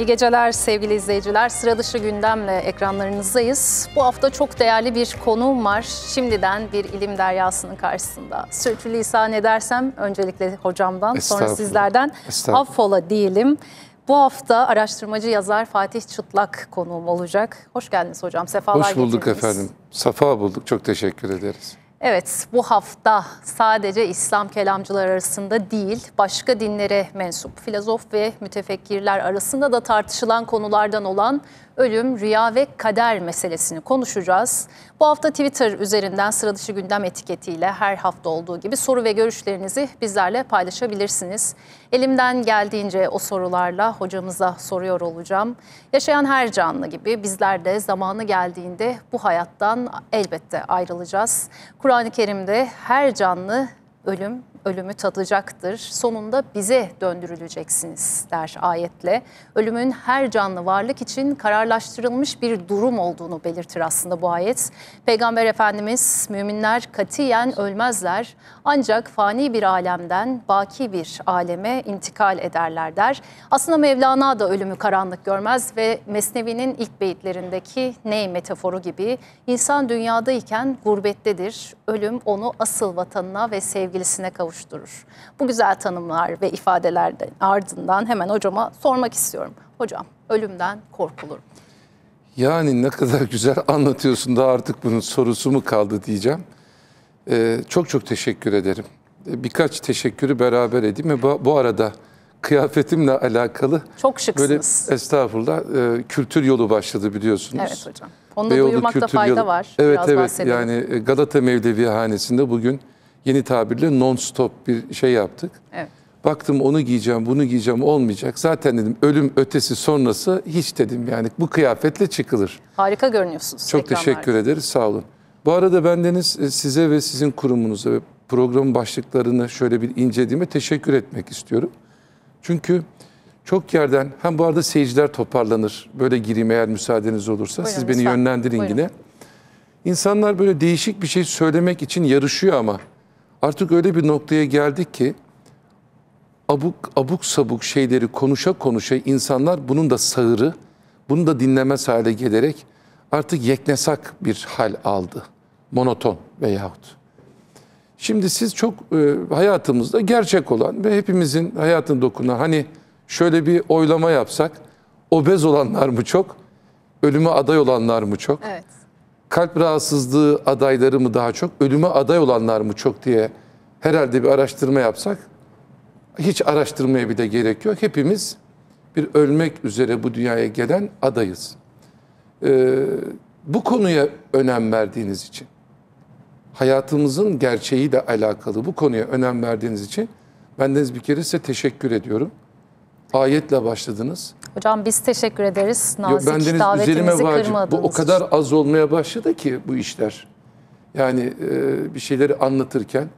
İyi geceler sevgili izleyiciler. Sıra dışı gündemle ekranlarınızdayız. Bu hafta çok değerli bir konuğum var. Şimdiden bir ilim deryasının karşısında. Sürçülisan edersem öncelikle hocamdan sonra sizlerden affola diyelim. Bu hafta araştırmacı yazar Fatih Çıtlak konuğum olacak. Hoş geldiniz hocam. Sefalar Hoş bulduk getirdiniz. efendim. Safa bulduk. Çok teşekkür ederiz. Evet bu hafta sadece İslam kelamcılar arasında değil başka dinlere mensup filozof ve mütefekkirler arasında da tartışılan konulardan olan ölüm, rüya ve kader meselesini konuşacağız. Bu hafta Twitter üzerinden sıradışı gündem etiketiyle her hafta olduğu gibi soru ve görüşlerinizi bizlerle paylaşabilirsiniz. Elimden geldiğince o sorularla hocamıza soruyor olacağım. Yaşayan her canlı gibi bizler de zamanı geldiğinde bu hayattan elbette ayrılacağız. Kur'an-ı Kerim'de her canlı ölüm, ölümü tadacaktır. Sonunda bize döndürüleceksiniz der ayetle. Ölümün her canlı varlık için kararlaştırılmış bir durum olduğunu belirtir aslında bu ayet. Peygamber Efendimiz müminler katiyen ölmezler ancak fani bir alemden baki bir aleme intikal ederler der. Aslında Mevlana da ölümü karanlık görmez ve Mesnevi'nin ilk beyitlerindeki ney metaforu gibi insan dünyadayken gurbettedir. Ölüm onu asıl vatanına ve sevgilisine kavuşturur. Bu güzel tanımlar ve ifadelerden ardından hemen hocama sormak istiyorum. Hocam ölümden korkulur. Yani ne kadar güzel anlatıyorsun da artık bunun sorusu mu kaldı diyeceğim. Ee, çok çok teşekkür ederim. Ee, birkaç teşekkürü beraber edeyim. Bu, bu arada kıyafetimle alakalı. Çok şıksınız. Böyle estağfurullah e, kültür yolu başladı biliyorsunuz. Evet hocam. Onu da duyurmakta fayda yolu. var. Evet Biraz evet bahsedelim. yani e, Galata Mevlevi Hanesi'nde bugün yeni tabirle non-stop bir şey yaptık. Evet. Baktım onu giyeceğim, bunu giyeceğim olmayacak. Zaten dedim ölüm ötesi sonrası hiç dedim yani bu kıyafetle çıkılır. Harika görünüyorsunuz. Çok teşekkür ederiz sağ olun. Bu arada bendeniz e, size ve sizin kurumunuza ve program başlıklarını şöyle bir incelediğime teşekkür etmek istiyorum. Çünkü çok yerden hem bu arada seyirciler toparlanır. Böyle gireyim eğer müsaadeniz olursa. Buyurun, Siz beni yönlendirin Buyurun. yine. İnsanlar böyle değişik bir şey söylemek için yarışıyor ama artık öyle bir noktaya geldik ki abuk abuk sabuk şeyleri konuşa konuşa insanlar bunun da sağırı, bunu da dinlemez hale gelerek artık yeknesak bir hal aldı. Monoton veyahut. Şimdi siz çok e, hayatımızda gerçek olan ve hepimizin hayatını dokunan hani şöyle bir oylama yapsak obez olanlar mı çok, ölüme aday olanlar mı çok? Evet. Kalp rahatsızlığı adayları mı daha çok, ölüme aday olanlar mı çok diye herhalde bir araştırma yapsak hiç araştırmaya bile gerek yok. Hepimiz bir ölmek üzere bu dünyaya gelen adayız e, bu konuya önem verdiğiniz için, hayatımızın gerçeği gerçeğiyle alakalı bu konuya önem verdiğiniz için bendeniz bir kere size teşekkür ediyorum. Ayetle başladınız. Hocam biz teşekkür ederiz. Nazik Yo, bendeniz üzerime vacip. Bu o kadar az olmaya başladı ki bu işler. Yani e, bir şeyleri anlatırken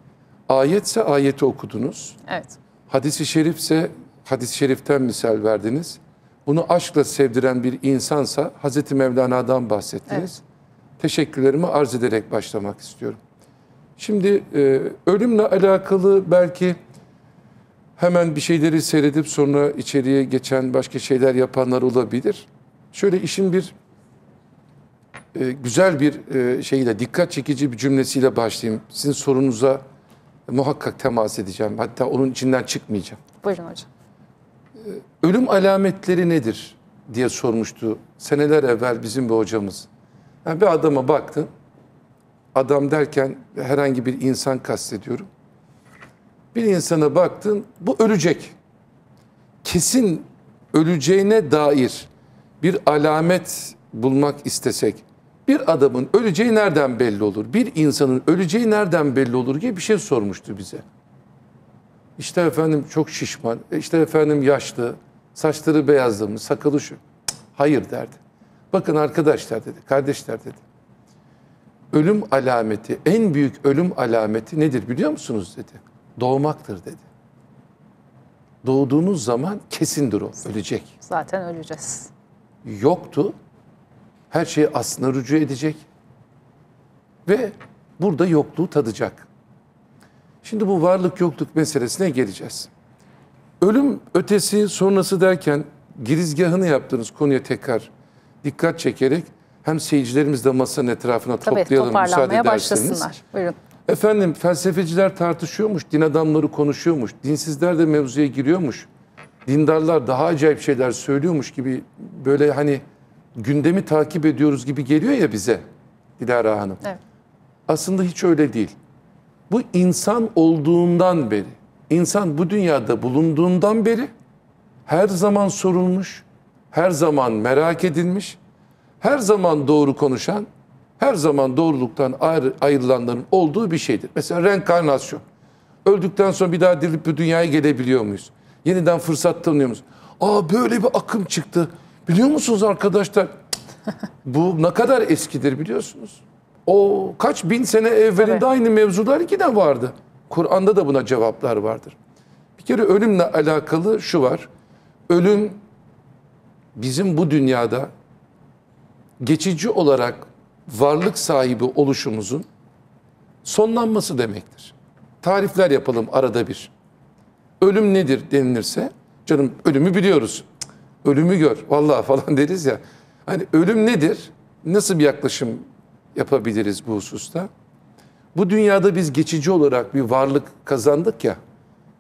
ayetse ayeti okudunuz. Evet. Hadis-i şerifse hadis-i şeriften misal verdiniz bunu aşkla sevdiren bir insansa Hazreti Mevlana'dan bahsettiniz. Evet. Teşekkürlerimi arz ederek başlamak istiyorum. Şimdi e, ölümle alakalı belki hemen bir şeyleri seyredip sonra içeriye geçen başka şeyler yapanlar olabilir. Şöyle işin bir e, güzel bir e, şeyle dikkat çekici bir cümlesiyle başlayayım. Sizin sorunuza muhakkak temas edeceğim. Hatta onun içinden çıkmayacağım. Buyurun hocam ölüm alametleri nedir diye sormuştu seneler evvel bizim bir hocamız. Yani bir adama baktın. Adam derken herhangi bir insan kastediyorum. Bir insana baktın bu ölecek. Kesin öleceğine dair bir alamet bulmak istesek bir adamın öleceği nereden belli olur? Bir insanın öleceği nereden belli olur diye bir şey sormuştu bize. İşte efendim çok şişman, işte efendim yaşlı, saçları beyazlamış, sakalı şu. Hayır derdi. Bakın arkadaşlar dedi, kardeşler dedi. Ölüm alameti, en büyük ölüm alameti nedir biliyor musunuz dedi. Doğmaktır dedi. Doğduğunuz zaman kesindir o, ölecek. Zaten öleceğiz. Yoktu. Her şeyi aslına rücu edecek. Ve burada yokluğu tadacak. Şimdi bu varlık yokluk meselesine geleceğiz. Ölüm ötesi sonrası derken girizgahını yaptığınız konuya tekrar dikkat çekerek hem seyircilerimiz de masanın etrafına Tabii, toplayalım müsaade ederseniz. Buyurun. Efendim felsefeciler tartışıyormuş, din adamları konuşuyormuş, dinsizler de mevzuya giriyormuş. Dindarlar daha acayip şeyler söylüyormuş gibi böyle hani gündemi takip ediyoruz gibi geliyor ya bize Dilara Hanım. Evet. Aslında hiç öyle değil. Bu insan olduğundan beri, insan bu dünyada bulunduğundan beri her zaman sorulmuş, her zaman merak edilmiş, her zaman doğru konuşan, her zaman doğruluktan ayrı, ayrılanların olduğu bir şeydir. Mesela reenkarnasyon. Öldükten sonra bir daha dirilip bu dünyaya gelebiliyor muyuz? Yeniden fırsat tanıyor muyuz? Aa böyle bir akım çıktı. Biliyor musunuz arkadaşlar? Bu ne kadar eskidir biliyorsunuz o kaç bin sene evvelinde Tabii. aynı mevzular yine vardı. Kur'an'da da buna cevaplar vardır. Bir kere ölümle alakalı şu var. Ölüm bizim bu dünyada geçici olarak varlık sahibi oluşumuzun sonlanması demektir. Tarifler yapalım arada bir. Ölüm nedir denilirse canım ölümü biliyoruz. Cık, ölümü gör vallahi falan deriz ya. Hani ölüm nedir? Nasıl bir yaklaşım yapabiliriz bu hususta. Bu dünyada biz geçici olarak bir varlık kazandık ya.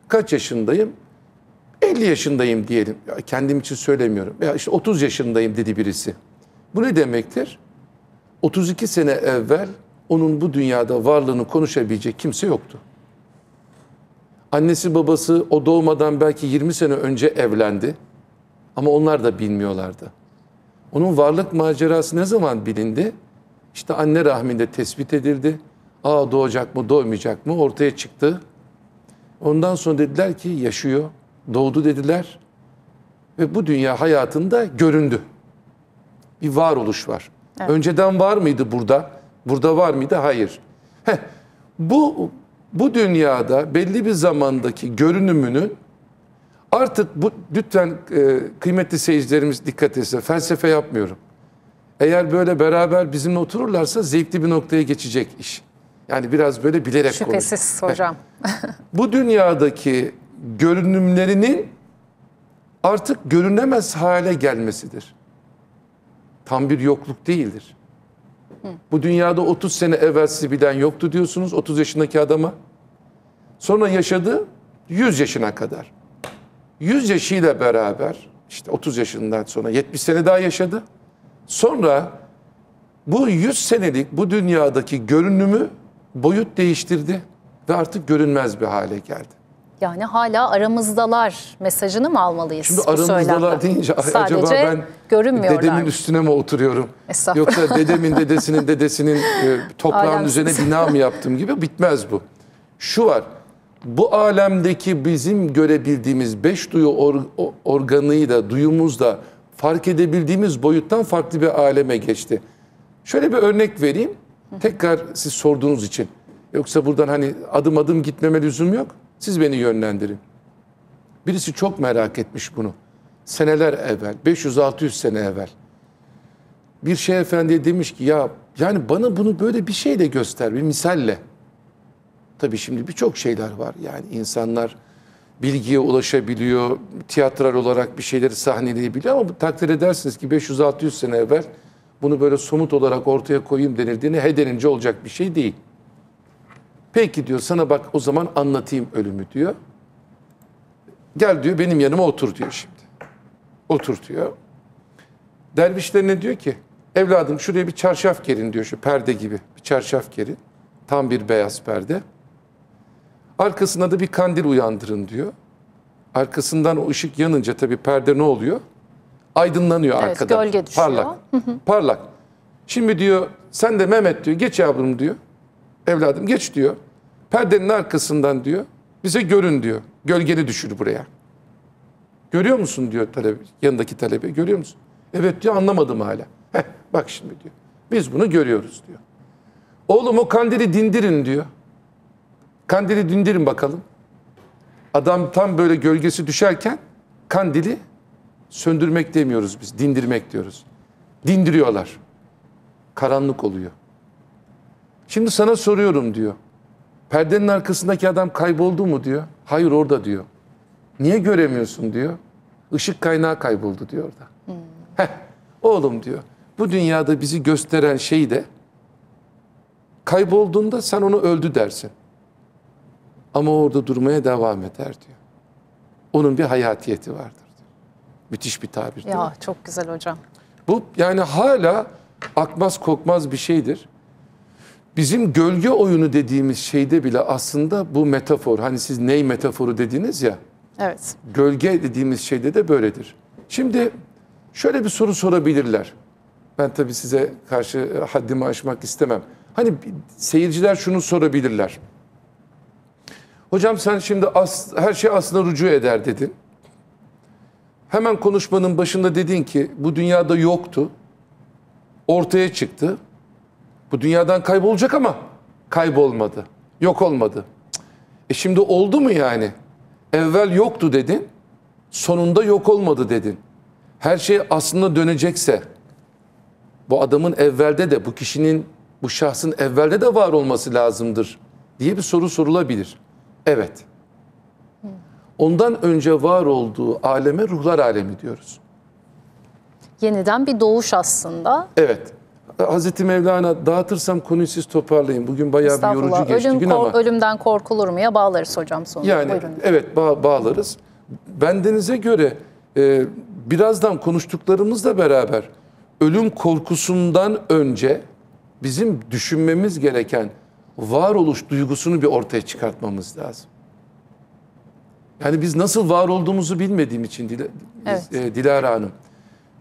Kaç yaşındayım? 50 yaşındayım diyelim. Ya kendim için söylemiyorum. Ya işte 30 yaşındayım dedi birisi. Bu ne demektir? 32 sene evvel onun bu dünyada varlığını konuşabilecek kimse yoktu. Annesi babası o doğmadan belki 20 sene önce evlendi. Ama onlar da bilmiyorlardı. Onun varlık macerası ne zaman bilindi? İşte anne rahminde tespit edildi. Aa doğacak mı doğmayacak mı ortaya çıktı. Ondan sonra dediler ki yaşıyor. Doğdu dediler. Ve bu dünya hayatında göründü. Bir varoluş var. Evet. Önceden var mıydı burada? Burada var mıydı? Hayır. Heh, bu bu dünyada belli bir zamandaki görünümünü artık bu lütfen e, kıymetli seyircilerimiz dikkat etsin. Felsefe yapmıyorum. Eğer böyle beraber bizimle otururlarsa zevkli bir noktaya geçecek iş. Yani biraz böyle bilerek Şüphesiz konuş. hocam. Bu dünyadaki görünümlerinin artık görünemez hale gelmesidir. Tam bir yokluk değildir. Bu dünyada 30 sene evvel bilen yoktu diyorsunuz 30 yaşındaki adama. Sonra yaşadı 100 yaşına kadar. 100 yaşıyla beraber işte 30 yaşından sonra 70 sene daha yaşadı. Sonra bu 100 senelik bu dünyadaki görünümü boyut değiştirdi ve artık görünmez bir hale geldi. Yani hala aramızdalar mesajını mı almalıyız? Şimdi aramızdalar söylemde? deyince Sadece acaba ben dedemin üstüne mi oturuyorum? Yoksa dedemin dedesinin dedesinin e, toprağın Alem üzerine bina mı yaptım gibi bitmez bu. Şu var bu alemdeki bizim görebildiğimiz beş duyu or, organıyla duyumuzla fark edebildiğimiz boyuttan farklı bir aleme geçti. Şöyle bir örnek vereyim. Tekrar siz sorduğunuz için. Yoksa buradan hani adım adım gitmeme lüzum yok. Siz beni yönlendirin. Birisi çok merak etmiş bunu. Seneler evvel, 500-600 sene evvel. Bir şey efendiye demiş ki ya yani bana bunu böyle bir şeyle göster, bir misalle. Tabii şimdi birçok şeyler var. Yani insanlar bilgiye ulaşabiliyor, tiyatral olarak bir şeyleri sahneleyebiliyor ama takdir edersiniz ki 500-600 sene evvel bunu böyle somut olarak ortaya koyayım denildiğini he denince olacak bir şey değil. Peki diyor sana bak o zaman anlatayım ölümü diyor. Gel diyor benim yanıma otur diyor şimdi. Otur diyor. Dervişlerine diyor ki evladım şuraya bir çarşaf gerin diyor şu perde gibi bir çarşaf gerin. Tam bir beyaz perde. Arkasına da bir kandil uyandırın diyor. Arkasından o ışık yanınca tabii perde ne oluyor? Aydınlanıyor evet, arkada. Gölge düşüyor. Parlak. Parlak. Şimdi diyor sen de Mehmet diyor geç yavrum diyor. Evladım geç diyor. Perdenin arkasından diyor. Bize görün diyor. Gölgeni düşür buraya. Görüyor musun diyor talebe, yanındaki talebe. Görüyor musun? Evet diyor anlamadım hala. Heh, bak şimdi diyor. Biz bunu görüyoruz diyor. Oğlum o kandili dindirin diyor. Kandili dindirin bakalım. Adam tam böyle gölgesi düşerken kandili söndürmek demiyoruz biz, dindirmek diyoruz. Dindiriyorlar. Karanlık oluyor. Şimdi sana soruyorum diyor. Perdenin arkasındaki adam kayboldu mu diyor. Hayır orada diyor. Niye göremiyorsun diyor. Işık kaynağı kayboldu diyor orada. Hmm. Heh, oğlum diyor. Bu dünyada bizi gösteren şey de kaybolduğunda sen onu öldü dersin. Ama orada durmaya devam eder diyor. Onun bir hayatiyeti vardır diyor. Müthiş bir tabir. Ya çok güzel hocam. Bu yani hala akmaz kokmaz bir şeydir. Bizim gölge oyunu dediğimiz şeyde bile aslında bu metafor. Hani siz ney metaforu dediniz ya. Evet. Gölge dediğimiz şeyde de böyledir. Şimdi şöyle bir soru sorabilirler. Ben tabii size karşı e, haddimi aşmak istemem. Hani seyirciler şunu sorabilirler. Hocam sen şimdi as, her şey aslında rücu eder dedin. Hemen konuşmanın başında dedin ki bu dünyada yoktu. Ortaya çıktı. Bu dünyadan kaybolacak ama kaybolmadı. Yok olmadı. E şimdi oldu mu yani? Evvel yoktu dedin. Sonunda yok olmadı dedin. Her şey aslında dönecekse bu adamın evvelde de bu kişinin bu şahsın evvelde de var olması lazımdır diye bir soru sorulabilir. Evet. Ondan önce var olduğu aleme ruhlar alemi diyoruz. Yeniden bir doğuş aslında. Evet. Hazreti Mevlana dağıtırsam konuyu siz toparlayın. Bugün bayağı bir yorucu geçti Ölüm, gün ama. Ölümden korkulur mu ya bağlarız hocam sonunda. Yani Buyurun. evet bağ, bağlarız. Bendenize göre e, birazdan konuştuklarımızla beraber ölüm korkusundan önce bizim düşünmemiz gereken varoluş duygusunu bir ortaya çıkartmamız lazım. Yani biz nasıl var olduğumuzu bilmediğim için Dil evet. E, Dilara Hanım.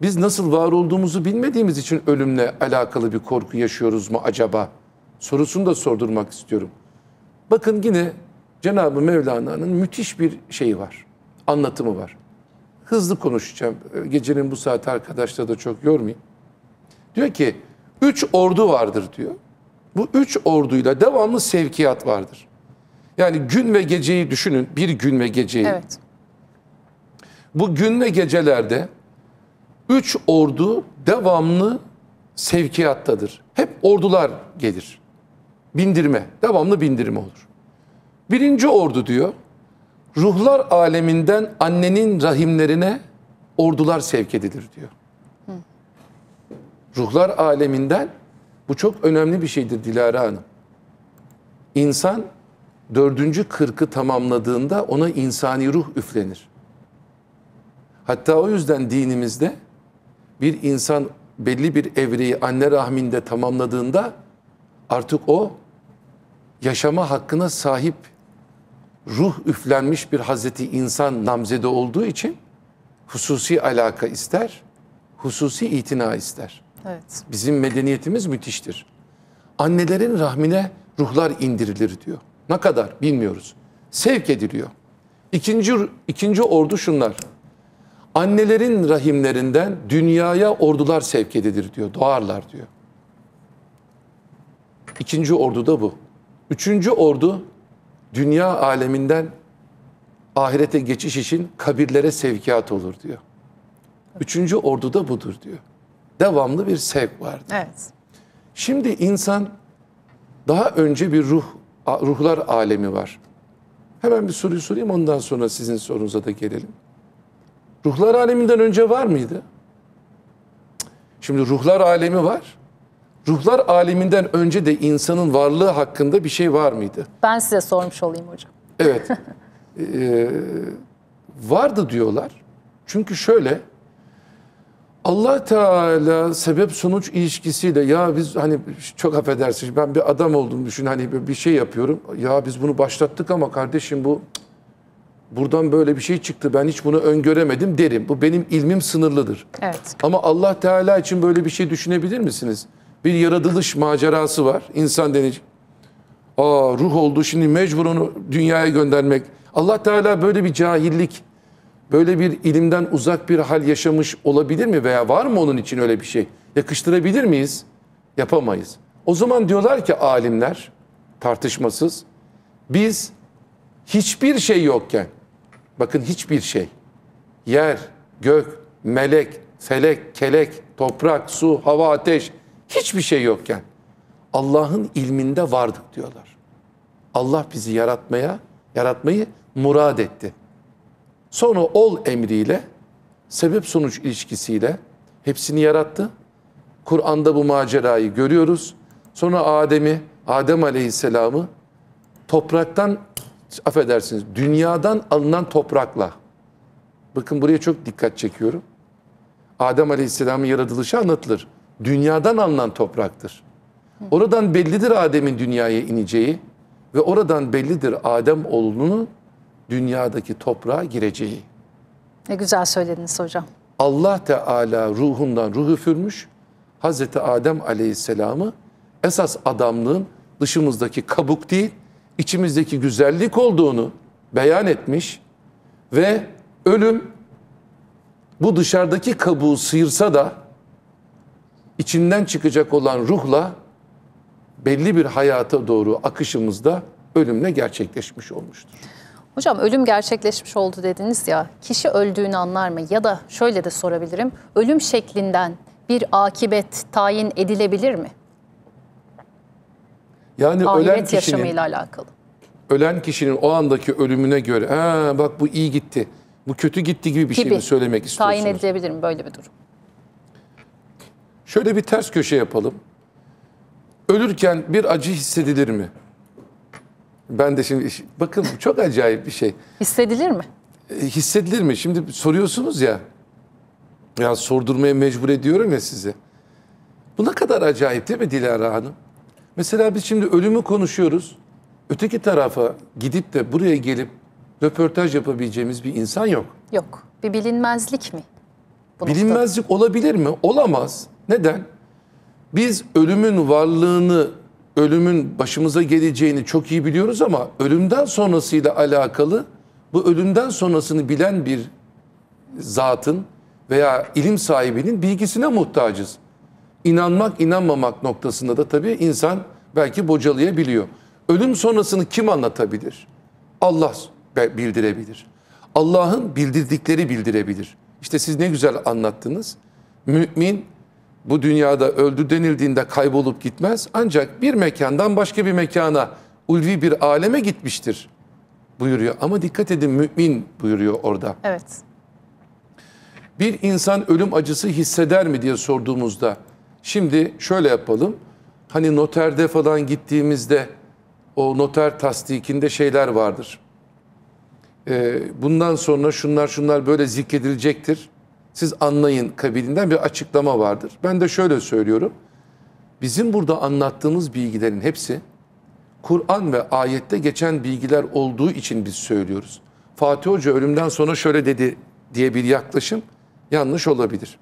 Biz nasıl var olduğumuzu bilmediğimiz için ölümle alakalı bir korku yaşıyoruz mu acaba? Sorusunu da sordurmak istiyorum. Bakın yine Cenab-ı Mevlana'nın müthiş bir şeyi var. Anlatımı var. Hızlı konuşacağım. E, gecenin bu saati arkadaşlar da çok yormayayım. Diyor ki, üç ordu vardır diyor. Bu üç orduyla devamlı sevkiyat vardır. Yani gün ve geceyi düşünün. Bir gün ve geceyi. Evet. Bu gün ve gecelerde üç ordu devamlı sevkiyattadır. Hep ordular gelir. Bindirme, devamlı bindirme olur. Birinci ordu diyor, ruhlar aleminden annenin rahimlerine ordular sevk edilir diyor. Hı. Ruhlar aleminden bu çok önemli bir şeydir Dilara Hanım. İnsan dördüncü kırkı tamamladığında ona insani ruh üflenir. Hatta o yüzden dinimizde bir insan belli bir evreyi anne rahminde tamamladığında artık o yaşama hakkına sahip ruh üflenmiş bir Hazreti insan namzede olduğu için hususi alaka ister, hususi itina ister.'' Evet. Bizim medeniyetimiz müthiştir. Annelerin rahmine ruhlar indirilir diyor. Ne kadar bilmiyoruz. Sevk ediliyor. İkinci, ikinci ordu şunlar. Annelerin rahimlerinden dünyaya ordular sevk edilir diyor. Doğarlar diyor. İkinci ordu da bu. Üçüncü ordu dünya aleminden ahirete geçiş için kabirlere sevkiyat olur diyor. Üçüncü ordu da budur diyor devamlı bir sevk vardı. Evet. Şimdi insan daha önce bir ruh ruhlar alemi var. Hemen bir soruyu sorayım ondan sonra sizin sorunuza da gelelim. Ruhlar aleminden önce var mıydı? Şimdi ruhlar alemi var. Ruhlar aleminden önce de insanın varlığı hakkında bir şey var mıydı? Ben size sormuş olayım hocam. Evet. ee, vardı diyorlar. Çünkü şöyle Allah Teala sebep sonuç ilişkisiyle ya biz hani çok affedersiniz ben bir adam oldum düşün hani bir şey yapıyorum. Ya biz bunu başlattık ama kardeşim bu buradan böyle bir şey çıktı ben hiç bunu öngöremedim derim. Bu benim ilmim sınırlıdır. Evet. Ama Allah Teala için böyle bir şey düşünebilir misiniz? Bir yaratılış macerası var. insan denecek. Aa ruh oldu şimdi mecbur onu dünyaya göndermek. Allah Teala böyle bir cahillik böyle bir ilimden uzak bir hal yaşamış olabilir mi veya var mı onun için öyle bir şey? Yakıştırabilir miyiz? Yapamayız. O zaman diyorlar ki alimler tartışmasız biz hiçbir şey yokken bakın hiçbir şey yer, gök, melek, felek, kelek, toprak, su, hava, ateş hiçbir şey yokken Allah'ın ilminde vardık diyorlar. Allah bizi yaratmaya, yaratmayı murad etti. Sonra ol emriyle, sebep sonuç ilişkisiyle hepsini yarattı. Kur'an'da bu macerayı görüyoruz. Sonra Adem'i, Adem Aleyhisselam'ı topraktan, affedersiniz, dünyadan alınan toprakla. Bakın buraya çok dikkat çekiyorum. Adem Aleyhisselam'ın yaratılışı anlatılır. Dünyadan alınan topraktır. Oradan bellidir Adem'in dünyaya ineceği ve oradan bellidir Adem oğlunun dünyadaki toprağa gireceği. Ne güzel söylediniz hocam. Allah Teala ruhundan ruhu fürmüş Hazreti Adem Aleyhisselam'ı esas adamlığın dışımızdaki kabuk değil, içimizdeki güzellik olduğunu beyan etmiş ve ölüm bu dışarıdaki kabuğu sıyırsa da içinden çıkacak olan ruhla belli bir hayata doğru akışımızda ölümle gerçekleşmiş olmuştur. Hocam ölüm gerçekleşmiş oldu dediniz ya. Kişi öldüğünü anlar mı? Ya da şöyle de sorabilirim. Ölüm şeklinden bir akibet tayin edilebilir mi? Yani Ahiret ölen kişinin, alakalı. Ölen kişinin o andaki ölümüne göre bak bu iyi gitti, bu kötü gitti gibi bir şey gibi. şey mi söylemek istiyorsunuz? Tayin edilebilir mi böyle bir durum? Şöyle bir ters köşe yapalım. Ölürken bir acı hissedilir mi? Ben de şimdi bakın çok acayip bir şey. Hissedilir mi? E, hissedilir mi? Şimdi soruyorsunuz ya. Ya sordurmaya mecbur ediyorum ya sizi. Bu ne kadar acayip değil mi Dilara Hanım? Mesela biz şimdi ölümü konuşuyoruz. Öteki tarafa gidip de buraya gelip röportaj yapabileceğimiz bir insan yok. Yok. Bir bilinmezlik mi? Bu Bilinmezlik noktada? olabilir mi? Olamaz. Neden? Biz ölümün varlığını ölümün başımıza geleceğini çok iyi biliyoruz ama ölümden sonrasıyla alakalı bu ölümden sonrasını bilen bir zatın veya ilim sahibinin bilgisine muhtacız. İnanmak inanmamak noktasında da tabii insan belki bocalayabiliyor. Ölüm sonrasını kim anlatabilir? Allah bildirebilir. Allah'ın bildirdikleri bildirebilir. İşte siz ne güzel anlattınız. Mümin bu dünyada öldü denildiğinde kaybolup gitmez. Ancak bir mekandan başka bir mekana, ulvi bir aleme gitmiştir buyuruyor. Ama dikkat edin mümin buyuruyor orada. Evet. Bir insan ölüm acısı hisseder mi diye sorduğumuzda şimdi şöyle yapalım. Hani noterde falan gittiğimizde o noter tasdikinde şeyler vardır. Ee, bundan sonra şunlar şunlar böyle zikredilecektir siz anlayın kabilinden bir açıklama vardır. Ben de şöyle söylüyorum. Bizim burada anlattığımız bilgilerin hepsi Kur'an ve ayette geçen bilgiler olduğu için biz söylüyoruz. Fatih Hoca ölümden sonra şöyle dedi diye bir yaklaşım yanlış olabilir.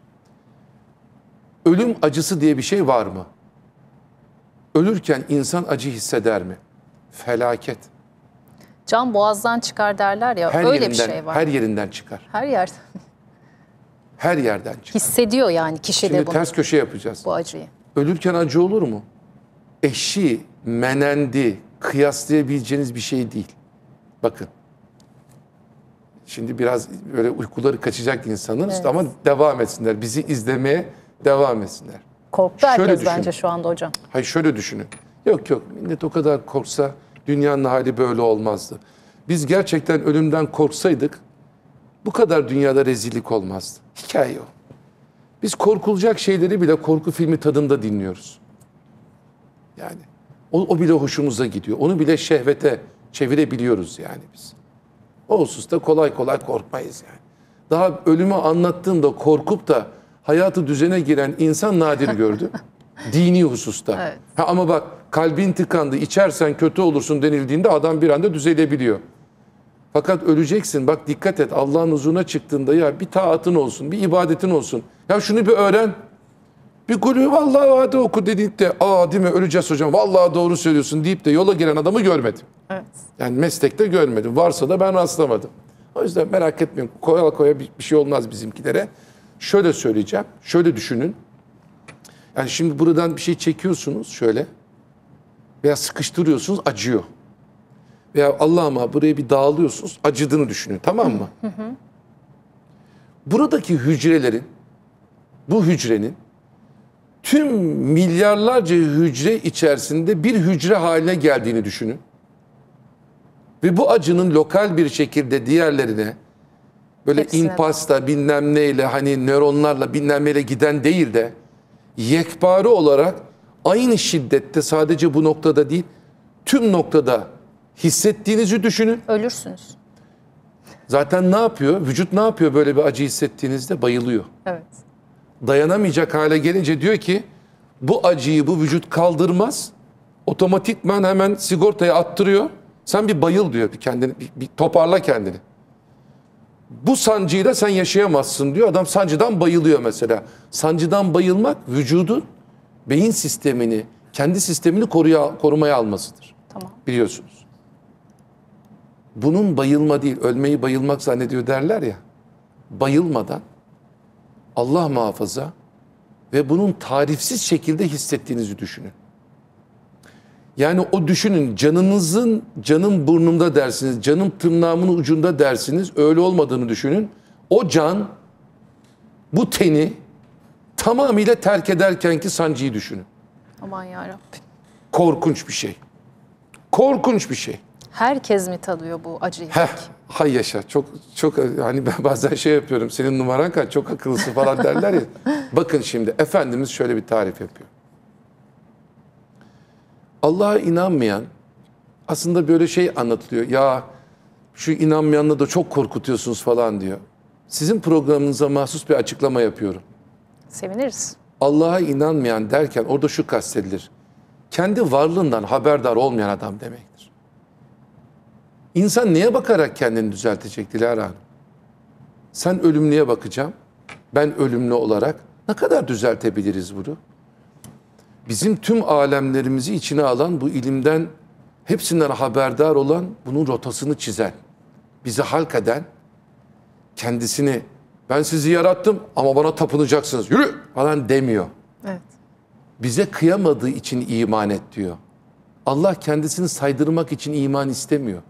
Ölüm acısı diye bir şey var mı? Ölürken insan acı hisseder mi? Felaket. Can boğazdan çıkar derler ya her öyle yerinden, bir şey var. Her yerinden çıkar. Her yerden her yerden çıkar. Hissediyor yani kişi Şimdi de bunu. Şimdi ters köşe yapacağız. Bu acıyı. Ölürken acı olur mu? Eşi, menendi, kıyaslayabileceğiniz bir şey değil. Bakın. Şimdi biraz böyle uykuları kaçacak insanın evet. ama devam etsinler. Bizi izlemeye devam etsinler. Korktu şöyle düşünün. bence şu anda hocam. Hayır şöyle düşünün. Yok yok millet o kadar korksa dünyanın hali böyle olmazdı. Biz gerçekten ölümden korksaydık bu kadar dünyada rezillik olmazdı. Hikaye o. Biz korkulacak şeyleri bile korku filmi tadında dinliyoruz. Yani o, o bile hoşumuza gidiyor. Onu bile şehvete çevirebiliyoruz yani biz. O hususta kolay kolay korkmayız yani. Daha ölümü anlattığında korkup da hayatı düzene giren insan nadir gördü. Dini hususta. Evet. Ha, ama bak kalbin tıkandı, içersen kötü olursun denildiğinde adam bir anda düzelebiliyor. Fakat öleceksin. Bak dikkat et. Allah'ın huzuruna çıktığında ya bir taatın olsun, bir ibadetin olsun. Ya şunu bir öğren. Bir kulü vallahi hadi oku dedik de aa değil mi öleceğiz hocam vallahi doğru söylüyorsun deyip de yola giren adamı görmedim. Evet. Yani meslekte görmedim. Varsa da ben rastlamadım. O yüzden merak etmeyin. Koya koya bir şey olmaz bizimkilere. Şöyle söyleyeceğim. Şöyle düşünün. Yani şimdi buradan bir şey çekiyorsunuz şöyle veya sıkıştırıyorsunuz acıyor veya Allah'ıma buraya bir dağılıyorsunuz acıdığını düşünün tamam mı? Hı hı. Buradaki hücrelerin bu hücrenin tüm milyarlarca hücre içerisinde bir hücre haline geldiğini düşünün. Ve bu acının lokal bir şekilde diğerlerine böyle Hepsine impasta bilmem neyle hani nöronlarla bilmem neyle giden değil de yekpare olarak aynı şiddette sadece bu noktada değil tüm noktada Hissettiğinizi düşünün. Ölürsünüz. Zaten ne yapıyor? Vücut ne yapıyor böyle bir acı hissettiğinizde? Bayılıyor. Evet. Dayanamayacak hale gelince diyor ki bu acıyı bu vücut kaldırmaz. Otomatikman hemen sigortaya attırıyor. Sen bir bayıl diyor. Bir kendini bir, bir toparla kendini. Bu sancıyla sen yaşayamazsın diyor. Adam sancıdan bayılıyor mesela. Sancıdan bayılmak vücudun beyin sistemini, kendi sistemini koruya, korumaya almasıdır. Tamam. Biliyorsunuz bunun bayılma değil, ölmeyi bayılmak zannediyor derler ya. Bayılmadan Allah muhafaza ve bunun tarifsiz şekilde hissettiğinizi düşünün. Yani o düşünün canınızın canın burnumda dersiniz, canım tırnağımın ucunda dersiniz. Öyle olmadığını düşünün. O can bu teni tamamıyla terk ederkenki sancıyı düşünün. Aman ya Korkunç bir şey. Korkunç bir şey. Herkes mi tadıyor bu acıyı? Heh, hay yaşa. Çok çok hani ben bazen şey yapıyorum. Senin numaran kaç? Çok akıllısı falan derler ya. Bakın şimdi efendimiz şöyle bir tarif yapıyor. Allah'a inanmayan aslında böyle şey anlatılıyor. Ya şu inanmayanla da çok korkutuyorsunuz falan diyor. Sizin programınıza mahsus bir açıklama yapıyorum. Seviniriz. Allah'a inanmayan derken orada şu kastedilir. Kendi varlığından haberdar olmayan adam demektir. İnsan neye bakarak kendini düzeltecek Dilara Hanım? Sen ölümlüye bakacağım. Ben ölümlü olarak ne kadar düzeltebiliriz bunu? Bizim tüm alemlerimizi içine alan bu ilimden hepsinden haberdar olan bunun rotasını çizen, bizi halk eden, kendisini ben sizi yarattım ama bana tapınacaksınız yürü falan demiyor. Evet. Bize kıyamadığı için iman et diyor. Allah kendisini saydırmak için iman istemiyor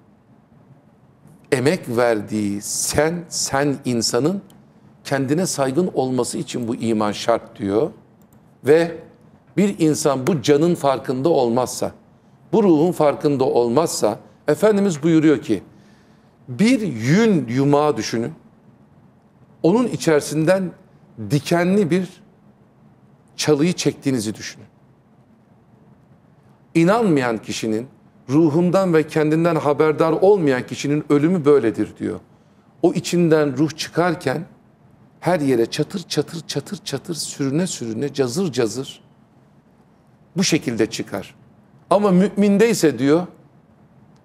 emek verdiği sen, sen insanın kendine saygın olması için bu iman şart diyor. Ve bir insan bu canın farkında olmazsa, bu ruhun farkında olmazsa, Efendimiz buyuruyor ki, bir yün yumağı düşünün, onun içerisinden dikenli bir çalıyı çektiğinizi düşünün. İnanmayan kişinin ruhundan ve kendinden haberdar olmayan kişinin ölümü böyledir diyor. O içinden ruh çıkarken her yere çatır çatır çatır çatır sürüne sürüne cazır cazır bu şekilde çıkar. Ama mümindeyse ise diyor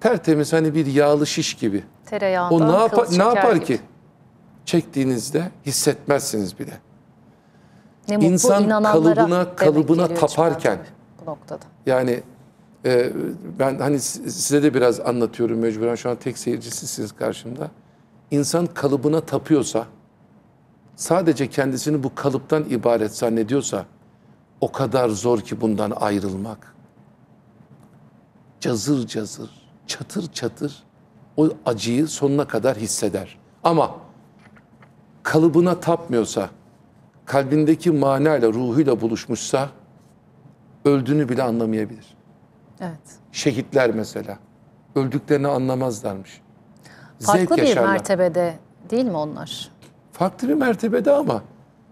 tertemiz hani bir yağlı şiş gibi. Tereyağından o ne, yapa, ne yapar gibi. ki? Çektiğinizde hissetmezsiniz bile. Ne İnsan kalıbına kalıbına taparken bu noktada. Yani e, ben hani size de biraz anlatıyorum mecburen şu an tek seyircisisiniz karşımda. İnsan kalıbına tapıyorsa, sadece kendisini bu kalıptan ibaret zannediyorsa o kadar zor ki bundan ayrılmak. Cazır cazır, çatır çatır o acıyı sonuna kadar hisseder. Ama kalıbına tapmıyorsa, kalbindeki manayla, ruhuyla buluşmuşsa öldüğünü bile anlamayabilir. Evet. Şehitler mesela. Öldüklerini anlamazlarmış. Farklı Zevk bir yaşarlar. mertebede değil mi onlar? Farklı bir mertebede ama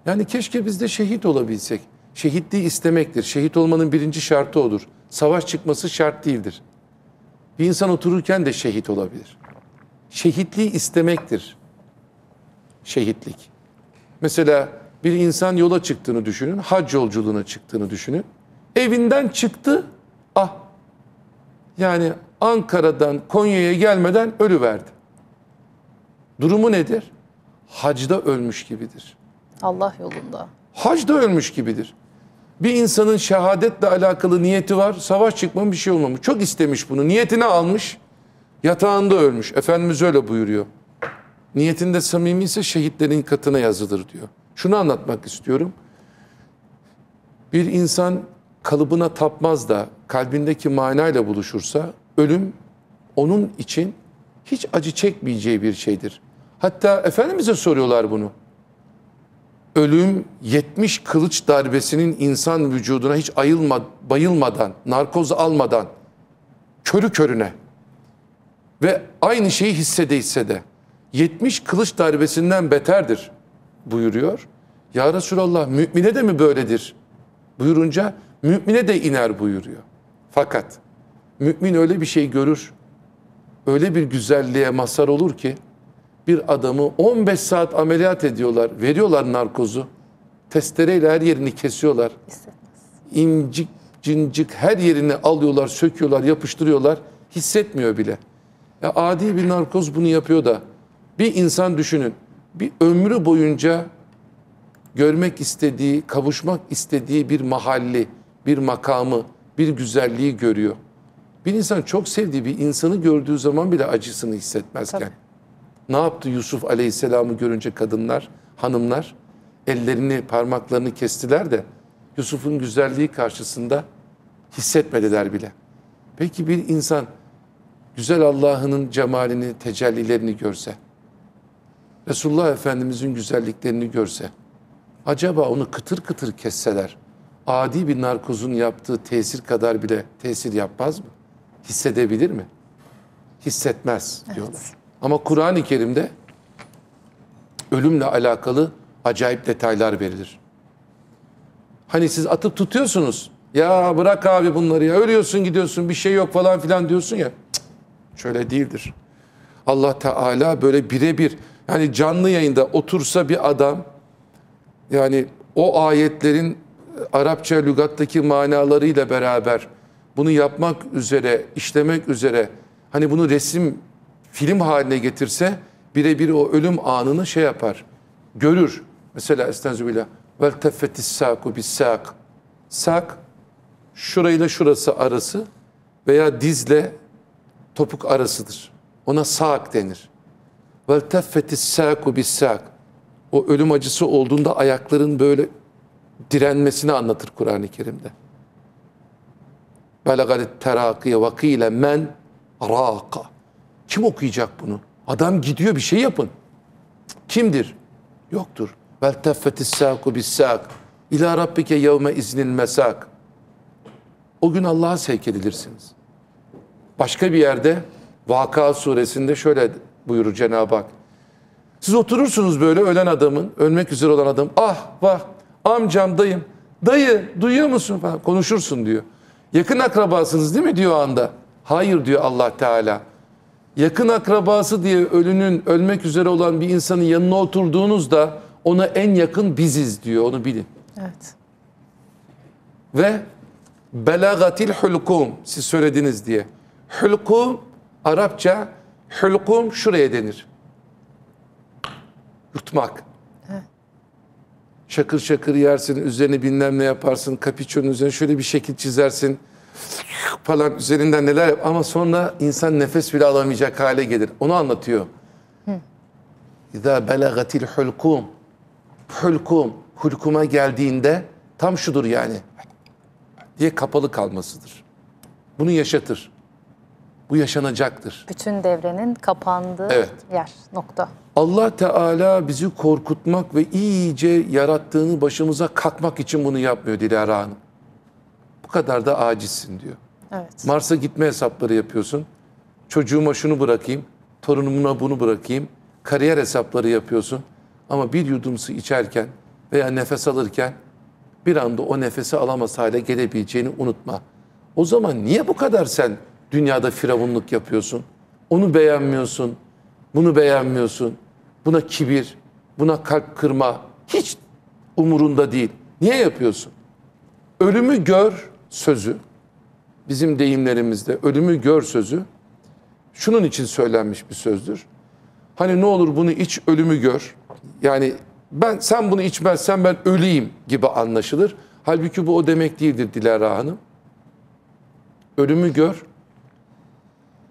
yani keşke biz de şehit olabilsek. Şehitliği istemektir. Şehit olmanın birinci şartı odur. Savaş çıkması şart değildir. Bir insan otururken de şehit olabilir. Şehitliği istemektir. Şehitlik. Mesela bir insan yola çıktığını düşünün, hac yolculuğuna çıktığını düşünün. Evinden çıktı, ah yani Ankara'dan Konya'ya gelmeden ölü verdi. Durumu nedir? Hacda ölmüş gibidir. Allah yolunda. Hacda ölmüş gibidir. Bir insanın şehadetle alakalı niyeti var. Savaş çıkma bir şey olmamış. Çok istemiş bunu. Niyetini almış. Yatağında ölmüş. Efendimiz öyle buyuruyor. Niyetinde samimi ise şehitlerin katına yazılır diyor. Şunu anlatmak istiyorum. Bir insan kalıbına tapmaz da kalbindeki manayla buluşursa ölüm onun için hiç acı çekmeyeceği bir şeydir. Hatta Efendimiz'e soruyorlar bunu. Ölüm 70 kılıç darbesinin insan vücuduna hiç ayılma, bayılmadan, narkoz almadan, körü körüne ve aynı şeyi hissede hissede 70 kılıç darbesinden beterdir buyuruyor. Ya Resulallah mümine de mi böyledir? Buyurunca mümine de iner buyuruyor. Fakat mümin öyle bir şey görür, öyle bir güzelliğe mazhar olur ki bir adamı 15 saat ameliyat ediyorlar, veriyorlar narkozu. Testereyle her yerini kesiyorlar. İncik, cincik her yerini alıyorlar, söküyorlar, yapıştırıyorlar. Hissetmiyor bile. Ya adi bir narkoz bunu yapıyor da bir insan düşünün. Bir ömrü boyunca görmek istediği, kavuşmak istediği bir mahalli, bir makamı, bir güzelliği görüyor. Bir insan çok sevdiği bir insanı gördüğü zaman bile acısını hissetmezken. Tabii. Ne yaptı Yusuf Aleyhisselam'ı görünce kadınlar, hanımlar? Ellerini, parmaklarını kestiler de Yusuf'un güzelliği karşısında hissetmediler bile. Peki bir insan güzel Allah'ın cemalini, tecellilerini görse, Resulullah Efendimiz'in güzelliklerini görse, acaba onu kıtır kıtır kesseler, adi bir narkozun yaptığı tesir kadar bile tesir yapmaz mı? Hissedebilir mi? Hissetmez diyorlar. Evet. Ama Kur'an-ı Kerim'de ölümle alakalı acayip detaylar verilir. Hani siz atıp tutuyorsunuz. Ya bırak abi bunları ya ölüyorsun gidiyorsun bir şey yok falan filan diyorsun ya. şöyle değildir. Allah Teala böyle birebir yani canlı yayında otursa bir adam yani o ayetlerin Arapça lügattaki manalarıyla beraber bunu yapmak üzere, işlemek üzere hani bunu resim, film haline getirse birebir o ölüm anını şey yapar, görür. Mesela estenzübillah vel teffetis saku bis sak. Sak şurayla şurası arası veya dizle topuk arasıdır. Ona sak denir. Vel teffetis saku bis sak. O ölüm acısı olduğunda ayakların böyle direnmesini anlatır Kur'an-ı Kerim'de. Belagadet terakiye vakile men raka. Kim okuyacak bunu? Adam gidiyor bir şey yapın. Kimdir? Yoktur. Vel teffetis saku bis sak. İlâ rabbike yevme iznil mesak. O gün Allah'a sevk edilirsiniz. Başka bir yerde Vaka suresinde şöyle buyurur Cenab-ı Hak. Siz oturursunuz böyle ölen adamın, ölmek üzere olan adam. Ah vah amcam dayım dayı duyuyor musun falan konuşursun diyor. Yakın akrabasınız değil mi diyor anda. Hayır diyor Allah Teala. Yakın akrabası diye ölünün ölmek üzere olan bir insanın yanına oturduğunuzda ona en yakın biziz diyor onu bilin. Evet. Ve belagatil hulkum siz söylediniz diye. Hulkum Arapça hulkum şuraya denir. Yutmak şakır şakır yersin, üzerine bilmem ne yaparsın, kapiçonun üzerine şöyle bir şekil çizersin falan üzerinden neler yap. Ama sonra insan nefes bile alamayacak hale gelir. Onu anlatıyor. İza belagatil hulkum. Hulkum. Hulkuma geldiğinde tam şudur yani. Diye kapalı kalmasıdır. Bunu yaşatır. Bu yaşanacaktır. Bütün devrenin kapandığı evet. yer, nokta. Allah Teala bizi korkutmak ve iyice yarattığını başımıza katmak için bunu yapmıyor Dilara Hanım. Bu kadar da acizsin diyor. Evet. Mars'a gitme hesapları yapıyorsun. Çocuğuma şunu bırakayım, torunumuna bunu bırakayım. Kariyer hesapları yapıyorsun. Ama bir yudum su içerken veya nefes alırken bir anda o nefesi alamaz hale gelebileceğini unutma. O zaman niye bu kadar sen dünyada firavunluk yapıyorsun? Onu beğenmiyorsun, bunu beğenmiyorsun. Buna kibir, buna kalp kırma hiç umurunda değil. Niye yapıyorsun? Ölümü gör sözü bizim deyimlerimizde ölümü gör sözü şunun için söylenmiş bir sözdür. Hani ne olur bunu iç ölümü gör. Yani ben sen bunu içmezsen ben öleyim gibi anlaşılır. Halbuki bu o demek değildir Dilara Hanım. Ölümü gör,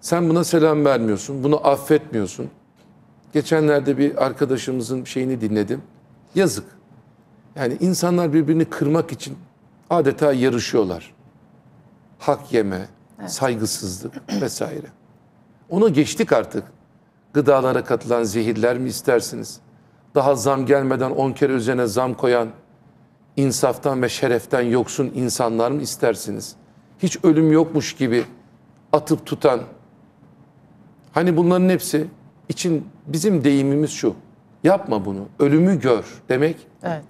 sen buna selam vermiyorsun, bunu affetmiyorsun. Geçenlerde bir arkadaşımızın şeyini dinledim. Yazık. Yani insanlar birbirini kırmak için adeta yarışıyorlar. Hak yeme, evet. saygısızlık vesaire. Ona geçtik artık. Gıdalara katılan zehirler mi istersiniz? Daha zam gelmeden on kere üzerine zam koyan, insaftan ve şereften yoksun insanlar mı istersiniz? Hiç ölüm yokmuş gibi atıp tutan, Hani bunların hepsi için bizim deyimimiz şu. Yapma bunu. Ölümü gör demek. Evet.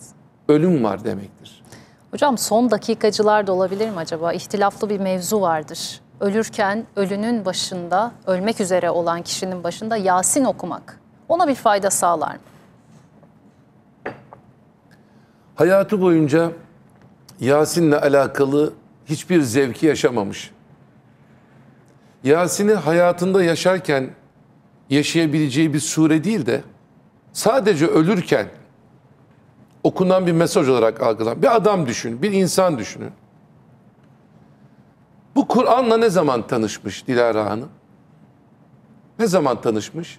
Ölüm var demektir. Hocam son dakikacılar da olabilir mi acaba? İhtilaflı bir mevzu vardır. Ölürken ölünün başında, ölmek üzere olan kişinin başında Yasin okumak. Ona bir fayda sağlar mı? Hayatı boyunca Yasin'le alakalı hiçbir zevki yaşamamış. Yasin'in hayatında yaşarken yaşayabileceği bir sure değil de sadece ölürken okunan bir mesaj olarak algılan bir adam düşün, bir insan düşünün. Bu Kur'an'la ne zaman tanışmış Dilara Hanım? Ne zaman tanışmış?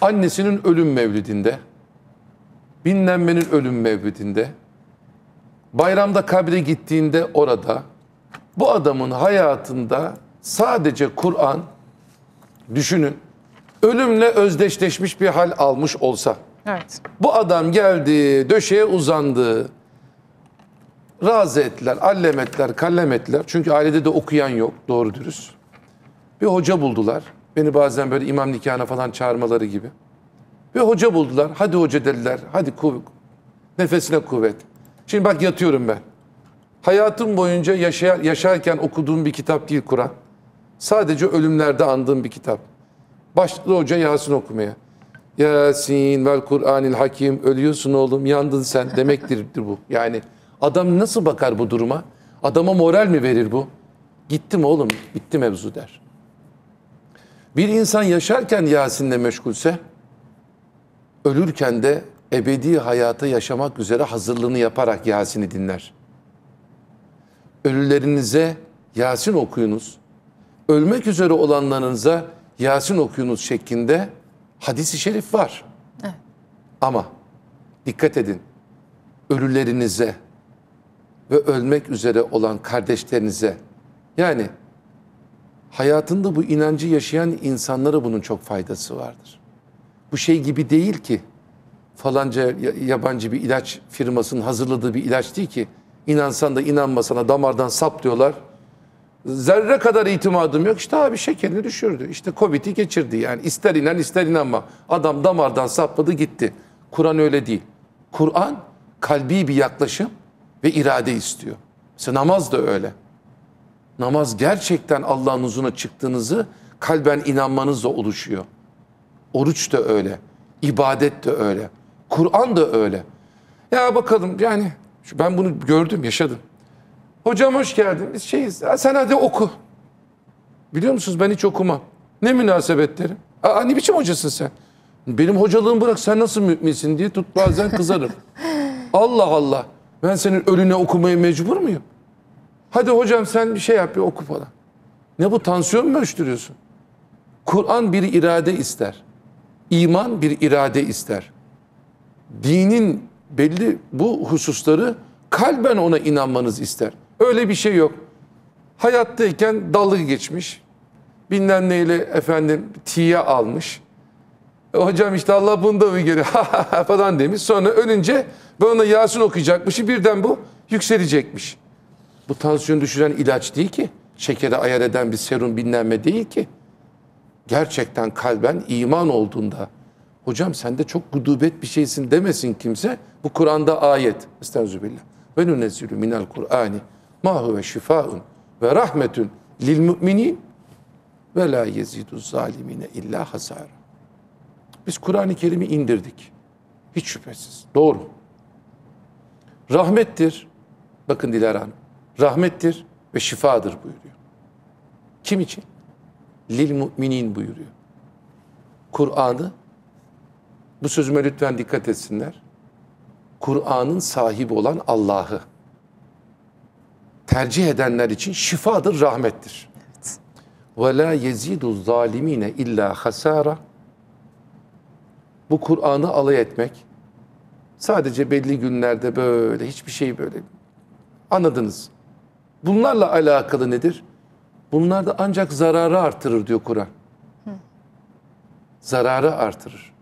Annesinin ölüm mevlidinde, binlenmenin ölüm mevlidinde, bayramda kabre gittiğinde orada, bu adamın hayatında Sadece Kur'an düşünün ölümle özdeşleşmiş bir hal almış olsa. Evet. Bu adam geldi, döşeye uzandı. Razı ettiler, allem ettiler, kallem ettiler. Çünkü ailede de okuyan yok doğru dürüst. Bir hoca buldular. Beni bazen böyle imam nikahına falan çağırmaları gibi. Bir hoca buldular. Hadi hoca dediler. Hadi kuvvet, nefesine kuvvet. Şimdi bak yatıyorum ben. Hayatım boyunca yaşar, yaşarken okuduğum bir kitap değil Kur'an. Sadece ölümlerde andığım bir kitap. Başladı hoca Yasin okumaya. Yasin vel Kur'anil Hakim ölüyorsun oğlum yandın sen demektir bu. Yani adam nasıl bakar bu duruma? Adama moral mi verir bu? Gittim oğlum bitti mevzu der. Bir insan yaşarken Yasin'le meşgulse ölürken de ebedi hayata yaşamak üzere hazırlığını yaparak Yasin'i dinler. Ölülerinize Yasin okuyunuz ölmek üzere olanlarınıza Yasin okuyunuz şeklinde hadisi şerif var. Evet. Ama dikkat edin ölülerinize ve ölmek üzere olan kardeşlerinize yani hayatında bu inancı yaşayan insanlara bunun çok faydası vardır. Bu şey gibi değil ki falanca yabancı bir ilaç firmasının hazırladığı bir ilaç değil ki inansan da inanmasana damardan sap diyorlar Zerre kadar itimadım yok. İşte abi şekerini düşürdü. İşte Covid'i geçirdi. Yani ister inen ister inanma. Adam damardan sapladı gitti. Kur'an öyle değil. Kur'an kalbi bir yaklaşım ve irade istiyor. Mesela namaz da öyle. Namaz gerçekten Allah'ın huzuruna çıktığınızı kalben inanmanızla oluşuyor. Oruç da öyle. İbadet de öyle. Kur'an da öyle. Ya bakalım yani ben bunu gördüm yaşadım. Hocam hoş geldin. Biz şeyiz. Ha, sen hadi oku. Biliyor musunuz ben hiç okumam. Ne münasebet derim. Aa, ne biçim hocasın sen? Benim hocalığımı bırak sen nasıl müminsin diye tut bazen kızarım. Allah Allah. Ben senin ölüne okumaya mecbur muyum? Hadi hocam sen bir şey yap bir oku falan. Ne bu tansiyon mu ölçtürüyorsun? Kur'an bir irade ister. İman bir irade ister. Dinin belli bu hususları kalben ona inanmanız ister. Öyle bir şey yok. Hayattayken dalga geçmiş. Bilmem neyle efendim tiye almış. E, hocam işte Allah bunu da mı görüyor falan demiş. Sonra ölünce ve ona Yasin okuyacakmış. Birden bu yükselecekmiş. Bu tansiyon düşüren ilaç değil ki. Şekeri ayar eden bir serum binlenme değil ki. Gerçekten kalben iman olduğunda hocam sen de çok gudubet bir şeysin demesin kimse. Bu Kur'an'da ayet. Estağfirullah. Ve nunezülü minel Kur'ani Ma huve şifaun ve rahmetun lil müminin ve la yezidu zalimine illa hasara. Biz Kur'an-ı Kerim'i indirdik. Hiç şüphesiz. Doğru. Rahmettir. Bakın Dilara Hanım. Rahmettir ve şifadır buyuruyor. Kim için? Lil müminin buyuruyor. Kur'an'ı bu sözüme lütfen dikkat etsinler. Kur'an'ın sahibi olan Allah'ı tercih edenler için şifadır, rahmettir. Ve la yezidu zalimine illa hasara. Bu Kur'an'ı alay etmek sadece belli günlerde böyle hiçbir şey böyle anladınız. Bunlarla alakalı nedir? Bunlar da ancak zararı artırır diyor Kur'an. Zararı artırır.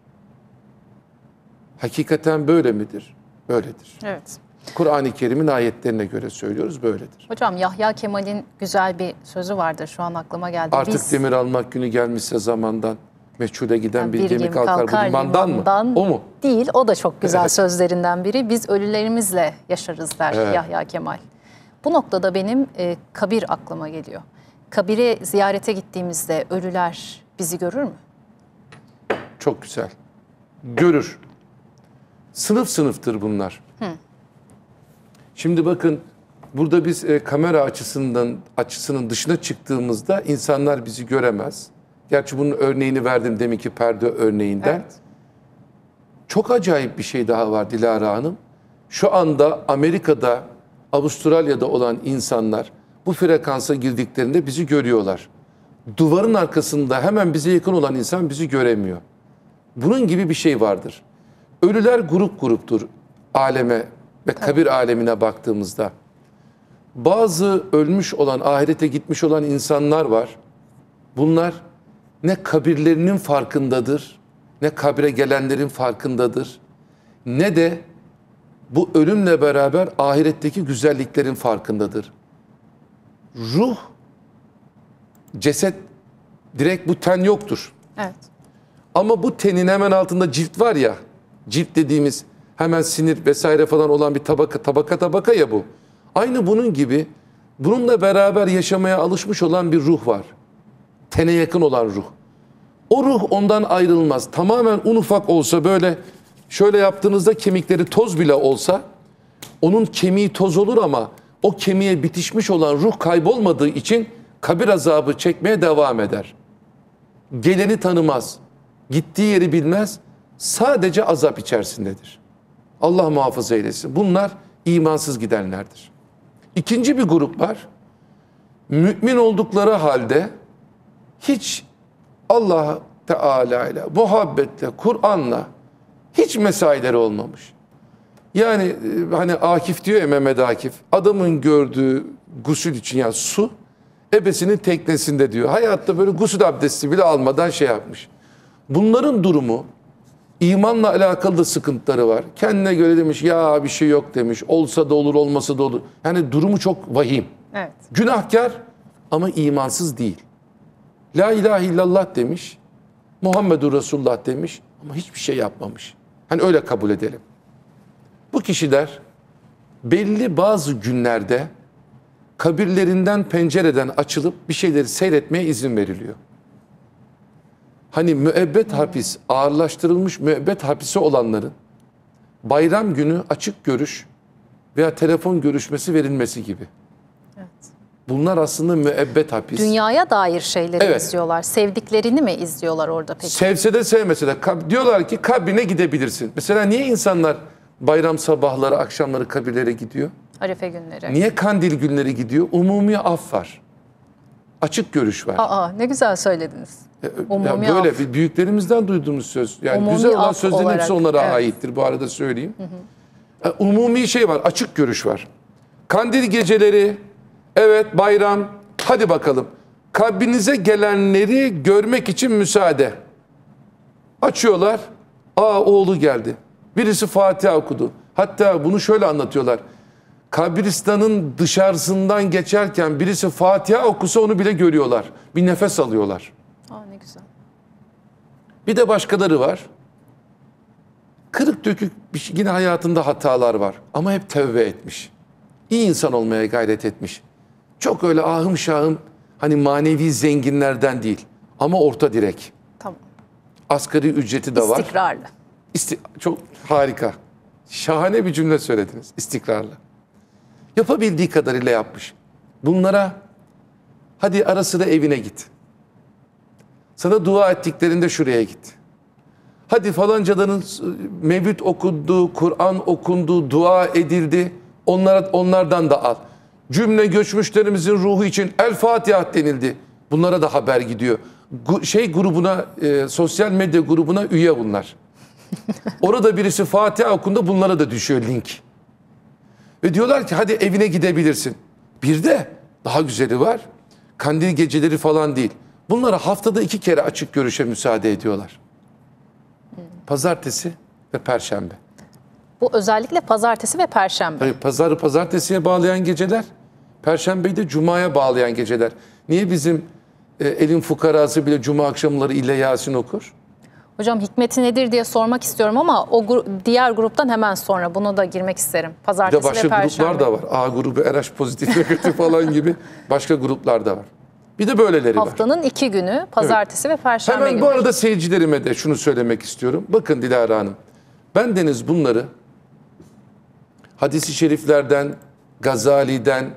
Hakikaten böyle midir? Öyledir. Evet. Kur'an-ı Kerim'in ayetlerine göre söylüyoruz böyledir. Hocam Yahya Kemal'in güzel bir sözü vardır şu an aklıma geldi. Artık Biz... demir almak günü gelmişse zamandan meçhule giden yani bir, bir gemi, gemi kalkar, kalkar bu limandan, limandan mı? O mu? Değil o da çok güzel evet. sözlerinden biri. Biz ölülerimizle yaşarız der evet. Yahya Kemal. Bu noktada benim e, kabir aklıma geliyor. Kabire ziyarete gittiğimizde ölüler bizi görür mü? Çok güzel. Görür. Sınıf sınıftır bunlar. Şimdi bakın burada biz e, kamera açısından açısının dışına çıktığımızda insanlar bizi göremez. Gerçi bunun örneğini verdim ki perde örneğinden. Evet. Çok acayip bir şey daha var Dilara Hanım. Şu anda Amerika'da, Avustralya'da olan insanlar bu frekansa girdiklerinde bizi görüyorlar. Duvarın arkasında hemen bize yakın olan insan bizi göremiyor. Bunun gibi bir şey vardır. Ölüler grup gruptur aleme ve kabir alemine baktığımızda bazı ölmüş olan, ahirete gitmiş olan insanlar var. Bunlar ne kabirlerinin farkındadır, ne kabre gelenlerin farkındadır, ne de bu ölümle beraber ahiretteki güzelliklerin farkındadır. Ruh, ceset, direkt bu ten yoktur. Evet. Ama bu tenin hemen altında cilt var ya, cilt dediğimiz hemen sinir vesaire falan olan bir tabaka tabaka tabaka ya bu. Aynı bunun gibi bununla beraber yaşamaya alışmış olan bir ruh var. Tene yakın olan ruh. O ruh ondan ayrılmaz. Tamamen un ufak olsa böyle şöyle yaptığınızda kemikleri toz bile olsa onun kemiği toz olur ama o kemiğe bitişmiş olan ruh kaybolmadığı için kabir azabı çekmeye devam eder. Geleni tanımaz. Gittiği yeri bilmez. Sadece azap içerisindedir. Allah muhafaza eylesin. Bunlar imansız gidenlerdir. İkinci bir grup var. Mümin oldukları halde hiç Allah Teala ile muhabbetle, Kur'an'la hiç mesaileri olmamış. Yani e, hani Akif diyor ya Mehmet Akif. Adamın gördüğü gusül için yani su ebesinin teknesinde diyor. Hayatta böyle gusül abdesti bile almadan şey yapmış. Bunların durumu İmanla alakalı da sıkıntıları var. Kendine göre demiş ya bir şey yok demiş. Olsa da olur olmasa da olur. Yani durumu çok vahim. Evet. Günahkar ama imansız değil. La ilahe illallah demiş. Muhammedur Resulullah demiş ama hiçbir şey yapmamış. Hani öyle kabul edelim. Bu kişiler belli bazı günlerde kabirlerinden pencereden açılıp bir şeyleri seyretmeye izin veriliyor. Hani müebbet hapis, ağırlaştırılmış müebbet hapisi olanların bayram günü açık görüş veya telefon görüşmesi verilmesi gibi. Evet. Bunlar aslında müebbet hapis. Dünyaya dair şeyleri evet. izliyorlar. Sevdiklerini mi izliyorlar orada peki? Sevse de sevmese de. Diyorlar ki kabine gidebilirsin. Mesela niye insanlar bayram sabahları, akşamları kabirlere gidiyor? Arife günleri. Niye kandil günleri gidiyor? Umumi af var. Açık görüş var. Aa ne güzel söylediniz. E, o böyle bir büyüklerimizden duyduğumuz söz. Yani umumi güzel olan sözlerin olarak, hepsi onlara evet. aittir. Bu arada söyleyeyim. Hı e, hı. Umumi şey var, açık görüş var. Kandil geceleri, evet bayram, hadi bakalım. Kalbinize gelenleri görmek için müsaade. Açıyorlar, aa oğlu geldi. Birisi Fatiha okudu. Hatta bunu şöyle anlatıyorlar. Kabristanın dışarısından geçerken birisi Fatiha okusa onu bile görüyorlar. Bir nefes alıyorlar. Aa ne güzel. Bir de başkaları var. Kırık dökük şey, yine hayatında hatalar var ama hep tövbe etmiş. İyi insan olmaya gayret etmiş. Çok öyle ahım şahım hani manevi zenginlerden değil ama orta direk. Tamam. Asgari ücreti de var. İstikrarlı. İsti çok harika. Şahane bir cümle söylediniz. İstikrarlı. Yapabildiği kadarıyla yapmış. Bunlara hadi ara sıra evine git. Sana dua ettiklerinde şuraya git. Hadi falancaların mevlüt okundu, Kur'an okundu, dua edildi. Onlara, onlardan da al. Cümle göçmüşlerimizin ruhu için El Fatiha denildi. Bunlara da haber gidiyor. Şey grubuna, e, sosyal medya grubuna üye bunlar. Orada birisi Fatiha okunda bunlara da düşüyor link. Ve diyorlar ki hadi evine gidebilirsin. Bir de daha güzeli var. Kandil geceleri falan değil. Bunlara haftada iki kere açık görüşe müsaade ediyorlar. Pazartesi ve Perşembe. Bu özellikle pazartesi ve perşembe. Tabii pazarı pazartesiye bağlayan geceler, perşembeyi de cumaya bağlayan geceler. Niye bizim e, elin fukarası bile cuma akşamları ile Yasin okur? Hocam hikmeti nedir diye sormak istiyorum ama o gru diğer gruptan hemen sonra bunu da girmek isterim. Pazartesi Bir de başka gruplar da var. A grubu, RH pozitif, negatif falan gibi başka gruplar da var. Bir de böyleleri var. Haftanın iki günü pazartesi ve perşembe Hemen günü. bu arada seyircilerime de şunu söylemek istiyorum. Bakın Dilara Hanım. Ben Deniz bunları hadisi şeriflerden, Gazali'den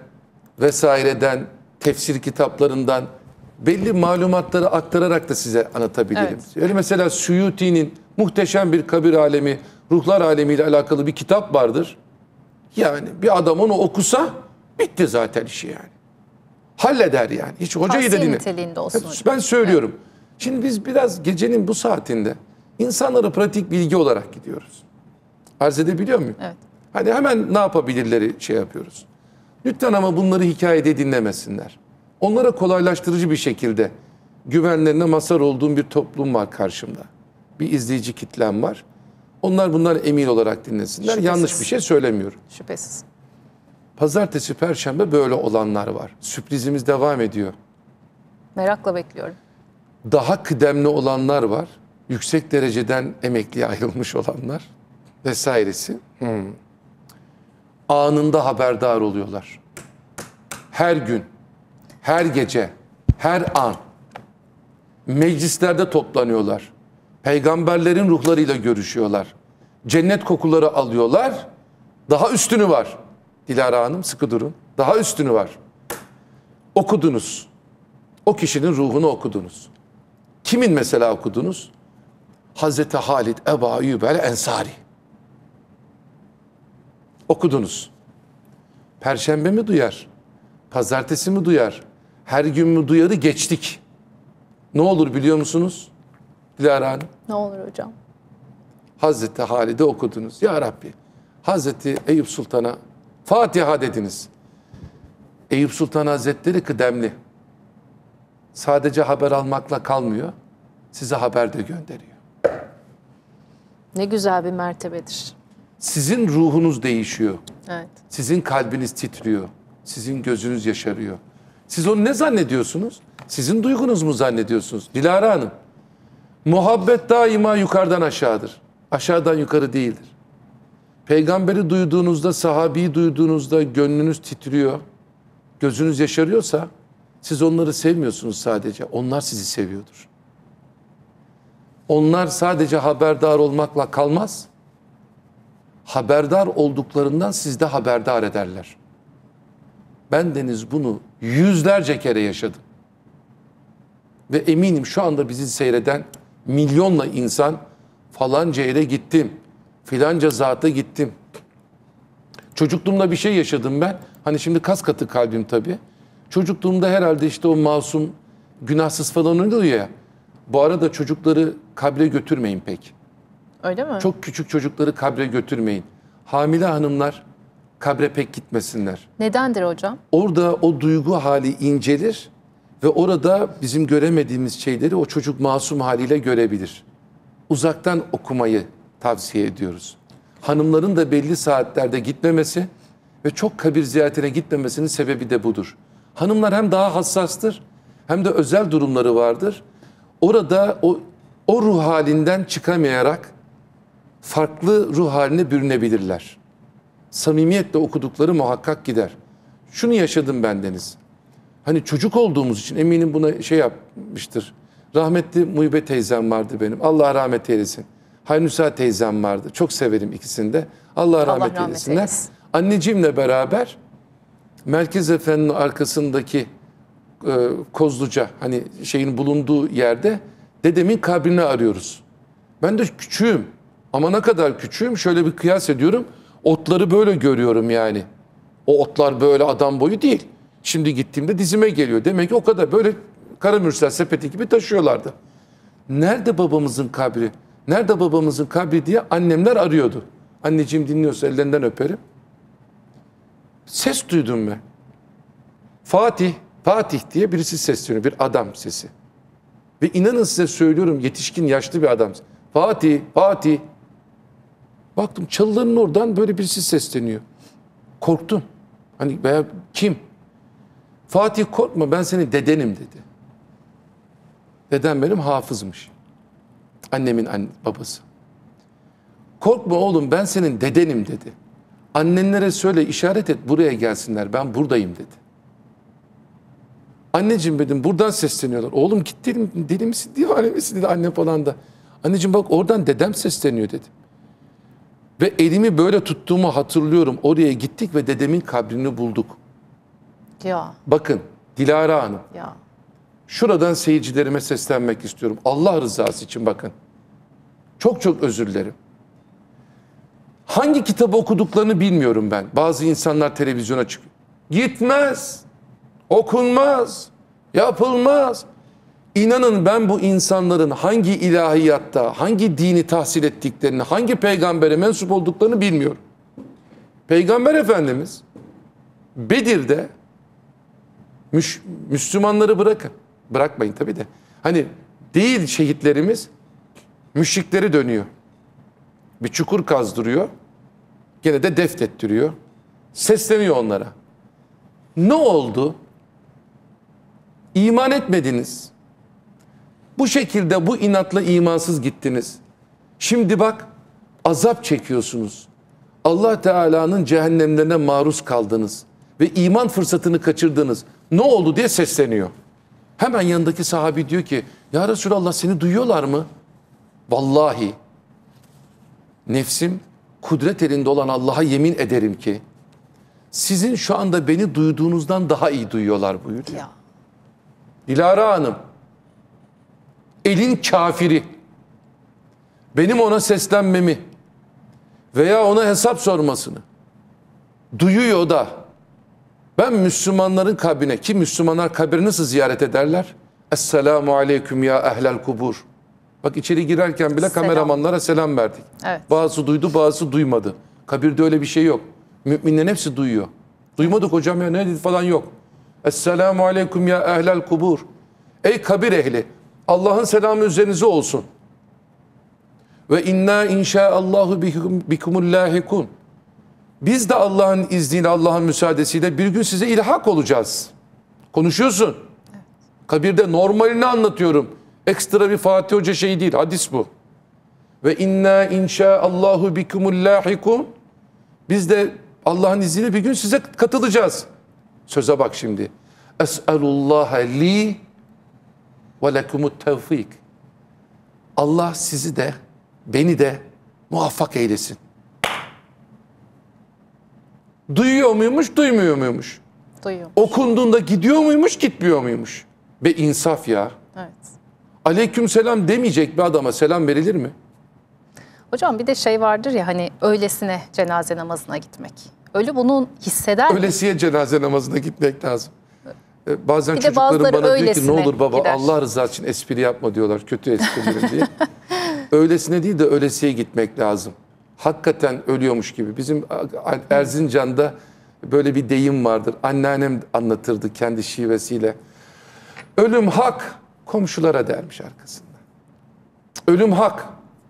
vesaireden, tefsir kitaplarından belli malumatları aktararak da size anlatabilirim. Evet. Öyle mesela Suyuti'nin muhteşem bir kabir alemi, ruhlar alemiyle alakalı bir kitap vardır. Yani bir adam onu okusa bitti zaten işi yani. Halleder yani. Hiç hocayı da Tavsiye dinle. olsun Hep- Ben söylüyorum. Şimdi biz biraz gecenin bu saatinde insanları pratik bilgi olarak gidiyoruz. Arz edebiliyor muyum? Evet. Hani hemen ne yapabilirleri şey yapıyoruz. Lütfen ama bunları hikayede dinlemesinler. Onlara kolaylaştırıcı bir şekilde güvenlerine mazhar olduğum bir toplum var karşımda. Bir izleyici kitlem var. Onlar bundan emin olarak dinlesinler. Şüphesiz. Yanlış bir şey söylemiyorum. Şüphesiz. Pazartesi, perşembe böyle olanlar var. Sürprizimiz devam ediyor. Merakla bekliyorum. Daha kıdemli olanlar var. Yüksek dereceden emekliye ayrılmış olanlar vesairesi. Hmm. Anında haberdar oluyorlar. Her gün, her gece, her an. Meclislerde toplanıyorlar. Peygamberlerin ruhlarıyla görüşüyorlar. Cennet kokuları alıyorlar. Daha üstünü var. Dilara Hanım sıkı durun. Daha üstünü var. Okudunuz. O kişinin ruhunu okudunuz. Kimin mesela okudunuz? Hazreti Halid Eba Yübel Ensari. Okudunuz. Perşembe mi duyar? Pazartesi mi duyar? Her gün mü duyarı geçtik. Ne olur biliyor musunuz? Dilara Hanım. Ne olur hocam? Hazreti Halid'i okudunuz. Ya Rabbi Hazreti Eyüp Sultan'a Fatiha dediniz. Eyüp Sultan Hazretleri kıdemli. Sadece haber almakla kalmıyor. Size haber de gönderiyor. Ne güzel bir mertebedir. Sizin ruhunuz değişiyor. Evet. Sizin kalbiniz titriyor. Sizin gözünüz yaşarıyor. Siz onu ne zannediyorsunuz? Sizin duygunuz mu zannediyorsunuz? Dilara Hanım. Muhabbet daima yukarıdan aşağıdır. Aşağıdan yukarı değildir. Peygamberi duyduğunuzda, sahabiyi duyduğunuzda gönlünüz titriyor, gözünüz yaşarıyorsa siz onları sevmiyorsunuz sadece. Onlar sizi seviyordur. Onlar sadece haberdar olmakla kalmaz. Haberdar olduklarından siz de haberdar ederler. Ben Deniz bunu yüzlerce kere yaşadım. Ve eminim şu anda bizi seyreden milyonla insan falanca yere gittim filanca zata gittim. Çocukluğumda bir şey yaşadım ben. Hani şimdi kas katı kalbim tabii. Çocukluğumda herhalde işte o masum, günahsız falan oluyor ya. Bu arada çocukları kabre götürmeyin pek. Öyle mi? Çok küçük çocukları kabre götürmeyin. Hamile hanımlar kabre pek gitmesinler. Nedendir hocam? Orada o duygu hali incelir ve orada bizim göremediğimiz şeyleri o çocuk masum haliyle görebilir. Uzaktan okumayı tavsiye ediyoruz. Hanımların da belli saatlerde gitmemesi ve çok kabir ziyaretine gitmemesinin sebebi de budur. Hanımlar hem daha hassastır hem de özel durumları vardır. Orada o, o ruh halinden çıkamayarak farklı ruh haline bürünebilirler. Samimiyetle okudukları muhakkak gider. Şunu yaşadım bendeniz. Hani çocuk olduğumuz için eminim buna şey yapmıştır. Rahmetli Muhibe teyzem vardı benim. Allah rahmet eylesin. Haynusa teyzem vardı. Çok severim ikisini de. Allah, Allah rahmet, rahmet Eylesin. Anneciğimle beraber Merkez Efendi'nin arkasındaki e, Kozluca hani şeyin bulunduğu yerde dedemin kabrini arıyoruz. Ben de küçüğüm ama ne kadar küçüğüm şöyle bir kıyas ediyorum. Otları böyle görüyorum yani. O otlar böyle adam boyu değil. Şimdi gittiğimde dizime geliyor. Demek ki o kadar böyle karamürsel sepeti gibi taşıyorlardı. Nerede babamızın kabri? Nerede babamızın kabri diye annemler arıyordu. Anneciğim dinliyorsa ellerinden öperim. Ses duydum ben. Fatih, Fatih diye birisi sesleniyor. Bir adam sesi. Ve inanın size söylüyorum yetişkin yaşlı bir adam. Fatih, Fatih. Baktım çalıların oradan böyle birisi sesleniyor. Korktum. Hani veya kim? Fatih korkma ben senin dedenim dedi. Dedem benim hafızmış. Annemin anne, babası. Korkma oğlum ben senin dedenim dedi. Annenlere söyle işaret et buraya gelsinler ben buradayım dedi. Anneciğim dedim buradan sesleniyorlar. Oğlum git dedim deli misin divane misin dedi anne falan da. Anneciğim bak oradan dedem sesleniyor dedi. Ve elimi böyle tuttuğumu hatırlıyorum. Oraya gittik ve dedemin kabrini bulduk. Ya. Bakın Dilara Hanım. Ya. Şuradan seyircilerime seslenmek istiyorum. Allah rızası için bakın. Çok çok özür dilerim. Hangi kitabı okuduklarını bilmiyorum ben. Bazı insanlar televizyona çıkıyor. Gitmez. Okunmaz. Yapılmaz. İnanın ben bu insanların hangi ilahiyatta, hangi dini tahsil ettiklerini, hangi peygambere mensup olduklarını bilmiyorum. Peygamber Efendimiz Bedir'de Müslümanları bırakın. Bırakmayın tabii de. Hani değil şehitlerimiz müşrikleri dönüyor. Bir çukur kazdırıyor. Gene de deftettiriyor. Sesleniyor onlara. Ne oldu? İman etmediniz. Bu şekilde bu inatla imansız gittiniz. Şimdi bak azap çekiyorsunuz. Allah Teala'nın cehennemlerine maruz kaldınız ve iman fırsatını kaçırdınız. Ne oldu diye sesleniyor. Hemen yanındaki sahabi diyor ki ya Resulallah seni duyuyorlar mı? Vallahi nefsim kudret elinde olan Allah'a yemin ederim ki sizin şu anda beni duyduğunuzdan daha iyi duyuyorlar buyuruyor. Ya. Dilara Hanım elin kafiri benim ona seslenmemi veya ona hesap sormasını duyuyor da ben Müslümanların kabrine ki Müslümanlar kabri nasıl ziyaret ederler? Esselamu aleyküm ya ehlel kubur. Bak içeri girerken bile selam. kameramanlara selam verdik. Evet. Bazısı duydu bazısı duymadı. Kabirde öyle bir şey yok. Müminlerin hepsi duyuyor. Duymadık hocam ya ne dedi falan yok. Esselamu aleyküm ya ehlel kubur. Ey kabir ehli Allah'ın selamı üzerinize olsun. Ve inna inşaallahu bikumul lahikun. Biz de Allah'ın izniyle, Allah'ın müsaadesiyle bir gün size ilhak olacağız. Konuşuyorsun. Evet. Kabirde normalini anlatıyorum. Ekstra bir Fatih Hoca şeyi değil. Hadis bu. Ve inna Allahu bikumul lahikum. Biz de Allah'ın izniyle bir gün size katılacağız. Söze bak şimdi. Es'elullah li ve lekumut tevfik. Allah sizi de beni de muvaffak eylesin. Duyuyor muymuş, duymuyor muymuş? Duyuyor. Okunduğunda gidiyor muymuş, gitmiyor muymuş? Be insaf ya. Evet aleyküm selam demeyecek bir adama selam verilir mi? Hocam bir de şey vardır ya hani öylesine cenaze namazına gitmek. Ölü bunu hisseder mi? Öylesiye cenaze namazına gitmek lazım. E, bazen Bir de çocuklarım bazıları bana diyor ki ne olur baba gider." Allah rızası için espri yapma diyorlar. Kötü esprilerim diye. Öylesine değil de öylesiye gitmek lazım. Hakikaten ölüyormuş gibi. Bizim Erzincan'da böyle bir deyim vardır. Anneannem anlatırdı kendi şivesiyle. Ölüm hak, komşulara dermiş arkasında. Ölüm hak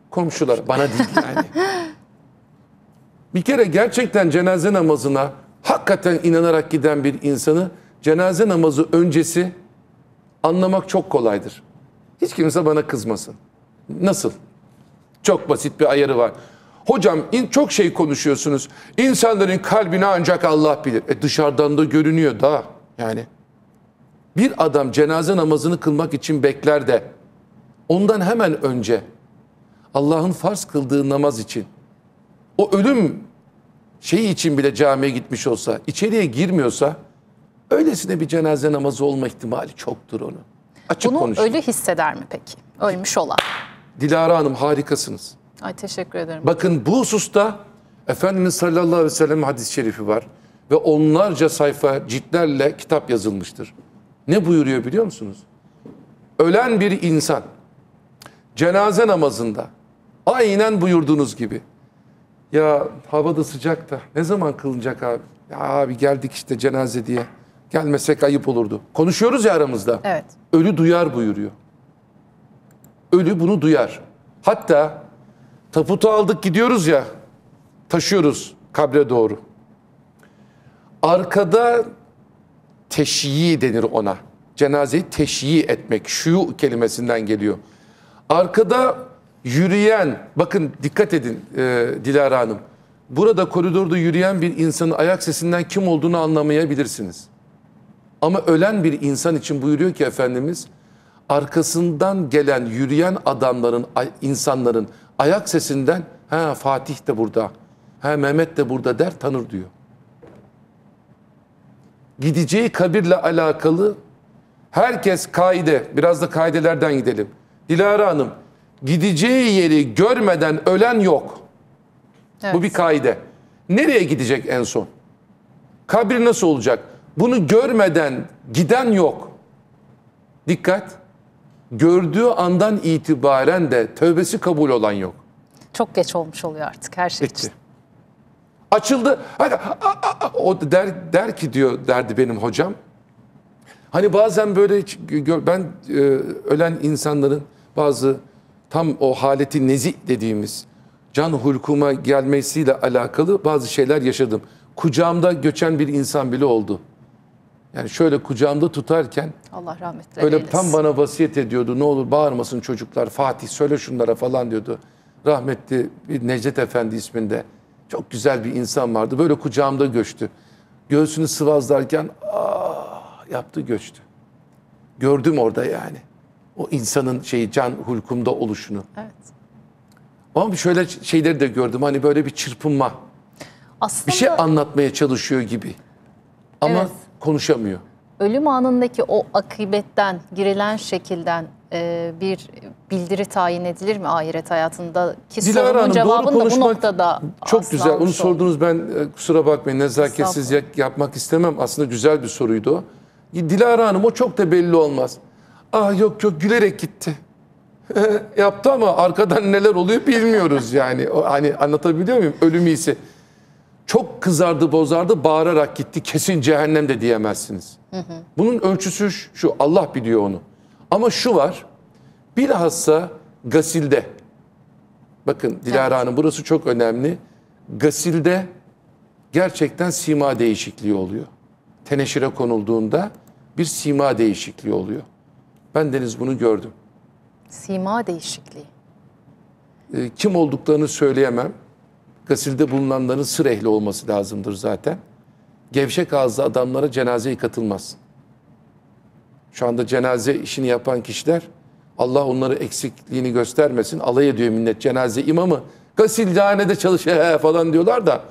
komşulara bana değil yani. bir kere gerçekten cenaze namazına hakikaten inanarak giden bir insanı cenaze namazı öncesi anlamak çok kolaydır. Hiç kimse bana kızmasın. Nasıl? Çok basit bir ayarı var. Hocam in, çok şey konuşuyorsunuz. İnsanların kalbini ancak Allah bilir. E dışarıdan da görünüyor daha yani bir adam cenaze namazını kılmak için bekler de ondan hemen önce Allah'ın farz kıldığı namaz için o ölüm şeyi için bile camiye gitmiş olsa içeriye girmiyorsa öylesine bir cenaze namazı olma ihtimali çoktur onu. Açık Bunu konuşayım. ölü hisseder mi peki? Ölmüş olan. Dilara Hanım harikasınız. Ay teşekkür ederim. Bakın bu hususta Efendimiz sallallahu aleyhi ve sellem hadis-i şerifi var ve onlarca sayfa ciltlerle kitap yazılmıştır. Ne buyuruyor biliyor musunuz? Ölen bir insan cenaze namazında aynen buyurduğunuz gibi ya hava da sıcak da ne zaman kılınacak abi? Ya abi geldik işte cenaze diye. Gelmesek ayıp olurdu. Konuşuyoruz ya aramızda. Evet. Ölü duyar buyuruyor. Ölü bunu duyar. Hatta taputu aldık gidiyoruz ya. Taşıyoruz kabre doğru. Arkada teşyi denir ona. Cenazeyi teşyi etmek, şu kelimesinden geliyor. Arkada yürüyen, bakın dikkat edin e, Dilara Hanım. Burada koridorda yürüyen bir insanın ayak sesinden kim olduğunu anlamayabilirsiniz. Ama ölen bir insan için buyuruyor ki Efendimiz, arkasından gelen yürüyen adamların, insanların ayak sesinden ha Fatih de burada, ha Mehmet de burada der tanır diyor gideceği kabirle alakalı herkes kaide, biraz da kaidelerden gidelim. Dilara Hanım, gideceği yeri görmeden ölen yok. Evet. Bu bir kaide. Nereye gidecek en son? Kabir nasıl olacak? Bunu görmeden giden yok. Dikkat. Gördüğü andan itibaren de tövbesi kabul olan yok. Çok geç olmuş oluyor artık her şey Bitti. için. Açıldı. Hadi, a, a, a. O der, der ki diyor derdi benim hocam. Hani bazen böyle ben e, ölen insanların bazı tam o haleti nezih dediğimiz can hulkuma gelmesiyle alakalı bazı şeyler yaşadım. Kucağımda göçen bir insan bile oldu. Yani şöyle kucağımda tutarken Allah rahmetle böyle eylesin. tam bana vasiyet ediyordu. Ne olur bağırmasın çocuklar Fatih söyle şunlara falan diyordu. Rahmetli bir Necdet Efendi isminde çok güzel bir insan vardı. Böyle kucağımda göçtü. Göğsünü sıvazlarken ah yaptı göçtü. Gördüm orada yani. O insanın şeyi can hulkumda oluşunu. Evet. Ama şöyle şeyleri de gördüm. Hani böyle bir çırpınma. Aslında... Bir şey anlatmaya çalışıyor gibi. Ama evet. konuşamıyor. Ölüm anındaki o akıbetten, girilen şekilden e, bir bildiri tayin edilir mi ahiret hayatındaki Dilara sorunun Hanım, cevabını doğru da bu noktada Çok güzel. Onu sordunuz ben e, kusura bakmayın nezaketsiz yapmak istemem. Aslında güzel bir soruydu o. Dilara Hanım o çok da belli olmaz. Ah yok yok gülerek gitti. Yaptı ama arkadan neler oluyor bilmiyoruz yani. hani anlatabiliyor muyum? Ölüm iyisi. Çok kızardı bozardı bağırarak gitti. Kesin cehennem de diyemezsiniz. Bunun ölçüsü şu Allah biliyor onu. Ama şu var, bilhassa gasilde, bakın Dilara evet. Hanım burası çok önemli, gasilde gerçekten sima değişikliği oluyor. Teneşire konulduğunda bir sima değişikliği oluyor. Ben Deniz bunu gördüm. Sima değişikliği. Ee, kim olduklarını söyleyemem. Gasilde bulunanların sır ehli olması lazımdır zaten. Gevşek ağızlı adamlara cenazeye katılmaz. Şu anda cenaze işini yapan kişiler Allah onları eksikliğini göstermesin. Alay ediyor millet cenaze imamı. Gasilhanede çalışıyor falan diyorlar da.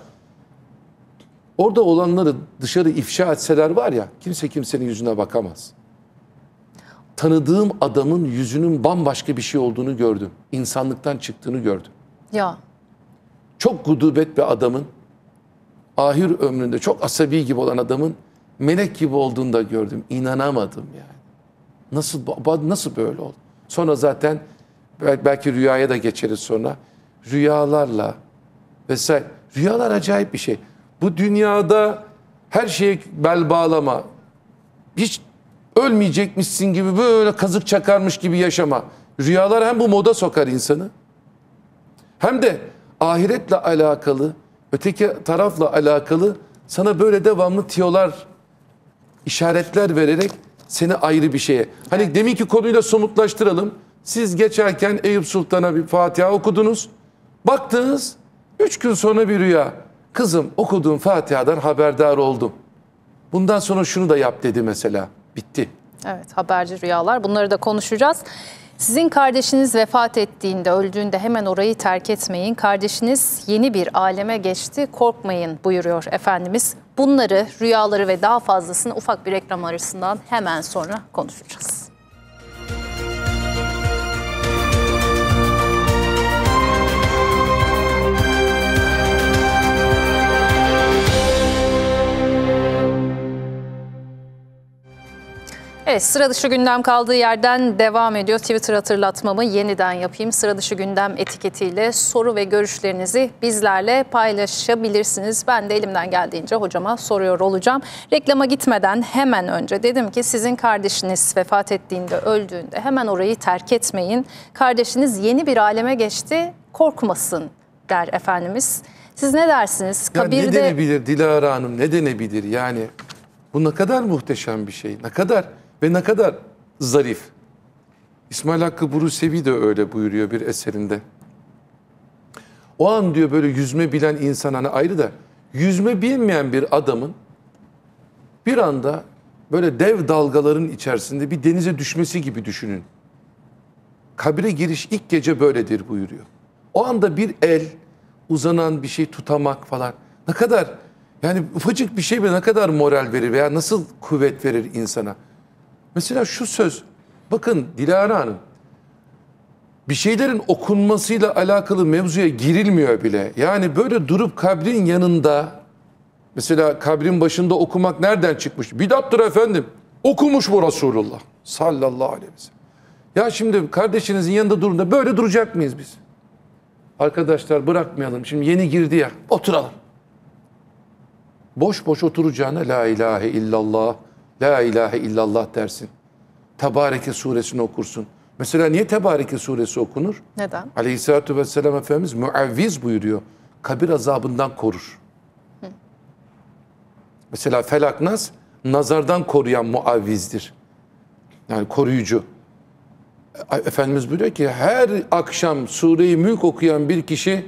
Orada olanları dışarı ifşa etseler var ya kimse kimsenin yüzüne bakamaz. Tanıdığım adamın yüzünün bambaşka bir şey olduğunu gördüm. insanlıktan çıktığını gördüm. Ya. Çok gudubet bir adamın ahir ömründe çok asabi gibi olan adamın melek gibi olduğunu da gördüm. inanamadım yani. Nasıl nasıl böyle oldu? Sonra zaten belki rüyaya da geçeriz sonra. Rüyalarla vesaire. Rüyalar acayip bir şey. Bu dünyada her şeye bel bağlama. Hiç ölmeyecekmişsin gibi böyle kazık çakarmış gibi yaşama. Rüyalar hem bu moda sokar insanı. Hem de ahiretle alakalı, öteki tarafla alakalı sana böyle devamlı tiyolar, işaretler vererek seni ayrı bir şeye. Hani evet. deminki konuyla somutlaştıralım. Siz geçerken Eyüp Sultan'a bir Fatiha okudunuz. Baktınız üç gün sonra bir rüya. Kızım okuduğun Fatiha'dan haberdar oldum. Bundan sonra şunu da yap dedi mesela. Bitti. Evet haberci rüyalar bunları da konuşacağız. Sizin kardeşiniz vefat ettiğinde, öldüğünde hemen orayı terk etmeyin. Kardeşiniz yeni bir aleme geçti, korkmayın buyuruyor Efendimiz. Bunları, rüyaları ve daha fazlasını ufak bir reklam arasından hemen sonra konuşacağız. Evet sıra dışı gündem kaldığı yerden devam ediyor. Twitter hatırlatmamı yeniden yapayım. Sıra dışı gündem etiketiyle soru ve görüşlerinizi bizlerle paylaşabilirsiniz. Ben de elimden geldiğince hocama soruyor olacağım. Reklama gitmeden hemen önce dedim ki sizin kardeşiniz vefat ettiğinde öldüğünde hemen orayı terk etmeyin. Kardeşiniz yeni bir aleme geçti korkmasın der Efendimiz. Siz ne dersiniz? Kabirde... ne denebilir Dilara Hanım ne denebilir yani? Bu ne kadar muhteşem bir şey. Ne kadar ve ne kadar zarif. İsmail Hakkı Burusevi de öyle buyuruyor bir eserinde. O an diyor böyle yüzme bilen insan hani ayrı da yüzme bilmeyen bir adamın bir anda böyle dev dalgaların içerisinde bir denize düşmesi gibi düşünün. Kabire giriş ilk gece böyledir buyuruyor. O anda bir el uzanan bir şey tutamak falan ne kadar yani ufacık bir şey bile ne kadar moral verir veya nasıl kuvvet verir insana. Mesela şu söz. Bakın Dilara Hanım. Bir şeylerin okunmasıyla alakalı mevzuya girilmiyor bile. Yani böyle durup kabrin yanında mesela kabrin başında okumak nereden çıkmış? Bidattır efendim. Okumuş bu Resulullah sallallahu aleyhi ve sellem. Ya şimdi kardeşinizin yanında durunda böyle duracak mıyız biz? Arkadaşlar bırakmayalım. Şimdi yeni girdi ya. Oturalım. Boş boş oturacağına la ilahe illallah La ilahe illallah dersin. Tebareke suresini okursun. Mesela niye Tebareke suresi okunur? Neden? Aleyhisselatü vesselam Efendimiz müevviz buyuruyor. Kabir azabından korur. Hı. Mesela felaknas nazardan koruyan muavvizdir. Yani koruyucu. E, Efendimiz biliyor ki her akşam sureyi mülk okuyan bir kişi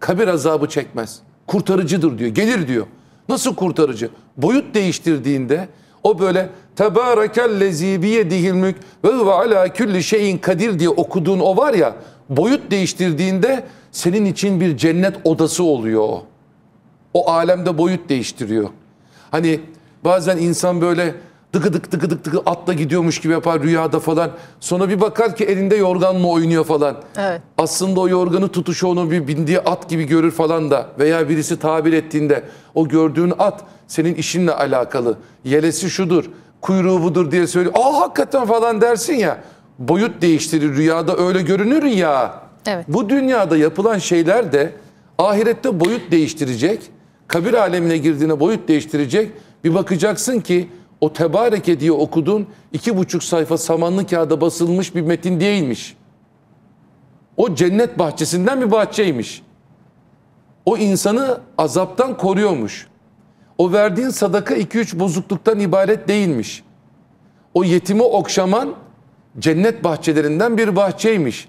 kabir azabı çekmez. Kurtarıcıdır diyor. Gelir diyor. Nasıl kurtarıcı? Boyut değiştirdiğinde o böyle tebarekellezi biyedihil mülk ve huve ala külli şeyin kadir diye okuduğun o var ya boyut değiştirdiğinde senin için bir cennet odası oluyor. O alemde boyut değiştiriyor. Hani bazen insan böyle dıgıdık dıgıdık dıgı atla gidiyormuş gibi yapar rüyada falan. Sonra bir bakar ki elinde yorgan mı oynuyor falan. Evet. Aslında o yorganı tutuşu onu bir bindiği at gibi görür falan da veya birisi tabir ettiğinde o gördüğün at senin işinle alakalı. Yelesi şudur, kuyruğu budur diye söylüyor. Aa hakikaten falan dersin ya. Boyut değiştirir rüyada öyle görünür ya. Evet. Bu dünyada yapılan şeyler de ahirette boyut değiştirecek. Kabir alemine girdiğine boyut değiştirecek. Bir bakacaksın ki o tebareke diye okuduğun iki buçuk sayfa samanlı kağıda basılmış bir metin değilmiş. O cennet bahçesinden bir bahçeymiş. O insanı azaptan koruyormuş. O verdiğin sadaka iki üç bozukluktan ibaret değilmiş. O yetimi okşaman cennet bahçelerinden bir bahçeymiş.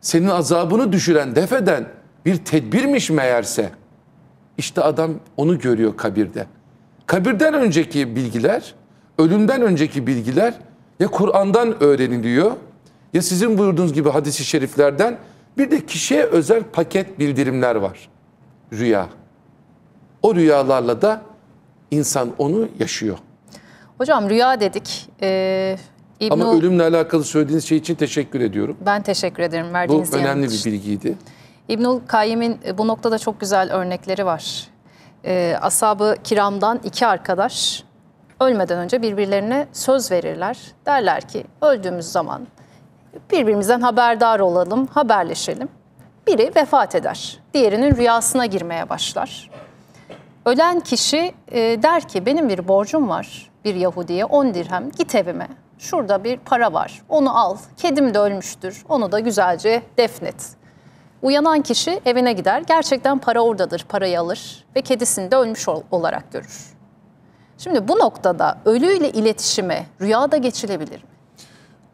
Senin azabını düşüren, defeden bir tedbirmiş meğerse. İşte adam onu görüyor kabirde.'' Kabirden önceki bilgiler, ölümden önceki bilgiler ya Kur'an'dan öğreniliyor ya sizin buyurduğunuz gibi hadisi şeriflerden bir de kişiye özel paket bildirimler var. Rüya. O rüyalarla da insan onu yaşıyor. Hocam rüya dedik. Ee, İbn Ama ölümle alakalı söylediğiniz şey için teşekkür ediyorum. Ben teşekkür ederim verdiğiniz Bu önemli bir bilgiydi. İbnül Kayyim'in bu noktada çok güzel örnekleri var e, ee, asabı kiramdan iki arkadaş ölmeden önce birbirlerine söz verirler. Derler ki öldüğümüz zaman birbirimizden haberdar olalım, haberleşelim. Biri vefat eder, diğerinin rüyasına girmeye başlar. Ölen kişi e, der ki benim bir borcum var bir Yahudi'ye 10 dirhem git evime. Şurada bir para var onu al. Kedim de ölmüştür onu da güzelce defnet. Uyanan kişi evine gider, gerçekten para oradadır, parayı alır ve kedisini de ölmüş olarak görür. Şimdi bu noktada ölüyle iletişime rüyada geçilebilir mi?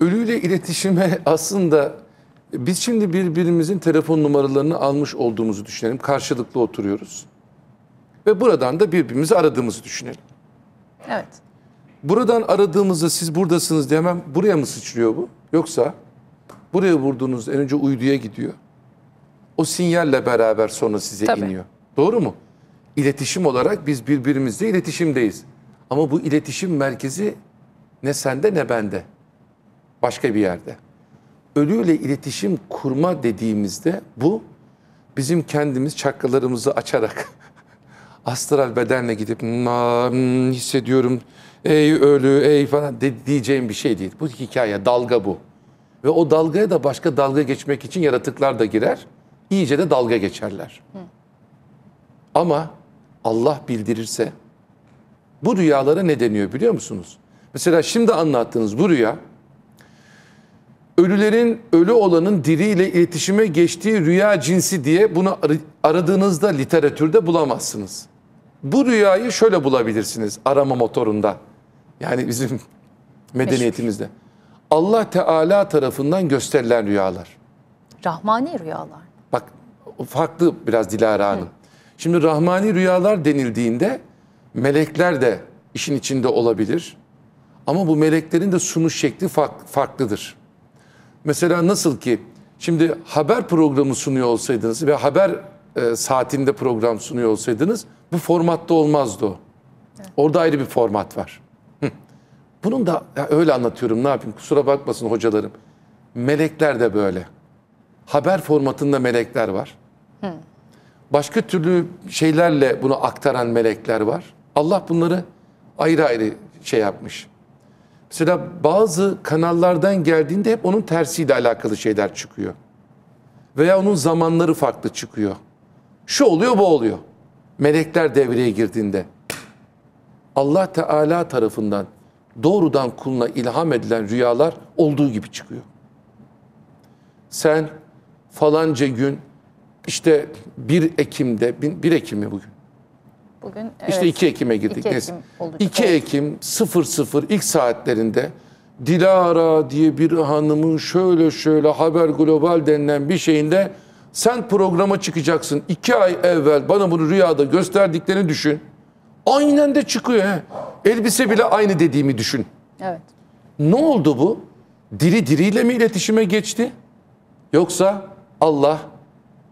Ölüyle iletişime aslında biz şimdi birbirimizin telefon numaralarını almış olduğumuzu düşünelim. Karşılıklı oturuyoruz. Ve buradan da birbirimizi aradığımızı düşünelim. Evet. Buradan aradığımızda siz buradasınız demem buraya mı sıçrıyor bu? Yoksa buraya vurduğunuz en önce uyduya gidiyor o sinyalle beraber sonra size Tabii. iniyor. Doğru mu? İletişim olarak biz birbirimizle iletişimdeyiz. Ama bu iletişim merkezi ne sende ne bende. Başka bir yerde. Ölüyle iletişim kurma dediğimizde bu bizim kendimiz çakralarımızı açarak astral bedenle gidip hmm, hissediyorum ey ölü ey falan de, diyeceğim bir şey değil. Bu hikaye dalga bu. Ve o dalgaya da başka dalga geçmek için yaratıklar da girer iyice de dalga geçerler. Hı. Ama Allah bildirirse bu rüyalara ne deniyor biliyor musunuz? Mesela şimdi anlattığınız bu rüya ölülerin ölü olanın diriyle iletişime geçtiği rüya cinsi diye bunu aradığınızda literatürde bulamazsınız. Bu rüyayı şöyle bulabilirsiniz arama motorunda. Yani bizim medeniyetimizde. Allah Teala tarafından gösterilen rüyalar. Rahmani rüyalar. Bak farklı biraz Dilara'nın. Şimdi rahmani rüyalar denildiğinde melekler de işin içinde olabilir. Ama bu meleklerin de sunuş şekli farklıdır. Mesela nasıl ki şimdi haber programı sunuyor olsaydınız ve haber e, saatinde program sunuyor olsaydınız bu formatta olmazdı o. Orada ayrı bir format var. Hı. Bunun da öyle anlatıyorum ne yapayım kusura bakmasın hocalarım. Melekler de böyle haber formatında melekler var. Hı. Başka türlü şeylerle bunu aktaran melekler var. Allah bunları ayrı ayrı şey yapmış. Mesela bazı kanallardan geldiğinde hep onun tersiyle alakalı şeyler çıkıyor. Veya onun zamanları farklı çıkıyor. Şu oluyor bu oluyor. Melekler devreye girdiğinde Allah Teala tarafından doğrudan kuluna ilham edilen rüyalar olduğu gibi çıkıyor. Sen falanca gün işte 1 Ekim'de 1 Ekim mi bugün? Bugün evet. İşte 2 Ekim'e girdik. 2 Ekim, olacak. 2 Ekim 00 ilk saatlerinde Dilara diye bir hanımın şöyle şöyle Haber Global denilen bir şeyinde sen programa çıkacaksın. 2 ay evvel bana bunu rüyada gösterdiklerini düşün. Aynen de çıkıyor he. Elbise bile aynı dediğimi düşün. Evet. Ne oldu bu? Diri diriyle mi iletişime geçti? Yoksa Allah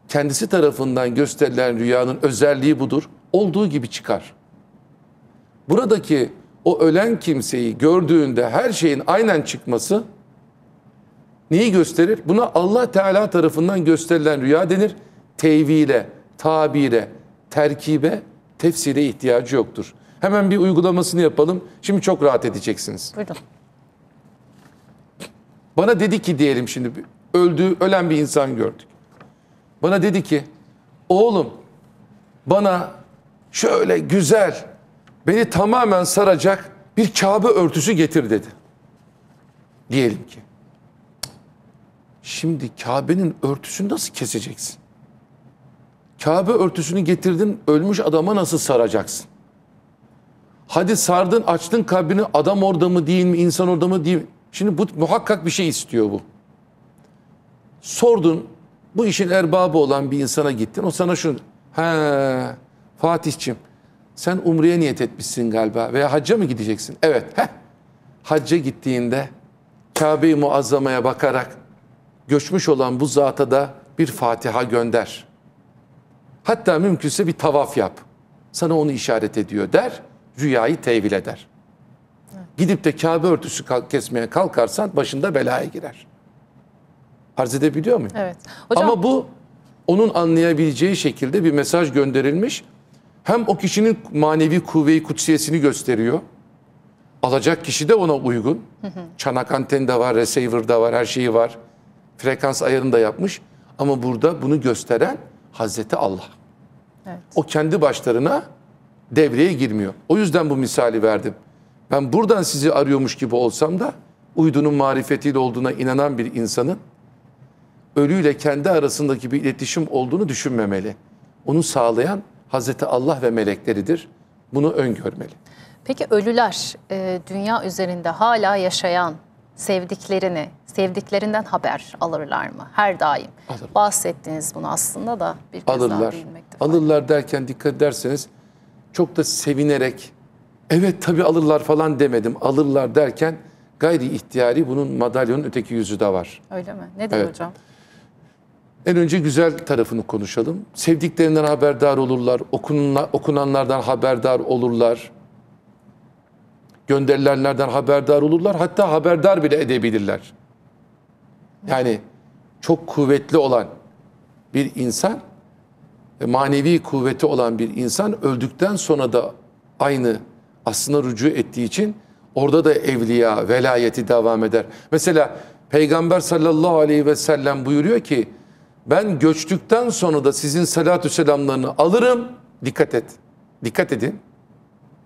kendisi tarafından gösterilen rüyanın özelliği budur. Olduğu gibi çıkar. Buradaki o ölen kimseyi gördüğünde her şeyin aynen çıkması neyi gösterir? Buna Allah Teala tarafından gösterilen rüya denir. Tevhile, tabire, terkibe, tefsire ihtiyacı yoktur. Hemen bir uygulamasını yapalım. Şimdi çok rahat edeceksiniz. Buyurun. Bana dedi ki diyelim şimdi öldüğü, ölen bir insan gördük. Bana dedi ki, oğlum bana şöyle güzel, beni tamamen saracak bir Kabe örtüsü getir dedi. Diyelim ki. Şimdi Kabe'nin örtüsünü nasıl keseceksin? Kabe örtüsünü getirdin, ölmüş adama nasıl saracaksın? Hadi sardın, açtın kabrini, adam orada mı değil mi, insan orada mı değil mi? Şimdi bu muhakkak bir şey istiyor bu. Sordun, bu işin erbabı olan bir insana gittin. O sana şunu, he Fatih'ciğim sen umreye niyet etmişsin galiba veya hacca mı gideceksin? Evet, heh. Hacca gittiğinde Kabe-i Muazzama'ya bakarak göçmüş olan bu zata da bir Fatiha gönder. Hatta mümkünse bir tavaf yap. Sana onu işaret ediyor der, rüyayı tevil eder. Gidip de Kabe örtüsü kesmeye kalkarsan başında belaya girer. Arz edebiliyor muyum? Evet. Hocam, Ama bu onun anlayabileceği şekilde bir mesaj gönderilmiş. Hem o kişinin manevi kuvveyi kutsiyesini gösteriyor. Alacak kişi de ona uygun. Hı hı. Çanak anten de var, receiver de var, her şeyi var. Frekans ayarını da yapmış. Ama burada bunu gösteren Hazreti Allah. Evet. O kendi başlarına devreye girmiyor. O yüzden bu misali verdim. Ben buradan sizi arıyormuş gibi olsam da uydunun marifetiyle olduğuna inanan bir insanın ölüyle kendi arasındaki bir iletişim olduğunu düşünmemeli. Onu sağlayan Hazreti Allah ve melekleridir. Bunu öngörmeli. Peki ölüler e, dünya üzerinde hala yaşayan sevdiklerini, sevdiklerinden haber alırlar mı? Her daim. Alırlar. Bahsettiğiniz bunu aslında da bir kez alırlar. daha değinmekte. Alırlar derken dikkat ederseniz çok da sevinerek evet tabii alırlar falan demedim. Alırlar derken gayri ihtiyari bunun madalyonun öteki yüzü de var. Öyle mi? Nedir evet. hocam? En önce güzel tarafını konuşalım. Sevdiklerinden haberdar olurlar, okunanlar, okunanlardan haberdar olurlar. Gönderilenlerden haberdar olurlar, hatta haberdar bile edebilirler. Yani çok kuvvetli olan bir insan, e, manevi kuvveti olan bir insan öldükten sonra da aynı aslına rücu ettiği için orada da evliya, velayeti devam eder. Mesela Peygamber sallallahu aleyhi ve sellem buyuruyor ki, ben göçtükten sonra da sizin salatü selamlarını alırım. Dikkat et. Dikkat edin.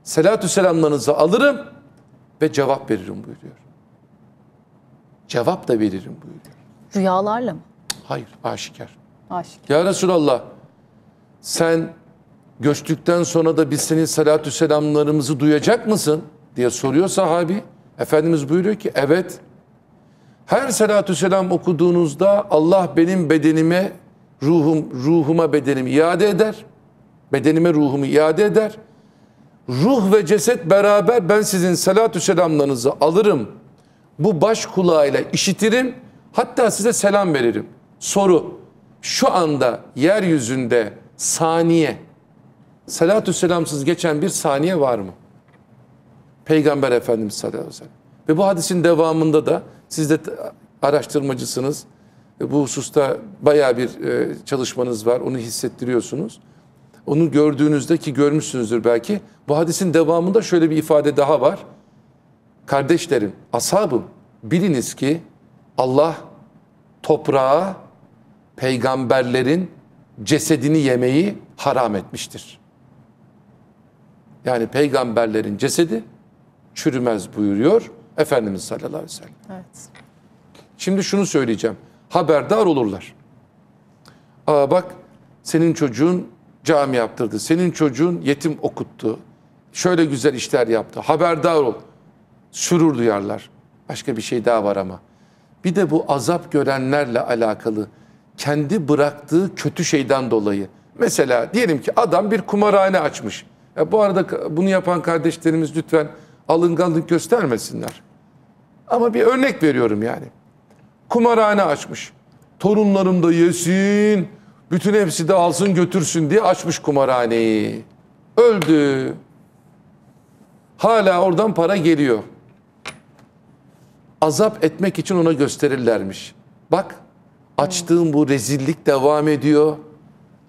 Salatü selamlarınızı alırım ve cevap veririm buyuruyor. Cevap da veririm buyuruyor. Rüyalarla mı? Hayır, aşikar. Aşikar. Ya Resulallah sen göçtükten sonra da biz senin salatü selamlarımızı duyacak mısın diye soruyor sahabi. Efendimiz buyuruyor ki evet her salatü selam okuduğunuzda Allah benim bedenime, ruhum, ruhuma bedenimi iade eder. Bedenime ruhumu iade eder. Ruh ve ceset beraber ben sizin salatü selamlarınızı alırım. Bu baş kulağıyla işitirim. Hatta size selam veririm. Soru. Şu anda yeryüzünde saniye, salatü selamsız geçen bir saniye var mı? Peygamber Efendimiz sallallahu aleyhi ve sellem. Ve bu hadisin devamında da siz de araştırmacısınız. Bu hususta baya bir e, çalışmanız var. Onu hissettiriyorsunuz. Onu gördüğünüzde ki görmüşsünüzdür belki. Bu hadisin devamında şöyle bir ifade daha var. Kardeşlerim, ashabım biliniz ki Allah toprağa peygamberlerin cesedini yemeyi haram etmiştir. Yani peygamberlerin cesedi çürümez buyuruyor Efendimiz sallallahu aleyhi ve sellem. Evet. Şimdi şunu söyleyeceğim. Haberdar olurlar. Aa bak senin çocuğun cami yaptırdı. Senin çocuğun yetim okuttu. Şöyle güzel işler yaptı. Haberdar ol. Sürür duyarlar. Başka bir şey daha var ama. Bir de bu azap görenlerle alakalı kendi bıraktığı kötü şeyden dolayı. Mesela diyelim ki adam bir kumarhane açmış. E bu arada bunu yapan kardeşlerimiz lütfen alınganlık göstermesinler. Ama bir örnek veriyorum yani. Kumarhane açmış. Torunlarım da yesin, bütün hepsi de alsın götürsün diye açmış kumarhaneyi. Öldü. Hala oradan para geliyor. Azap etmek için ona gösterirlermiş. Bak açtığım bu rezillik devam ediyor.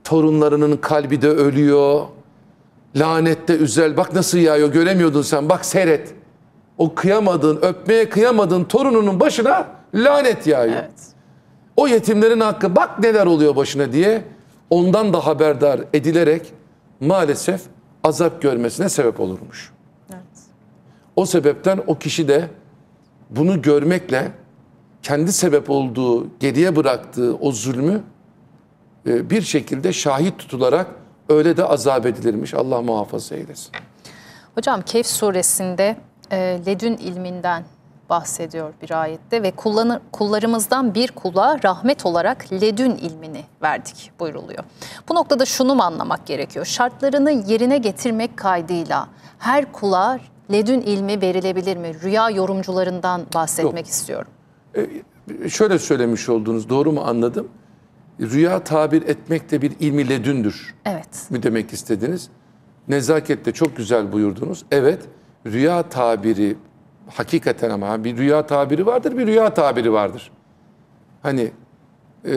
Torunlarının kalbi de ölüyor. Lanette üzel. Bak nasıl yağıyor göremiyordun sen. Bak seyret o kıyamadığın, öpmeye kıyamadığın torununun başına lanet yağıyor. Evet. O yetimlerin hakkı bak neler oluyor başına diye ondan da haberdar edilerek maalesef azap görmesine sebep olurmuş. Evet. O sebepten o kişi de bunu görmekle kendi sebep olduğu, geriye bıraktığı o zulmü e, bir şekilde şahit tutularak öyle de azap edilirmiş. Allah muhafaza eylesin. Hocam Kehf suresinde e, ledün ilminden bahsediyor bir ayette ve kullanır, kullarımızdan bir kula rahmet olarak ledün ilmini verdik buyruluyor. Bu noktada şunu mu anlamak gerekiyor? Şartlarını yerine getirmek kaydıyla her kula ledün ilmi verilebilir mi? Rüya yorumcularından bahsetmek Yok. istiyorum. E, şöyle söylemiş oldunuz doğru mu anladım? Rüya tabir etmek de bir ilmi ledündür. Evet. Mi demek istediniz? Nezaketle çok güzel buyurdunuz. Evet. Evet rüya tabiri hakikaten ama bir rüya tabiri vardır, bir rüya tabiri vardır. Hani e,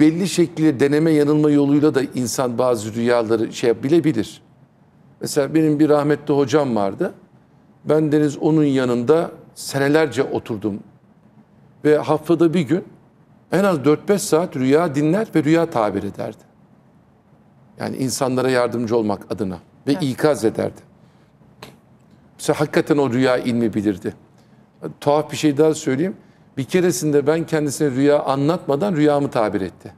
belli şekilde deneme yanılma yoluyla da insan bazı rüyaları şey bilebilir. Mesela benim bir rahmetli hocam vardı. Ben deniz onun yanında senelerce oturdum. Ve haftada bir gün en az 4-5 saat rüya dinler ve rüya tabir ederdi. Yani insanlara yardımcı olmak adına ve evet. ikaz ederdi. Mesela hakikaten o rüya ilmi bilirdi. Tuhaf bir şey daha söyleyeyim. Bir keresinde ben kendisine rüya anlatmadan rüyamı tabir etti.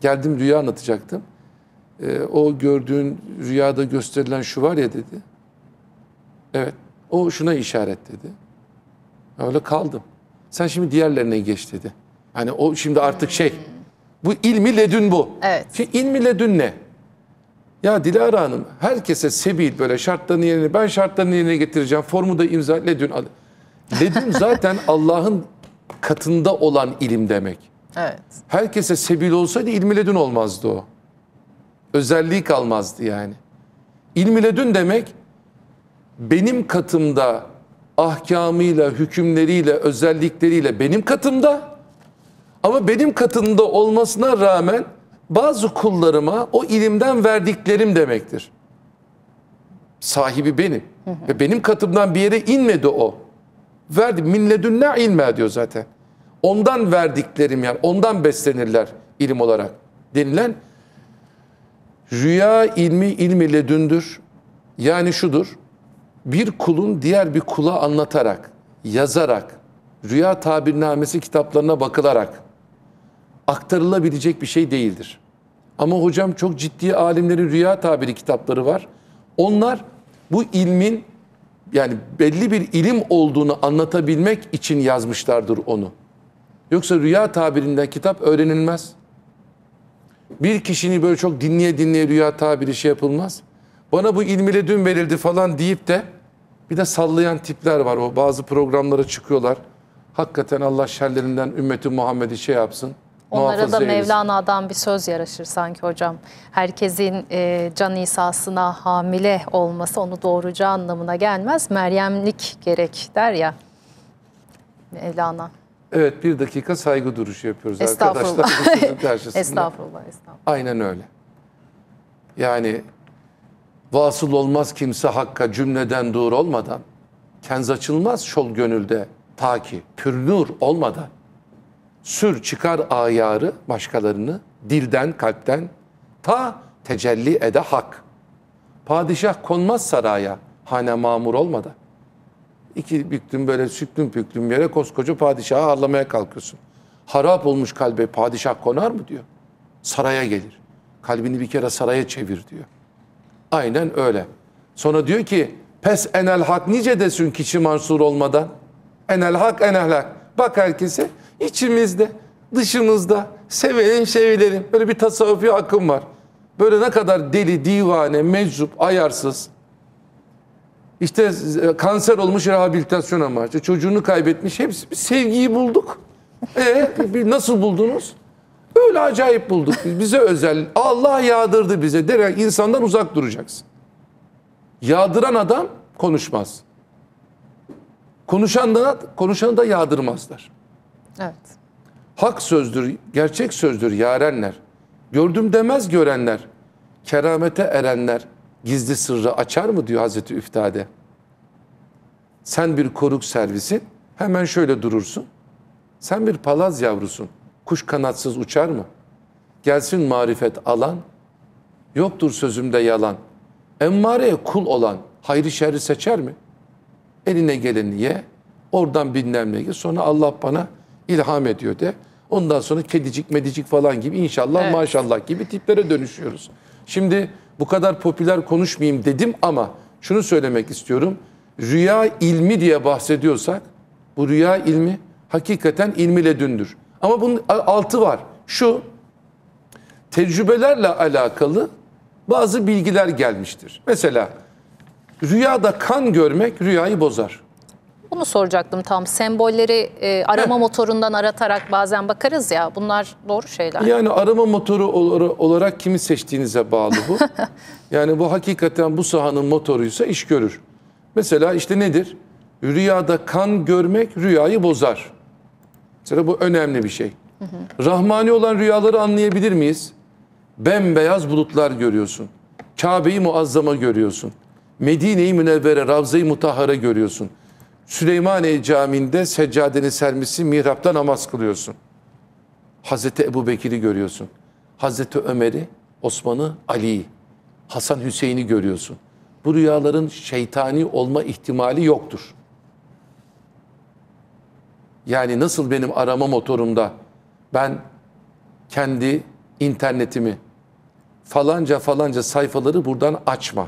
Geldim rüya anlatacaktım. E, o gördüğün rüyada gösterilen şu var ya dedi. Evet. O şuna işaret dedi. Öyle kaldım. Sen şimdi diğerlerine geç dedi. Hani o şimdi artık şey. Bu ilmi ledün bu. Evet. Şimdi ilmi ledün ne? Ya Dilara Hanım herkese sebil böyle şartlarını yerine ben şartlarını yerine getireceğim formu da imza ledün al. Ledün zaten Allah'ın katında olan ilim demek. Evet. Herkese sebil olsaydı ilmi ledün olmazdı o. Özelliği kalmazdı yani. İlmi ledün demek benim katımda ahkamıyla, hükümleriyle, özellikleriyle benim katımda ama benim katında olmasına rağmen bazı kullarıma o ilimden verdiklerim demektir. Sahibi benim. Hı hı. Ve benim katımdan bir yere inmedi o. Verdi. Minledünne ilme diyor zaten. Ondan verdiklerim yani ondan beslenirler ilim olarak denilen rüya ilmi ilmi ledündür. Yani şudur. Bir kulun diğer bir kula anlatarak, yazarak, rüya tabirnamesi kitaplarına bakılarak aktarılabilecek bir şey değildir. Ama hocam çok ciddi alimlerin rüya tabiri kitapları var. Onlar bu ilmin yani belli bir ilim olduğunu anlatabilmek için yazmışlardır onu. Yoksa rüya tabirinden kitap öğrenilmez. Bir kişinin böyle çok dinleye dinleye rüya tabiri şey yapılmaz. Bana bu ilmiyle dün verildi falan deyip de bir de sallayan tipler var o bazı programlara çıkıyorlar. Hakikaten Allah şerlerinden ümmeti Muhammed'i şey yapsın. Onlara da Mevlana'dan bir söz yaraşır sanki hocam. Herkesin e, can İsa'sına hamile olması onu doğuracağı anlamına gelmez. Meryemlik gerek der ya Mevlana. Evet bir dakika saygı duruşu yapıyoruz arkadaşlar. karşısında. estağfurullah, estağfurullah. Aynen öyle. Yani vasıl olmaz kimse hakka cümleden dur olmadan, kenz açılmaz şol gönülde ta ki pür nur olmadan, sür çıkar ayarı başkalarını dilden kalpten ta tecelli ede hak. Padişah konmaz saraya hane mamur olmadı. İki büktüm böyle süklüm püklüm yere koskoca padişahı ağırlamaya kalkıyorsun. Harap olmuş kalbe padişah konar mı diyor. Saraya gelir. Kalbini bir kere saraya çevir diyor. Aynen öyle. Sonra diyor ki pes enel hak nice desin kişi mansur olmadan. Enel hak enel hak. Bak herkese İçimizde, dışımızda sevelim sevilelim. Böyle bir tasavvufi akım var. Böyle ne kadar deli, divane, meczup, ayarsız. İşte e, kanser olmuş rehabilitasyon amaçlı. Çocuğunu kaybetmiş. Hepsi bir sevgiyi bulduk. E nasıl buldunuz? Öyle acayip bulduk. Bize özel. Allah yağdırdı bize. Derek insandan uzak duracaksın. Yağdıran adam konuşmaz. Konuşan da, konuşanı da yağdırmazlar. Evet. Hak sözdür, gerçek sözdür yarenler. Gördüm demez görenler. Keramete erenler gizli sırrı açar mı diyor Hazreti Üftade. Sen bir koruk servisin hemen şöyle durursun. Sen bir palaz yavrusun. Kuş kanatsız uçar mı? Gelsin marifet alan. Yoktur sözümde yalan. Emmareye kul olan hayrı şerri seçer mi? Eline geleni ye. Oradan bilmem ne. Sonra Allah bana ilham ediyor de. Ondan sonra kedicik medicik falan gibi inşallah evet. maşallah gibi tiplere dönüşüyoruz. Şimdi bu kadar popüler konuşmayayım dedim ama şunu söylemek istiyorum. Rüya ilmi diye bahsediyorsak bu rüya ilmi hakikaten ilmi dündür. Ama bunun altı var. Şu tecrübelerle alakalı bazı bilgiler gelmiştir. Mesela rüyada kan görmek rüyayı bozar. Bunu soracaktım tam. Sembolleri e, arama Heh. motorundan aratarak bazen bakarız ya. Bunlar doğru şeyler. Yani arama motoru olarak kimi seçtiğinize bağlı bu. yani bu hakikaten bu sahanın motoruysa iş görür. Mesela işte nedir? Rüyada kan görmek rüyayı bozar. Mesela bu önemli bir şey. Rahmani olan rüyaları anlayabilir miyiz? Bembeyaz bulutlar görüyorsun. Kabe'yi muazzama görüyorsun. Medine-i Münevvere, Ravza-i Mutahhara görüyorsun. Süleymaniye Camii'nde seccadeni sermisi mihrapta namaz kılıyorsun. Hazreti Ebu Bekir'i görüyorsun. Hazreti Ömer'i, Osman'ı, Ali'yi, Hasan Hüseyin'i görüyorsun. Bu rüyaların şeytani olma ihtimali yoktur. Yani nasıl benim arama motorumda ben kendi internetimi falanca falanca sayfaları buradan açma.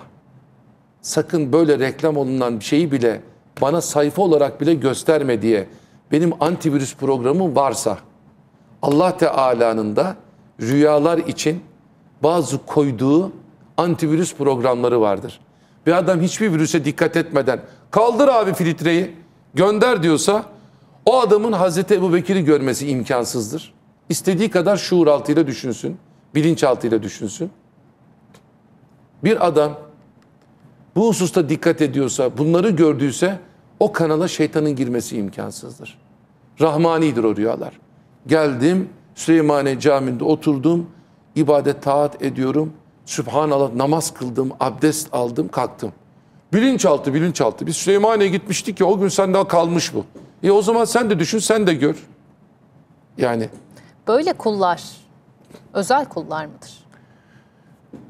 Sakın böyle reklam olunan bir şeyi bile bana sayfa olarak bile gösterme diye benim antivirüs programım varsa Allah Teala'nın da rüyalar için bazı koyduğu antivirüs programları vardır. Bir adam hiçbir virüse dikkat etmeden kaldır abi filtreyi gönder diyorsa o adamın Hazreti Ebu Bekir'i görmesi imkansızdır. İstediği kadar şuur altıyla düşünsün, bilinç altıyla düşünsün. Bir adam bu hususta dikkat ediyorsa, bunları gördüyse o kanala şeytanın girmesi imkansızdır. Rahmanidir o rüyalar. Geldim Süleymaniye Camii'nde oturdum. ibadet taat ediyorum. Sübhanallah namaz kıldım, abdest aldım, kalktım. Bilinçaltı, bilinçaltı. Biz Süleymaniye gitmiştik ya o gün sende kalmış bu. E o zaman sen de düşün, sen de gör. Yani. Böyle kullar özel kullar mıdır?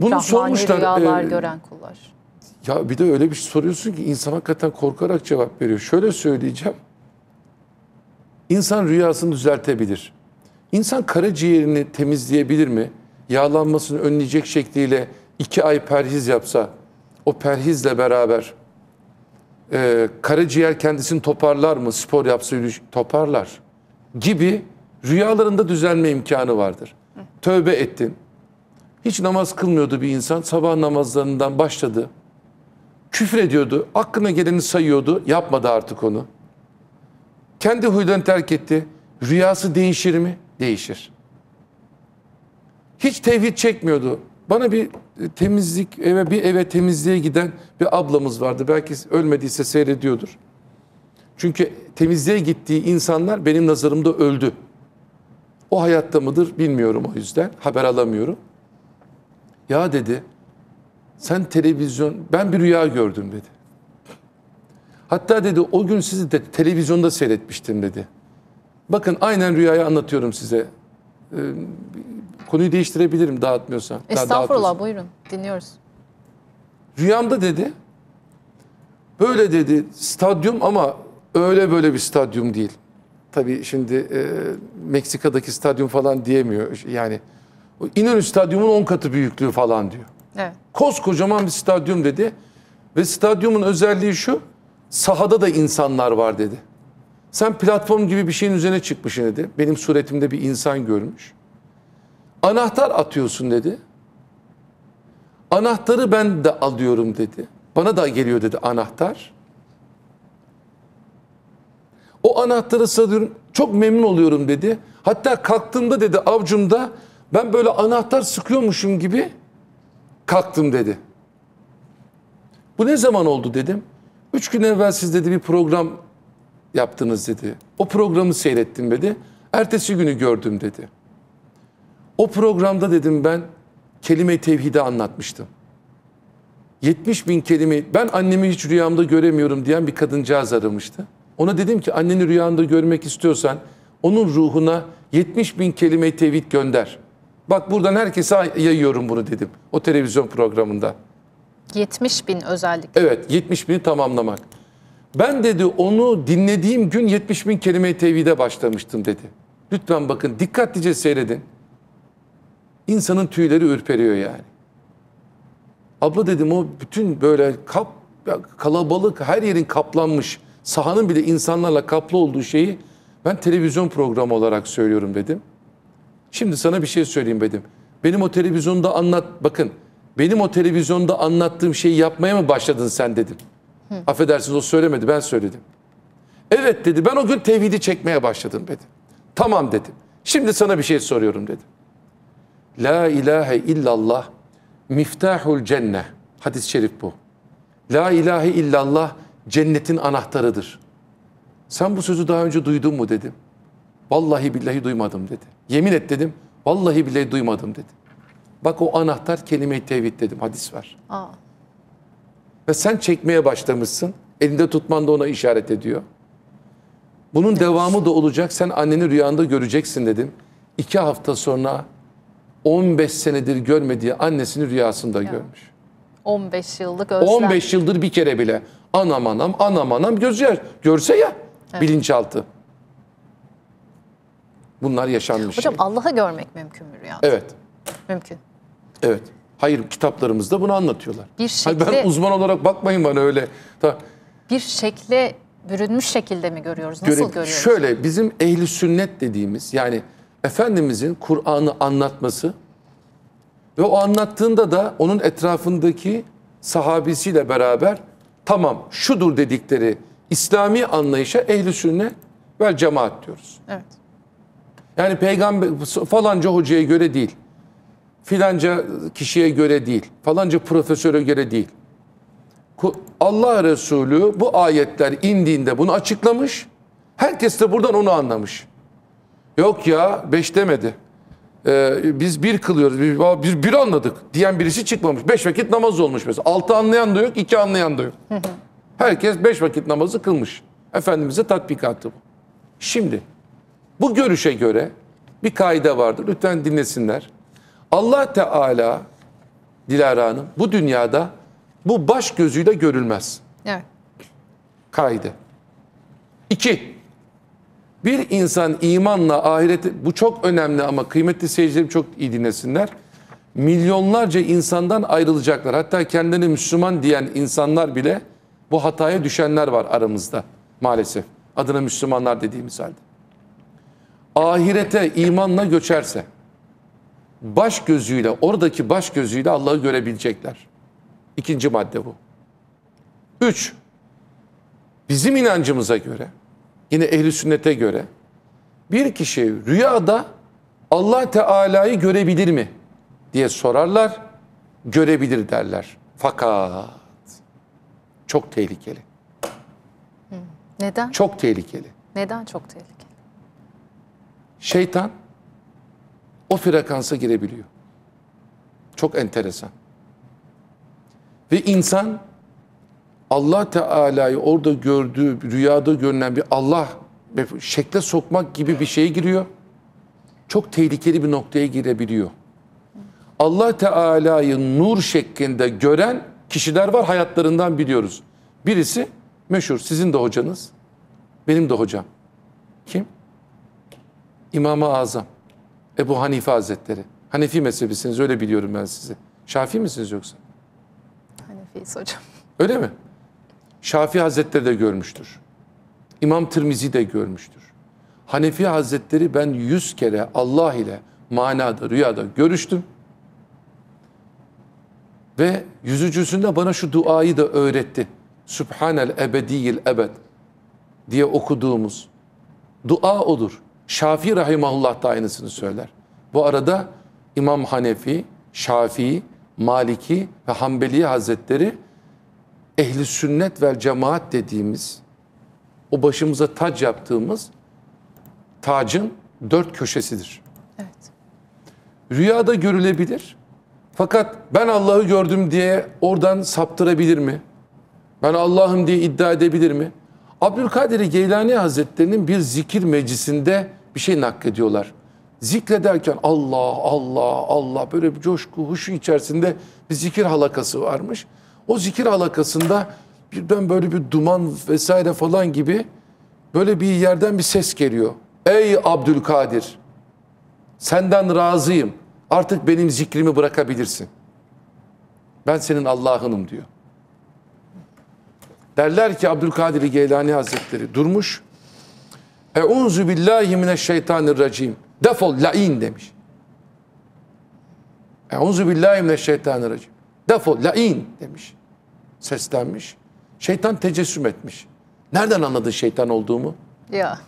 Bunu Rahmani sormuşlar. rüyalar e, gören kullar. Ya bir de öyle bir şey soruyorsun ki insan hakikaten korkarak cevap veriyor. Şöyle söyleyeceğim. İnsan rüyasını düzeltebilir. İnsan karaciğerini temizleyebilir mi? Yağlanmasını önleyecek şekliyle iki ay perhiz yapsa, o perhizle beraber e, karaciğer kendisini toparlar mı? Spor yapsa yürüyüş toparlar gibi rüyalarında düzelme imkanı vardır. Tövbe ettin. Hiç namaz kılmıyordu bir insan. Sabah namazlarından başladı. Küfür ediyordu. Aklına geleni sayıyordu. Yapmadı artık onu. Kendi huylarını terk etti. Rüyası değişir mi? Değişir. Hiç tevhid çekmiyordu. Bana bir e, temizlik eve bir eve temizliğe giden bir ablamız vardı. Belki ölmediyse seyrediyordur. Çünkü temizliğe gittiği insanlar benim nazarımda öldü. O hayatta mıdır bilmiyorum o yüzden. Haber alamıyorum. Ya dedi sen televizyon, ben bir rüya gördüm dedi. Hatta dedi o gün sizi de televizyonda seyretmiştim dedi. Bakın aynen rüyayı anlatıyorum size. Ee, konuyu değiştirebilirim dağıtmıyorsa. Estağfurullah buyurun dinliyoruz. Rüyamda dedi. Böyle dedi stadyum ama öyle böyle bir stadyum değil. Tabii şimdi e, Meksika'daki stadyum falan diyemiyor. Yani İnönü Stadyumu'nun 10 katı büyüklüğü falan diyor. Evet. Koskocaman bir stadyum dedi. Ve stadyumun özelliği şu. Sahada da insanlar var dedi. Sen platform gibi bir şeyin üzerine çıkmışsın dedi. Benim suretimde bir insan görmüş. Anahtar atıyorsun dedi. Anahtarı ben de alıyorum dedi. Bana da geliyor dedi anahtar. O anahtarı salıyorum. Çok memnun oluyorum dedi. Hatta kalktığımda dedi avcumda ben böyle anahtar sıkıyormuşum gibi kalktım dedi. Bu ne zaman oldu dedim. Üç gün evvel siz dedi bir program yaptınız dedi. O programı seyrettim dedi. Ertesi günü gördüm dedi. O programda dedim ben kelime-i tevhidi anlatmıştım. 70 bin kelime, ben annemi hiç rüyamda göremiyorum diyen bir kadıncağız aramıştı. Ona dedim ki anneni rüyanda görmek istiyorsan onun ruhuna 70 bin kelime-i tevhid gönder.'' Bak buradan herkese yayıyorum bunu dedim. O televizyon programında. 70 bin özellik. Evet 70 bini tamamlamak. Ben dedi onu dinlediğim gün 70 bin kelime TV'de başlamıştım dedi. Lütfen bakın dikkatlice seyredin. İnsanın tüyleri ürperiyor yani. Abla dedim o bütün böyle kap, kalabalık her yerin kaplanmış sahanın bile insanlarla kaplı olduğu şeyi ben televizyon programı olarak söylüyorum dedim. Şimdi sana bir şey söyleyeyim Bedim. Benim o televizyonda anlat bakın. Benim o televizyonda anlattığım şeyi yapmaya mı başladın sen dedim. Hı. Affedersiniz o söylemedi ben söyledim. Evet dedi ben o gün tevhidi çekmeye başladım dedi. Tamam dedim. Şimdi sana bir şey soruyorum dedim. La ilahe illallah miftahul cenne. Hadis-i şerif bu. La ilahe illallah cennetin anahtarıdır. Sen bu sözü daha önce duydun mu dedim. Vallahi billahi duymadım dedi. Yemin et dedim. Vallahi billahi duymadım dedi. Bak o anahtar kelime-i tevhid dedim. Hadis var. Aa. Ve sen çekmeye başlamışsın. Elinde tutman da ona işaret ediyor. Bunun evet. devamı da olacak. Sen anneni rüyanda göreceksin dedim. İki hafta sonra 15 senedir görmediği annesini rüyasında ya. görmüş. 15 yıllık özlem. 15 yıldır bir kere bile anam anam anam anam gözü yer. Görse ya evet. bilinçaltı. Bunlar yaşanmış. Hocam şey. Allah'ı görmek mümkün mü rüyada? Evet. Mümkün. Evet. Hayır kitaplarımızda bunu anlatıyorlar. Bir şekilde, Hayır, ben uzman olarak bakmayın bana öyle. Ta, bir şekle bürünmüş şekilde mi görüyoruz? Nasıl göre, görüyoruz? Şöyle bizim ehli sünnet dediğimiz yani Efendimizin Kur'an'ı anlatması ve o anlattığında da onun etrafındaki sahabisiyle beraber tamam şudur dedikleri İslami anlayışa ehli sünnet vel cemaat diyoruz. Evet. Yani peygamber falanca hocaya göre değil. Filanca kişiye göre değil. Falanca profesöre göre değil. Allah Resulü bu ayetler indiğinde bunu açıklamış. Herkes de buradan onu anlamış. Yok ya beş demedi. Ee, biz bir kılıyoruz, bir, bir, bir anladık diyen birisi çıkmamış. Beş vakit namaz olmuş mesela. Altı anlayan da yok, iki anlayan da yok. Herkes beş vakit namazı kılmış. Efendimiz'e tatbikatı bu. Şimdi... Bu görüşe göre bir kaide vardır. Lütfen dinlesinler. Allah Teala Dilara Hanım bu dünyada bu baş gözüyle görülmez. Evet. Kaide. İki. Bir insan imanla ahirete bu çok önemli ama kıymetli seyircilerim çok iyi dinlesinler. Milyonlarca insandan ayrılacaklar. Hatta kendini Müslüman diyen insanlar bile bu hataya düşenler var aramızda maalesef. Adına Müslümanlar dediğimiz halde ahirete imanla göçerse baş gözüyle oradaki baş gözüyle Allah'ı görebilecekler. İkinci madde bu. Üç, bizim inancımıza göre, yine ehli sünnete göre bir kişi rüyada Allah Teala'yı görebilir mi diye sorarlar, görebilir derler. Fakat çok tehlikeli. Neden? Çok tehlikeli. Neden çok tehlikeli? Şeytan o frekansa girebiliyor. Çok enteresan. Ve insan Allah Teala'yı orada gördüğü, rüyada görünen bir Allah şekle sokmak gibi bir şeye giriyor. Çok tehlikeli bir noktaya girebiliyor. Allah Teala'yı nur şeklinde gören kişiler var hayatlarından biliyoruz. Birisi meşhur sizin de hocanız, benim de hocam. Kim? İmam-ı Azam, Ebu Hanife Hazretleri. Hanefi mezhebisiniz öyle biliyorum ben sizi. Şafi misiniz yoksa? Hanefiyiz hocam. Öyle mi? Şafi Hazretleri de görmüştür. İmam Tirmizi de görmüştür. Hanefi Hazretleri ben yüz kere Allah ile manada, rüyada görüştüm. Ve yüzücüsünde bana şu duayı da öğretti. Sübhanel ebediyil ebed diye okuduğumuz dua odur. Şafii rahimahullah da aynısını söyler. Bu arada İmam Hanefi, Şafii, Maliki ve Hanbeli Hazretleri ehli sünnet ve cemaat dediğimiz o başımıza tac yaptığımız tacın dört köşesidir. Evet. Rüyada görülebilir. Fakat ben Allah'ı gördüm diye oradan saptırabilir mi? Ben Allah'ım diye iddia edebilir mi? Abdülkadir Geylani Hazretleri'nin bir zikir meclisinde bir şey naklediyorlar. Zikrederken Allah, Allah, Allah böyle bir coşku, huşu içerisinde bir zikir halakası varmış. O zikir halakasında birden böyle bir duman vesaire falan gibi böyle bir yerden bir ses geliyor. Ey Abdülkadir senden razıyım artık benim zikrimi bırakabilirsin. Ben senin Allah'ınım diyor. Derler ki Abdülkadir Geylani Hazretleri durmuş Eunzu billahi mineşşeytanirracim. Defol lain demiş. Eunzu billahi mineşşeytanirracim. Defol lain demiş. Seslenmiş. Şeytan tecessüm etmiş. Nereden anladın şeytan olduğumu? Ya.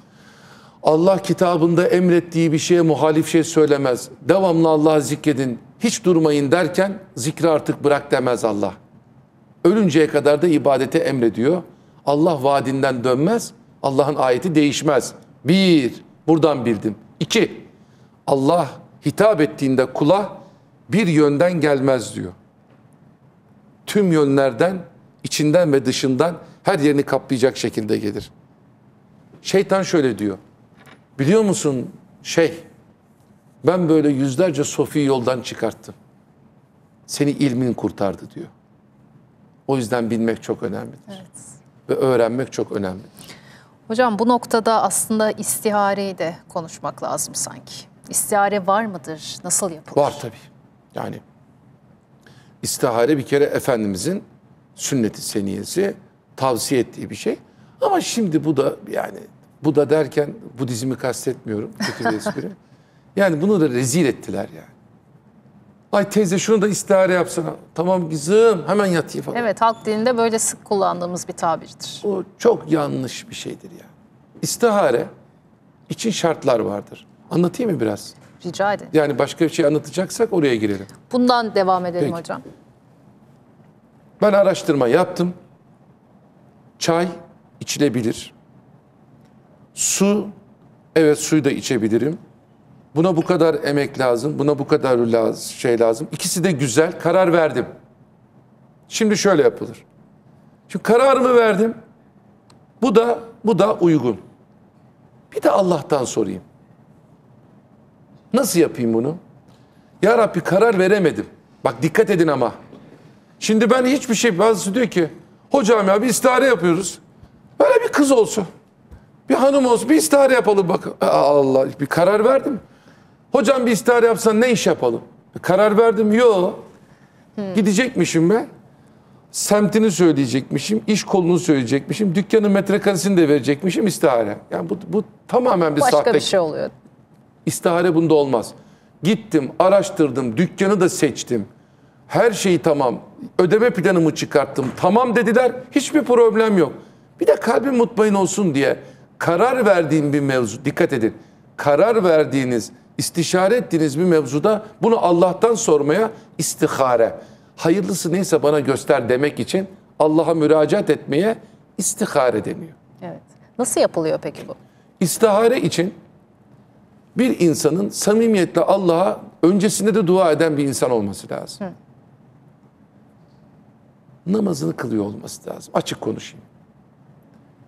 Allah kitabında emrettiği bir şeye muhalif şey söylemez. Devamlı Allah'ı zikredin. Hiç durmayın derken zikri artık bırak demez Allah. Ölünceye kadar da ibadete emrediyor. Allah vaadinden dönmez. Allah'ın ayeti değişmez. Bir, buradan bildim. İki, Allah hitap ettiğinde kula bir yönden gelmez diyor. Tüm yönlerden, içinden ve dışından her yerini kaplayacak şekilde gelir. Şeytan şöyle diyor. Biliyor musun şey, ben böyle yüzlerce sofi yoldan çıkarttım. Seni ilmin kurtardı diyor. O yüzden bilmek çok önemlidir. Evet. Ve öğrenmek çok önemlidir. Hocam bu noktada aslında istihareyi de konuşmak lazım sanki. İstihare var mıdır? Nasıl yapılır? Var tabii. Yani istihare bir kere Efendimizin sünneti seniyesi tavsiye ettiği bir şey. Ama şimdi bu da yani bu da derken Budizmi kastetmiyorum. Kötü bir espri. yani bunu da rezil ettiler yani. Ay teyze şunu da istihare yapsana. Tamam kızım hemen yatayım falan. Evet halk dilinde böyle sık kullandığımız bir tabirdir. O çok yanlış bir şeydir ya. İstihare için şartlar vardır. Anlatayım mı biraz? Rica ederim. Yani başka bir şey anlatacaksak oraya girelim. Bundan devam edelim Peki. hocam. Ben araştırma yaptım. Çay içilebilir. Su, evet suyu da içebilirim. Buna bu kadar emek lazım, buna bu kadar şey lazım. İkisi de güzel, karar verdim. Şimdi şöyle yapılır. Şimdi kararımı verdim. Bu da bu da uygun. Bir de Allah'tan sorayım. Nasıl yapayım bunu? Ya Rabbi karar veremedim. Bak dikkat edin ama. Şimdi ben hiçbir şey bazısı diyor ki hocam ya bir istihare yapıyoruz. Böyle bir kız olsun. Bir hanım olsun bir istihare yapalım bak. Allah bir karar verdim. Hocam bir istihar yapsan ne iş yapalım? E, karar verdim. Yo. Hmm. Gidecekmişim ben. Semtini söyleyecekmişim, iş kolunu söyleyecekmişim, dükkanın metrekaresini de verecekmişim istihare. Yani bu, bu tamamen bir Başka sahte. bir şey oluyor. İstihare bunda olmaz. Gittim, araştırdım, dükkanı da seçtim. Her şeyi tamam. Ödeme planımı çıkarttım. Tamam dediler. Hiçbir problem yok. Bir de kalbim mutmain olsun diye karar verdiğim bir mevzu. Dikkat edin karar verdiğiniz, istişare ettiğiniz bir mevzuda bunu Allah'tan sormaya istihare. Hayırlısı neyse bana göster demek için Allah'a müracaat etmeye istihare deniyor. Evet. Nasıl yapılıyor peki bu? İstihare için bir insanın samimiyetle Allah'a öncesinde de dua eden bir insan olması lazım. Hı. Namazını kılıyor olması lazım. Açık konuşayım.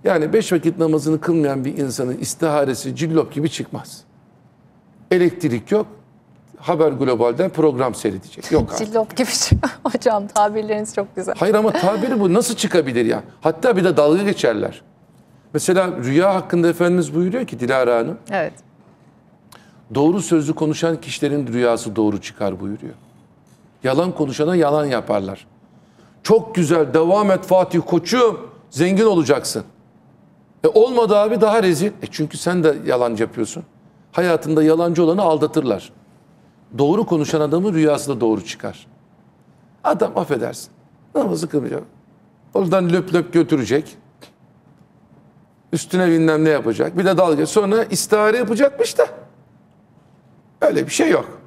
Yani beş vakit namazını kılmayan bir insanın istiharesi cillop gibi çıkmaz. Elektrik yok. Haber Global'den program seyredecek. Yok artık. Cillop gibi Hocam tabirleriniz çok güzel. Hayır ama tabiri bu. Nasıl çıkabilir ya? Hatta bir de dalga geçerler. Mesela rüya hakkında Efendimiz buyuruyor ki Dilara Hanım. Evet. Doğru sözlü konuşan kişilerin rüyası doğru çıkar buyuruyor. Yalan konuşana yalan yaparlar. Çok güzel devam et Fatih Koçu. Zengin olacaksın. E olmadı abi daha rezil. E çünkü sen de yalancı yapıyorsun. Hayatında yalancı olanı aldatırlar. Doğru konuşan adamın rüyası da doğru çıkar. Adam affedersin. Namazı kılmayacak. Oradan löp löp götürecek. Üstüne bilmem ne yapacak. Bir de dalga. Sonra istihare yapacakmış da. Öyle bir şey yok.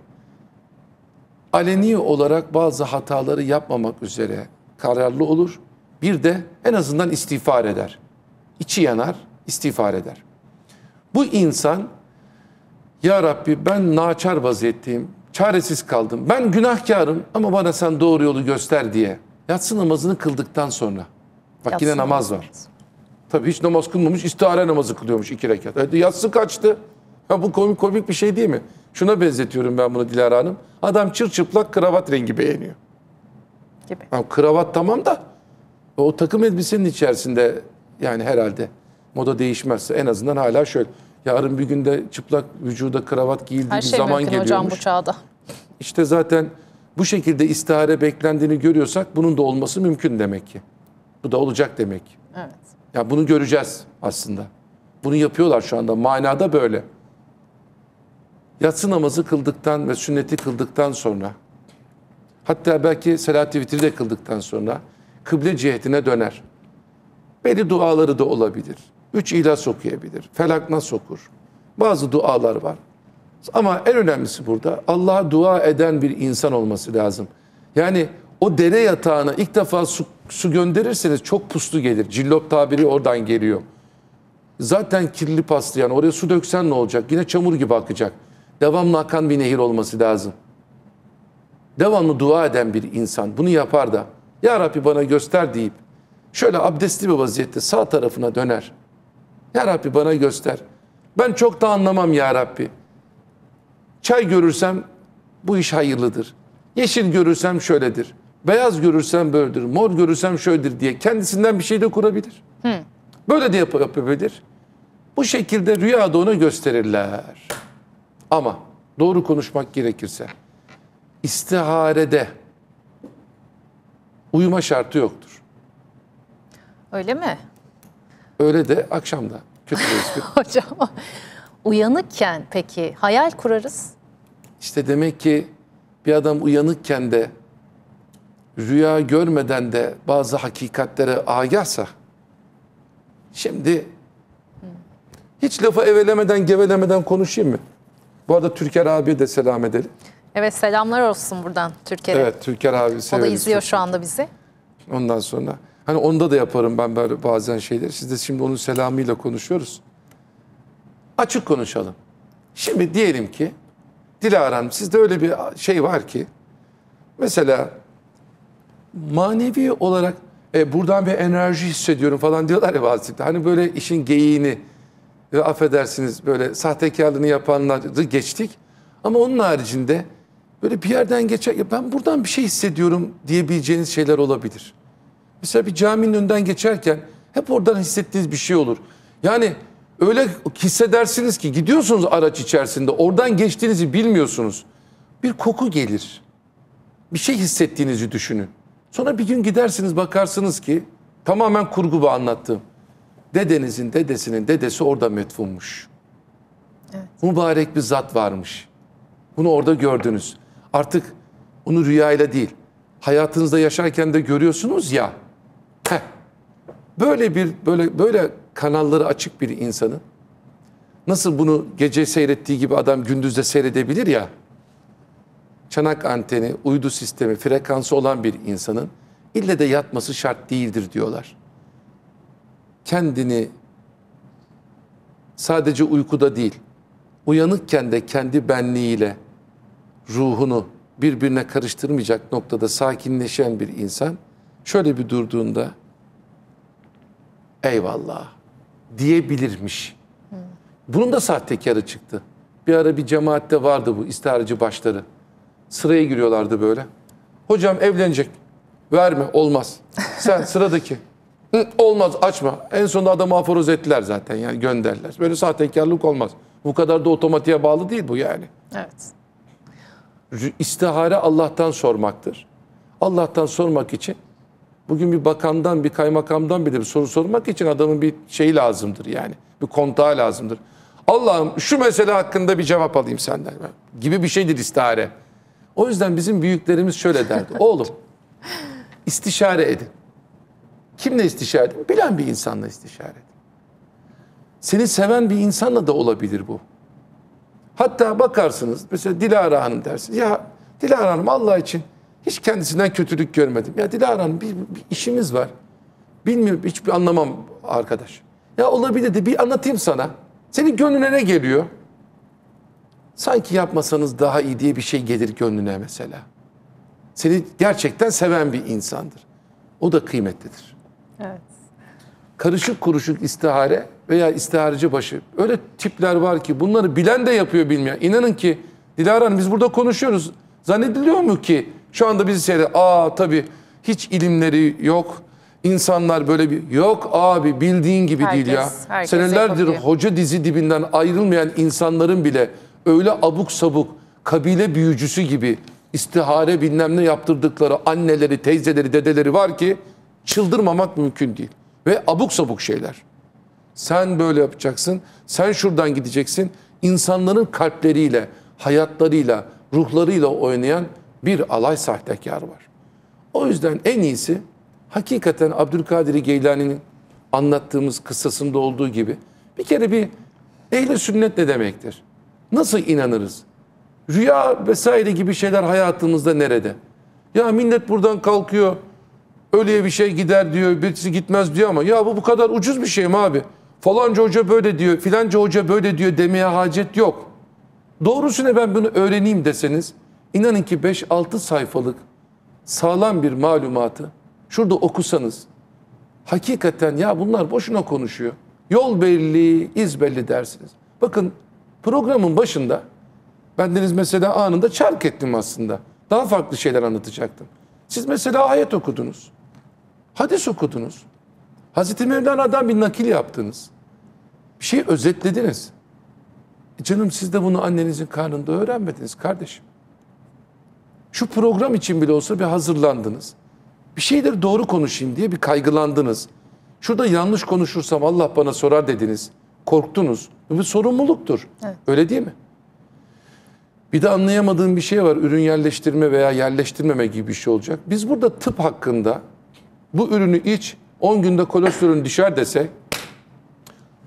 Aleni olarak bazı hataları yapmamak üzere kararlı olur. Bir de en azından istiğfar eder içi yanar, istiğfar eder. Bu insan ya Rabbi ben naçar vaziyetteyim, çaresiz kaldım, ben günahkarım ama bana sen doğru yolu göster diye yatsı namazını kıldıktan sonra bak yatsı yine namaz var. Tabii hiç namaz kılmamış istihare namazı kılıyormuş iki rekat. yatsı kaçtı. Ya bu komik komik bir şey değil mi? Şuna benzetiyorum ben bunu Dilara Hanım. Adam çıplak kravat rengi beğeniyor. Gibi. Ya, kravat tamam da o takım elbisenin içerisinde yani herhalde moda değişmezse en azından hala şöyle. Yarın bir günde çıplak vücuda kravat giyildiği Her bir şey zaman mümkün hocam bu çağda. İşte zaten bu şekilde istihare beklendiğini görüyorsak bunun da olması mümkün demek ki. Bu da olacak demek. Evet. Ya yani bunu göreceğiz aslında. Bunu yapıyorlar şu anda. Manada böyle. Yatsı namazı kıldıktan ve sünneti kıldıktan sonra hatta belki Selahattin de kıldıktan sonra kıble cihetine döner. Beni duaları da olabilir. Üç ilah okuyabilir. Felak nasıl okur? Bazı dualar var. Ama en önemlisi burada Allah'a dua eden bir insan olması lazım. Yani o dere yatağına ilk defa su, su gönderirseniz çok puslu gelir. Cillop tabiri oradan geliyor. Zaten kirli paslı yani oraya su döksen ne olacak? Yine çamur gibi akacak. Devamlı akan bir nehir olması lazım. Devamlı dua eden bir insan bunu yapar da Ya Rabbi bana göster deyip şöyle abdestli bir vaziyette sağ tarafına döner. Ya Rabbi bana göster. Ben çok da anlamam ya Rabbi. Çay görürsem bu iş hayırlıdır. Yeşil görürsem şöyledir. Beyaz görürsem böyledir. Mor görürsem şöyledir diye kendisinden bir şey de kurabilir. Hı. Böyle de yap yapabilir. Bu şekilde rüyada ona gösterirler. Ama doğru konuşmak gerekirse istiharede uyuma şartı yoktur. Öyle mi? Öyle de akşam da. Kötü bir Hocam uyanıkken peki hayal kurarız. İşte demek ki bir adam uyanıkken de rüya görmeden de bazı hakikatlere agahsa şimdi hiç lafa evelemeden gevelemeden konuşayım mı? Bu arada Türker abiye de selam edelim. Evet selamlar olsun buradan Türker'e. Evet Türker abi seviyoruz. O da izliyor çok. şu anda bizi. Ondan sonra Hani onda da yaparım ben böyle bazen şeyler. Siz de şimdi onun selamıyla konuşuyoruz. Açık konuşalım. Şimdi diyelim ki Dilara'm sizde öyle bir şey var ki mesela manevi olarak e, buradan bir enerji hissediyorum falan diyorlar ya bazı Hani böyle işin geyiğini e, affedersiniz böyle sahtekarlığını yapanları geçtik. Ama onun haricinde böyle bir yerden geçer ben buradan bir şey hissediyorum diyebileceğiniz şeyler olabilir. Mesela bir caminin önünden geçerken hep oradan hissettiğiniz bir şey olur. Yani öyle hissedersiniz ki gidiyorsunuz araç içerisinde oradan geçtiğinizi bilmiyorsunuz. Bir koku gelir. Bir şey hissettiğinizi düşünün. Sonra bir gün gidersiniz bakarsınız ki tamamen kurgu bu anlattığım. Dedenizin dedesinin dedesi orada metfunmuş. Evet. Mübarek bir zat varmış. Bunu orada gördünüz. Artık onu rüyayla değil hayatınızda yaşarken de görüyorsunuz ya. Böyle bir böyle böyle kanalları açık bir insanın nasıl bunu gece seyrettiği gibi adam gündüzde seyredebilir ya. Çanak anteni, uydu sistemi, frekansı olan bir insanın ille de yatması şart değildir diyorlar. Kendini sadece uykuda değil, uyanıkken de kendi benliğiyle ruhunu birbirine karıştırmayacak noktada sakinleşen bir insan şöyle bir durduğunda eyvallah diyebilirmiş. Bunun da sahtekarı çıktı. Bir ara bir cemaatte vardı bu istiharcı başları. Sıraya giriyorlardı böyle. Hocam evlenecek. Verme olmaz. Sen sıradaki. olmaz açma. En sonunda adamı aforoz ettiler zaten yani gönderler. Böyle sahtekarlık olmaz. Bu kadar da otomatiğe bağlı değil bu yani. Evet. İstihare Allah'tan sormaktır. Allah'tan sormak için Bugün bir bakandan, bir kaymakamdan bile bir soru sormak için adamın bir şeyi lazımdır yani. Bir kontağı lazımdır. Allah'ım şu mesele hakkında bir cevap alayım senden gibi bir şeydir istihare. O yüzden bizim büyüklerimiz şöyle derdi. Oğlum istişare edin. Kimle istişare edin? Bilen bir insanla istişare edin. Seni seven bir insanla da olabilir bu. Hatta bakarsınız mesela Dilara Hanım dersin. Ya Dilara Hanım Allah için hiç kendisinden kötülük görmedim. Ya Dilara bir, bir işimiz var. Bilmiyorum hiçbir anlamam arkadaş. Ya olabilir de bir anlatayım sana. Senin gönlüne ne geliyor? Sanki yapmasanız daha iyi diye bir şey gelir gönlüne mesela. Seni gerçekten seven bir insandır. O da kıymetlidir. Evet. Karışık kuruşuk istihare veya istihareci başı. Öyle tipler var ki bunları bilen de yapıyor bilmeyen. İnanın ki Dilara Hanım biz burada konuşuyoruz. Zannediliyor mu ki şu anda bizi seyreder. Aa tabii hiç ilimleri yok. İnsanlar böyle bir yok abi bildiğin gibi herkes, değil ya. Senelerdir yapabiliyor. hoca dizi dibinden ayrılmayan insanların bile öyle abuk sabuk kabile büyücüsü gibi istihare bilmem ne yaptırdıkları anneleri, teyzeleri, dedeleri var ki çıldırmamak mümkün değil. Ve abuk sabuk şeyler. Sen böyle yapacaksın, sen şuradan gideceksin. İnsanların kalpleriyle, hayatlarıyla, ruhlarıyla oynayan bir alay sahtekar var. O yüzden en iyisi hakikaten Abdülkadir Geylani'nin anlattığımız kıssasında olduğu gibi bir kere bir ehli sünnet ne demektir? Nasıl inanırız? Rüya vesaire gibi şeyler hayatımızda nerede? Ya millet buradan kalkıyor. Öyleye bir şey gider diyor, birisi gitmez diyor ama ya bu bu kadar ucuz bir şey mi abi? Falanca hoca böyle diyor, filanca hoca böyle diyor demeye hacet yok. Doğrusuna ben bunu öğreneyim deseniz İnanın ki 5-6 sayfalık sağlam bir malumatı şurada okusanız hakikaten ya bunlar boşuna konuşuyor. Yol belli, iz belli dersiniz. Bakın programın başında bendeniz mesela anında çark ettim aslında. Daha farklı şeyler anlatacaktım. Siz mesela ayet okudunuz. Hadis okudunuz. Hazreti Mevlana'dan bir nakil yaptınız. Bir şey özetlediniz. E canım siz de bunu annenizin karnında öğrenmediniz kardeşim şu program için bile olsa bir hazırlandınız. Bir şeyleri doğru konuşayım diye bir kaygılandınız. Şurada yanlış konuşursam Allah bana sorar dediniz. Korktunuz. Bu bir sorumluluktur. Evet. Öyle değil mi? Bir de anlayamadığım bir şey var. Ürün yerleştirme veya yerleştirmeme gibi bir şey olacak. Biz burada tıp hakkında bu ürünü iç 10 günde kolesterolün düşer dese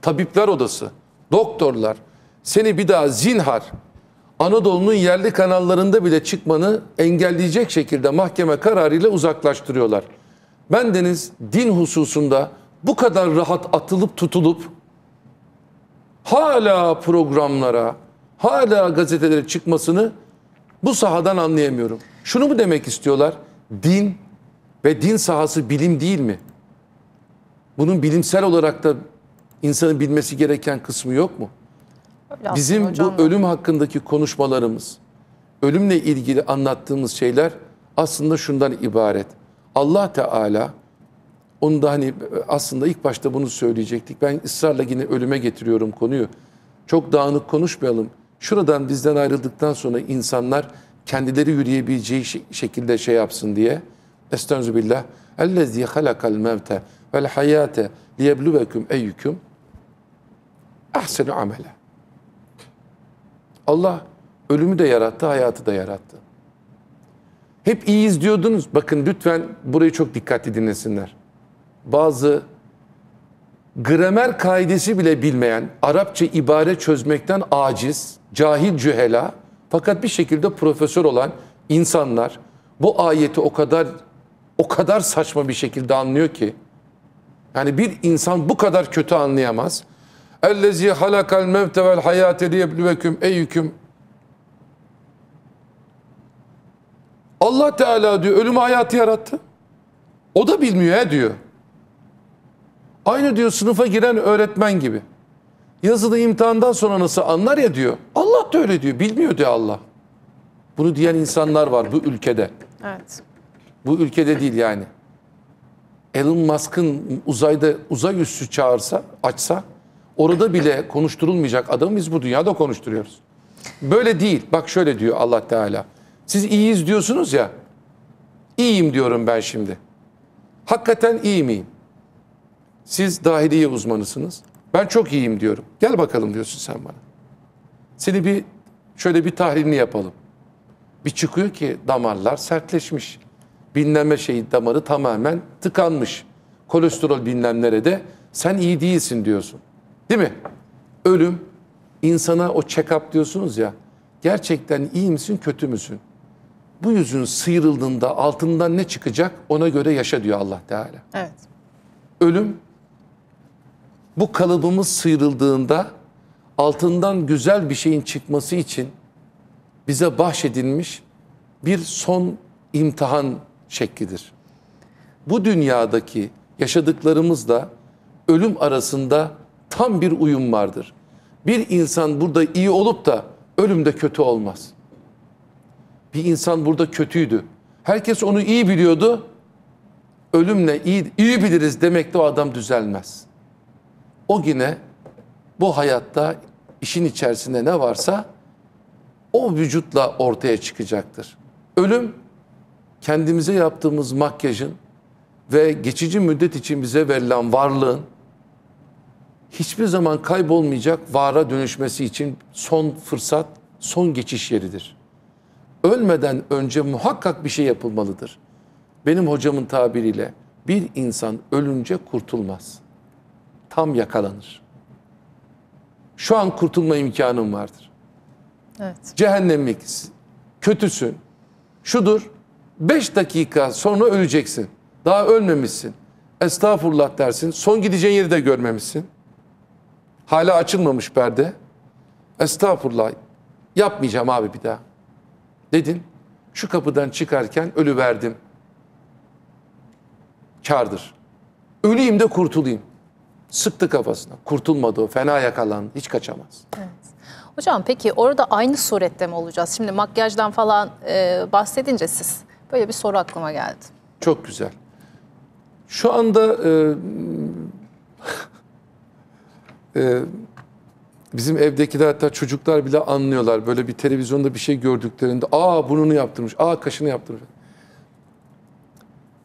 tabipler odası, doktorlar seni bir daha zinhar Anadolu'nun yerli kanallarında bile çıkmanı engelleyecek şekilde mahkeme kararıyla uzaklaştırıyorlar. Bendeniz din hususunda bu kadar rahat atılıp tutulup hala programlara, hala gazetelere çıkmasını bu sahadan anlayamıyorum. Şunu mu demek istiyorlar? Din ve din sahası bilim değil mi? Bunun bilimsel olarak da insanın bilmesi gereken kısmı yok mu? Öyle Bizim hocam. bu ölüm hakkındaki konuşmalarımız, ölümle ilgili anlattığımız şeyler aslında şundan ibaret. Allah Teala onu da hani aslında ilk başta bunu söyleyecektik. Ben ısrarla yine ölüme getiriyorum konuyu. Çok dağınık konuşmayalım. Şuradan bizden ayrıldıktan sonra insanlar kendileri yürüyebileceği şekilde şey yapsın diye. Estaizu billah. Ellezî halakal mevte vel hayate liyebluvekum eyyüküm ahsenu Allah ölümü de yarattı, hayatı da yarattı. Hep iyiyiz diyordunuz. Bakın lütfen burayı çok dikkatli dinlesinler. Bazı gramer kaidesi bile bilmeyen, Arapça ibare çözmekten aciz, cahil cühela fakat bir şekilde profesör olan insanlar bu ayeti o kadar o kadar saçma bir şekilde anlıyor ki yani bir insan bu kadar kötü anlayamaz. Ellezî halakal mevte vel hayâte liyebluvekum eyyüküm Allah Teala diyor ölümü hayatı yarattı. O da bilmiyor he diyor. Aynı diyor sınıfa giren öğretmen gibi. Yazılı imtihandan sonra nasıl anlar ya diyor. Allah da öyle diyor. Bilmiyor diyor Allah. Bunu diyen insanlar var bu ülkede. Evet. Bu ülkede değil yani. Elon Musk'ın uzayda uzay üssü çağırsa, açsa Orada bile konuşturulmayacak adamı biz bu dünyada konuşturuyoruz. Böyle değil. Bak şöyle diyor Allah Teala. Siz iyiyiz diyorsunuz ya. İyiyim diyorum ben şimdi. Hakikaten iyi miyim? Siz dahiliye uzmanısınız. Ben çok iyiyim diyorum. Gel bakalım diyorsun sen bana. Seni bir şöyle bir tahlilini yapalım. Bir çıkıyor ki damarlar sertleşmiş. Binlenme şeyi damarı tamamen tıkanmış. Kolesterol binlemlere de sen iyi değilsin diyorsun. Değil mi? Ölüm insana o check-up diyorsunuz ya. Gerçekten iyi misin kötü müsün? Bu yüzün sıyrıldığında altından ne çıkacak ona göre yaşa diyor Allah Teala. Evet. Ölüm bu kalıbımız sıyrıldığında altından güzel bir şeyin çıkması için bize bahşedilmiş bir son imtihan şeklidir. Bu dünyadaki yaşadıklarımızla ölüm arasında tam bir uyum vardır. Bir insan burada iyi olup da ölümde kötü olmaz. Bir insan burada kötüydü. Herkes onu iyi biliyordu. Ölümle iyi, iyi biliriz demek o adam düzelmez. O yine bu hayatta işin içerisinde ne varsa o vücutla ortaya çıkacaktır. Ölüm kendimize yaptığımız makyajın ve geçici müddet için bize verilen varlığın hiçbir zaman kaybolmayacak vara dönüşmesi için son fırsat, son geçiş yeridir. Ölmeden önce muhakkak bir şey yapılmalıdır. Benim hocamın tabiriyle bir insan ölünce kurtulmaz. Tam yakalanır. Şu an kurtulma imkanım vardır. Evet. Cehennemlik, kötüsün, şudur, beş dakika sonra öleceksin. Daha ölmemişsin. Estağfurullah dersin. Son gideceğin yeri de görmemişsin. Hala açılmamış perde. Estağfurullah. Yapmayacağım abi bir daha. Dedin. Şu kapıdan çıkarken ölü verdim. Kardır. Öleyim de kurtulayım. Sıktı kafasına. Kurtulmadı o. Fena yakalandı. Hiç kaçamaz. Evet. Hocam peki orada aynı surette mi olacağız? Şimdi makyajdan falan e, bahsedince siz böyle bir soru aklıma geldi. Çok güzel. Şu anda e, e, bizim evdekiler hatta çocuklar bile anlıyorlar. Böyle bir televizyonda bir şey gördüklerinde aa bununu yaptırmış, aa kaşını yaptırmış.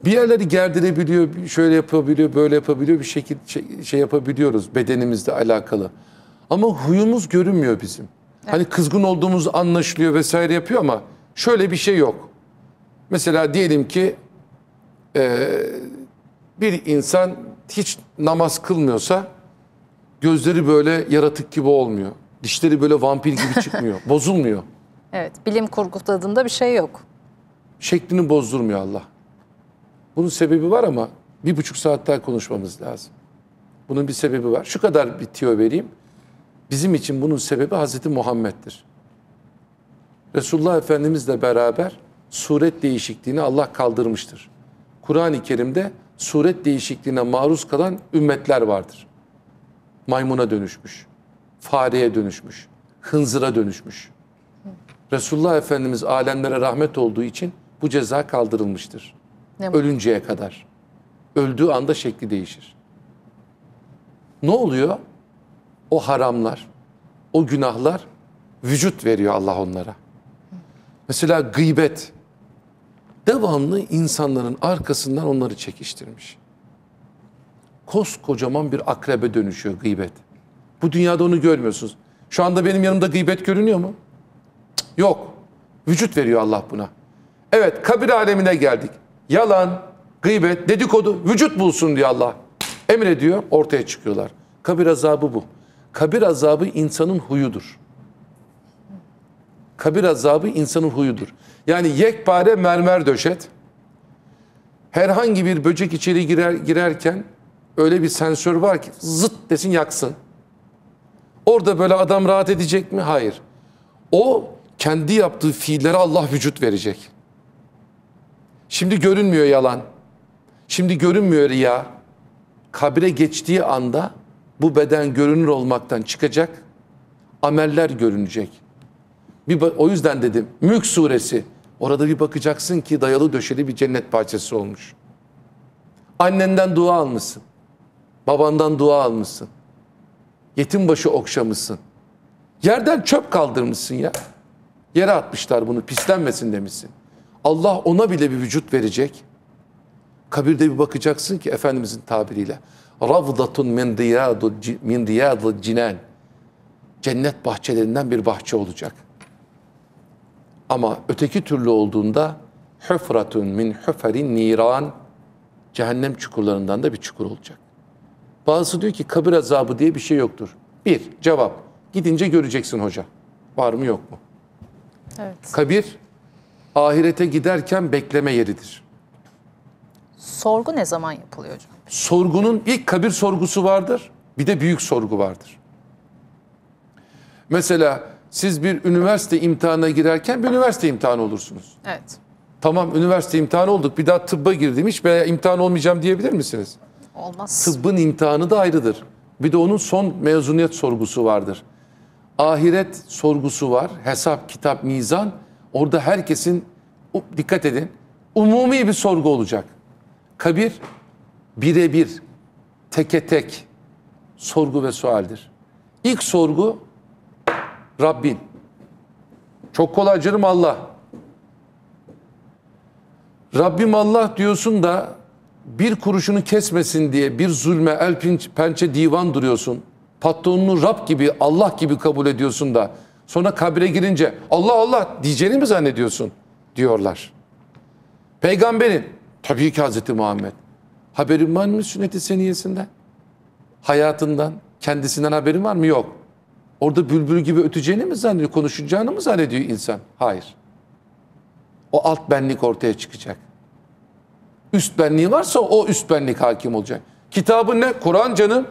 Bir yerleri gerdirebiliyor, şöyle yapabiliyor, böyle yapabiliyor, bir şekil şey, şey yapabiliyoruz bedenimizle alakalı. Ama huyumuz görünmüyor bizim. Evet. Hani kızgın olduğumuz anlaşılıyor vesaire yapıyor ama şöyle bir şey yok. Mesela diyelim ki e, bir insan hiç namaz kılmıyorsa Gözleri böyle yaratık gibi olmuyor. Dişleri böyle vampir gibi çıkmıyor. bozulmuyor. Evet bilim kurgu tadında bir şey yok. Şeklini bozdurmuyor Allah. Bunun sebebi var ama bir buçuk saat daha konuşmamız lazım. Bunun bir sebebi var. Şu kadar bir tiyo vereyim. Bizim için bunun sebebi Hazreti Muhammed'dir. Resulullah Efendimizle beraber suret değişikliğini Allah kaldırmıştır. Kur'an-ı Kerim'de suret değişikliğine maruz kalan ümmetler vardır maymuna dönüşmüş, fareye dönüşmüş, hınzıra dönüşmüş. Resulullah Efendimiz alemlere rahmet olduğu için bu ceza kaldırılmıştır. Ne Ölünceye kadar. Öldüğü anda şekli değişir. Ne oluyor? O haramlar, o günahlar vücut veriyor Allah onlara. Mesela gıybet devamlı insanların arkasından onları çekiştirmiş koskocaman bir akrebe dönüşüyor gıybet. Bu dünyada onu görmüyorsunuz. Şu anda benim yanımda gıybet görünüyor mu? yok. Vücut veriyor Allah buna. Evet kabir alemine geldik. Yalan, gıybet, dedikodu vücut bulsun diyor Allah. Emrediyor ortaya çıkıyorlar. Kabir azabı bu. Kabir azabı insanın huyudur. Kabir azabı insanın huyudur. Yani yekpare mermer döşet. Herhangi bir böcek içeri girer, girerken öyle bir sensör var ki zıt desin yaksın. Orada böyle adam rahat edecek mi? Hayır. O kendi yaptığı fiillere Allah vücut verecek. Şimdi görünmüyor yalan. Şimdi görünmüyor riya. Kabire geçtiği anda bu beden görünür olmaktan çıkacak. Ameller görünecek. Bir, o yüzden dedim Mülk suresi. Orada bir bakacaksın ki dayalı döşeli bir cennet bahçesi olmuş. Annenden dua almışsın. Babandan dua almışsın. Yetim başı okşamışsın. Yerden çöp kaldırmışsın ya. Yere atmışlar bunu pislenmesin demişsin. Allah ona bile bir vücut verecek. Kabirde bir bakacaksın ki Efendimizin tabiriyle. Ravdatun min diyadu, min diyadu cinen. Cennet bahçelerinden bir bahçe olacak. Ama öteki türlü olduğunda hüfratun min huferin niran cehennem çukurlarından da bir çukur olacak. Bazısı diyor ki kabir azabı diye bir şey yoktur. Bir, cevap. Gidince göreceksin hoca. Var mı yok mu? Evet. Kabir, ahirete giderken bekleme yeridir. Sorgu ne zaman yapılıyor hocam? Sorgunun ilk kabir sorgusu vardır. Bir de büyük sorgu vardır. Mesela siz bir üniversite imtihanına girerken bir üniversite imtihanı olursunuz. Evet. Tamam üniversite imtihanı olduk bir daha tıbba girdim hiç veya imtihan olmayacağım diyebilir misiniz? Olmaz. Tıbbın imtihanı da ayrıdır. Bir de onun son mezuniyet sorgusu vardır. Ahiret sorgusu var. Hesap, kitap, mizan. Orada herkesin dikkat edin. Umumi bir sorgu olacak. Kabir birebir, teke tek sorgu ve sualdir. İlk sorgu Rabbin. Çok kolay canım Allah. Rabbim Allah diyorsun da bir kuruşunu kesmesin diye bir zulme el pençe divan duruyorsun. Patronunu Rab gibi Allah gibi kabul ediyorsun da sonra kabire girince Allah Allah diyeceğini mi zannediyorsun diyorlar. Peygamberin tabii ki Hazreti Muhammed haberin var mı sünneti seniyesinden? Hayatından, kendisinden haberin var mı? Yok. Orada bülbül gibi öteceğini mi zannediyor, konuşacağını mı zannediyor insan? Hayır. O alt benlik ortaya çıkacak üst benliği varsa o üst benlik hakim olacak. Kitabın ne? Kur'an canım.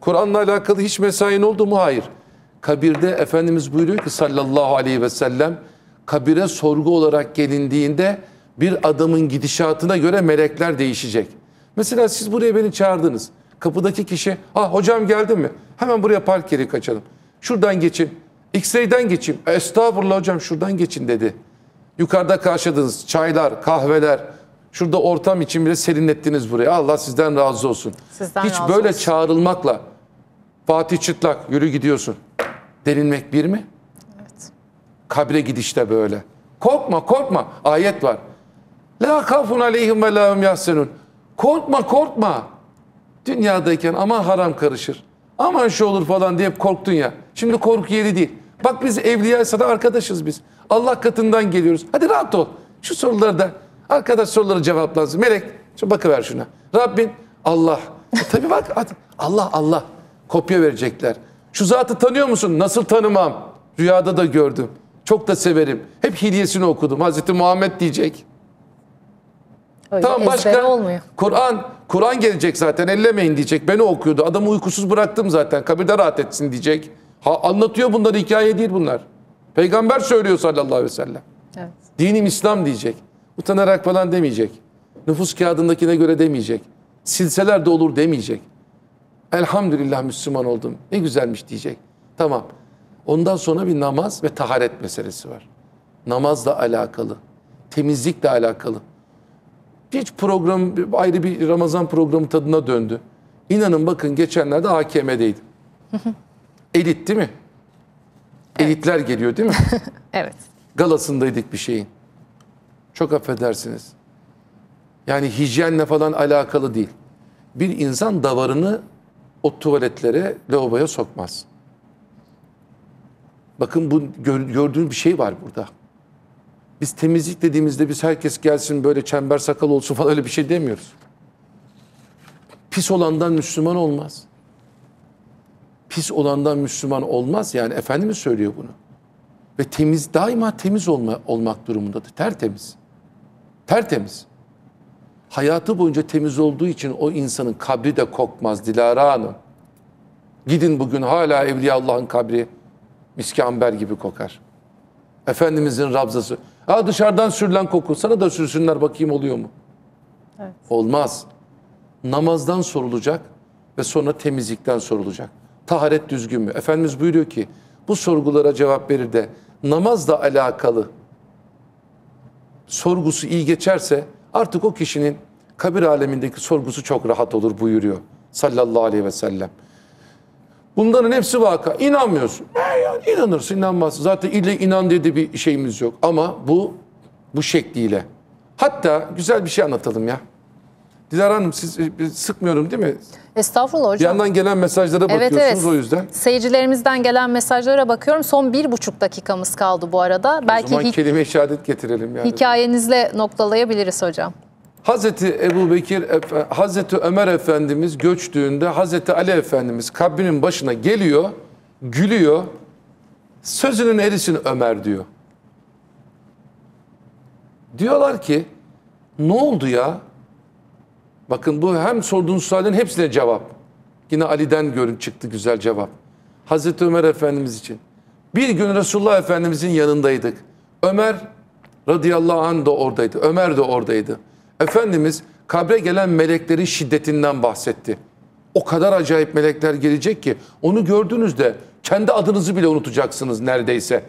Kur'an'la alakalı hiç mesain oldu mu? Hayır. Kabirde Efendimiz buyuruyor ki sallallahu aleyhi ve sellem kabire sorgu olarak gelindiğinde bir adamın gidişatına göre melekler değişecek. Mesela siz buraya beni çağırdınız. Kapıdaki kişi, ah hocam geldin mi? Hemen buraya park yeri kaçalım. Şuradan geçin. X-ray'den geçeyim. Estağfurullah hocam şuradan geçin dedi. Yukarıda karşıladınız. Çaylar, kahveler, Şurada ortam için bile serinlettiniz burayı. Allah sizden razı olsun. Sizden Hiç razı böyle olsun. çağrılmakla Fatih Çıtlak yürü gidiyorsun. Denilmek bir mi? Evet. Kabre gidişte böyle. Korkma korkma. Ayet var. La kafun aleyhim ve lahum yahsenun. Korkma korkma. Dünyadayken aman haram karışır. Aman şu olur falan diye korktun ya. Şimdi korku yeri değil. Bak biz evliyaysa da arkadaşız biz. Allah katından geliyoruz. Hadi rahat ol. Şu da. Arkadaş soruları cevaplansın. Melek şu bakıver şuna. Rabbin Allah. E tabii bak Allah Allah. Kopya verecekler. Şu zatı tanıyor musun? Nasıl tanımam? Rüyada da gördüm. Çok da severim. Hep hilyesini okudum. Hazreti Muhammed diyecek. Öyle tamam başka olmuyor. Kur'an Kur'an gelecek zaten ellemeyin diyecek. Beni okuyordu. Adamı uykusuz bıraktım zaten. Kabirde rahat etsin diyecek. Ha, anlatıyor bunları hikaye değil bunlar. Peygamber söylüyor sallallahu aleyhi ve sellem. Evet. Dinim İslam diyecek. Utanarak falan demeyecek. Nüfus kağıdındakine göre demeyecek. Silseler de olur demeyecek. Elhamdülillah Müslüman oldum. Ne güzelmiş diyecek. Tamam. Ondan sonra bir namaz ve taharet meselesi var. Namazla alakalı. Temizlikle alakalı. Hiç program ayrı bir Ramazan programı tadına döndü. İnanın bakın geçenlerde AKM'deydim. Elit değil mi? Evet. Elitler geliyor değil mi? evet. Galasındaydık bir şeyin. Çok affedersiniz. Yani hijyenle falan alakalı değil. Bir insan davarını o tuvaletlere, lavaboya sokmaz. Bakın bu gördüğün bir şey var burada. Biz temizlik dediğimizde biz herkes gelsin böyle çember sakal olsun falan öyle bir şey demiyoruz. Pis olandan Müslüman olmaz. Pis olandan Müslüman olmaz yani Efendimiz söylüyor bunu. Ve temiz daima temiz olma, olmak durumundadır, tertemiz. Tertemiz. Hayatı boyunca temiz olduğu için o insanın kabri de kokmaz Dilara Hanım. Gidin bugün hala Evliya Allah'ın kabri miskamber gibi kokar. Efendimizin rabzası. Ha dışarıdan sürülen koku. Sana da sürsünler bakayım oluyor mu? Evet. Olmaz. Namazdan sorulacak ve sonra temizlikten sorulacak. Taharet düzgün mü? Efendimiz buyuruyor ki bu sorgulara cevap verir de namazla alakalı sorgusu iyi geçerse artık o kişinin kabir alemindeki sorgusu çok rahat olur buyuruyor sallallahu aleyhi ve sellem. Bunların hepsi vaka. İnanmıyorsun. Ne yani inanırsın inanmazsın. Zaten ille inan dedi bir şeyimiz yok. Ama bu bu şekliyle. Hatta güzel bir şey anlatalım ya. Dilara Hanım siz e, sıkmıyorum değil mi? Estağfurullah hocam. Bir yandan gelen mesajlara evet, bakıyorsunuz evet. o yüzden. Seyircilerimizden gelen mesajlara bakıyorum. Son bir buçuk dakikamız kaldı bu arada. O Belki zaman kelime şehadet getirelim. Yani. Hikayenizle noktalayabiliriz hocam. Hazreti Ebu Bekir, Hazreti Ömer Efendimiz göçtüğünde Hazreti Ali Efendimiz kabrinin başına geliyor, gülüyor. Sözünün erisini Ömer diyor. Diyorlar ki ne oldu ya? Bakın bu hem sorduğunuz suallerin hepsine cevap. Yine Ali'den görün çıktı güzel cevap. Hazreti Ömer Efendimiz için. Bir gün Resulullah Efendimizin yanındaydık. Ömer radıyallahu anh da oradaydı. Ömer de oradaydı. Efendimiz kabre gelen meleklerin şiddetinden bahsetti. O kadar acayip melekler gelecek ki onu gördüğünüzde kendi adınızı bile unutacaksınız neredeyse.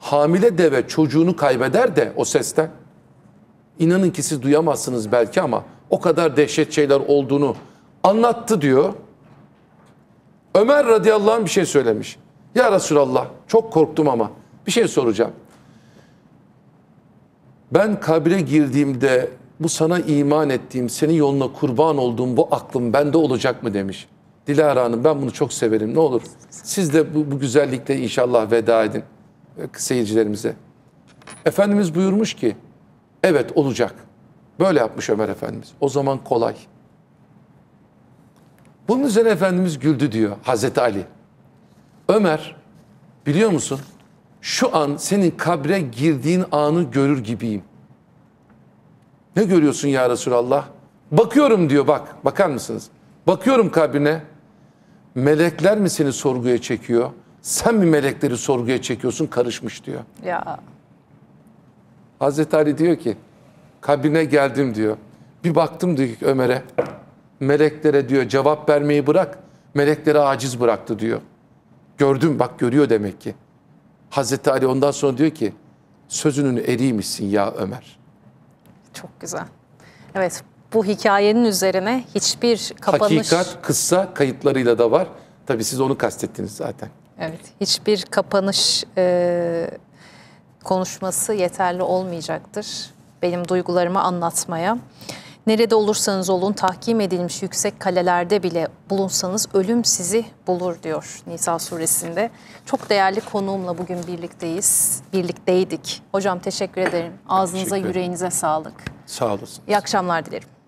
Hamile deve çocuğunu kaybeder de o sesten. İnanın ki siz duyamazsınız belki ama o kadar dehşet şeyler olduğunu anlattı diyor. Ömer radıyallahu anh bir şey söylemiş. Ya Resulallah çok korktum ama bir şey soracağım. Ben kabre girdiğimde bu sana iman ettiğim, senin yoluna kurban olduğum bu aklım bende olacak mı demiş. Dilara Hanım ben bunu çok severim ne olur. Siz de bu, bu güzellikle inşallah veda edin e, seyircilerimize. Efendimiz buyurmuş ki evet olacak. Böyle yapmış Ömer Efendimiz. O zaman kolay. Bunun üzerine Efendimiz güldü diyor Hazreti Ali. Ömer biliyor musun? Şu an senin kabre girdiğin anı görür gibiyim. Ne görüyorsun ya Resulallah? Bakıyorum diyor bak. Bakar mısınız? Bakıyorum kabrine. Melekler mi seni sorguya çekiyor? Sen mi melekleri sorguya çekiyorsun? Karışmış diyor. Ya. Hazreti Ali diyor ki kabine geldim diyor. Bir baktım diyor Ömer'e. Meleklere diyor cevap vermeyi bırak. melekleri aciz bıraktı diyor. Gördüm bak görüyor demek ki. Hazreti Ali ondan sonra diyor ki sözünün eriymişsin ya Ömer. Çok güzel. Evet bu hikayenin üzerine hiçbir kapanış... Hakikat kıssa kayıtlarıyla da var. Tabii siz onu kastettiniz zaten. Evet hiçbir kapanış e, konuşması yeterli olmayacaktır benim duygularımı anlatmaya. Nerede olursanız olun tahkim edilmiş yüksek kalelerde bile bulunsanız ölüm sizi bulur diyor Nisa suresinde. Çok değerli konuğumla bugün birlikteyiz, birlikteydik. Hocam teşekkür ederim. Ağzınıza teşekkür ederim. yüreğinize sağlık. Sağ olasın. İyi akşamlar dilerim.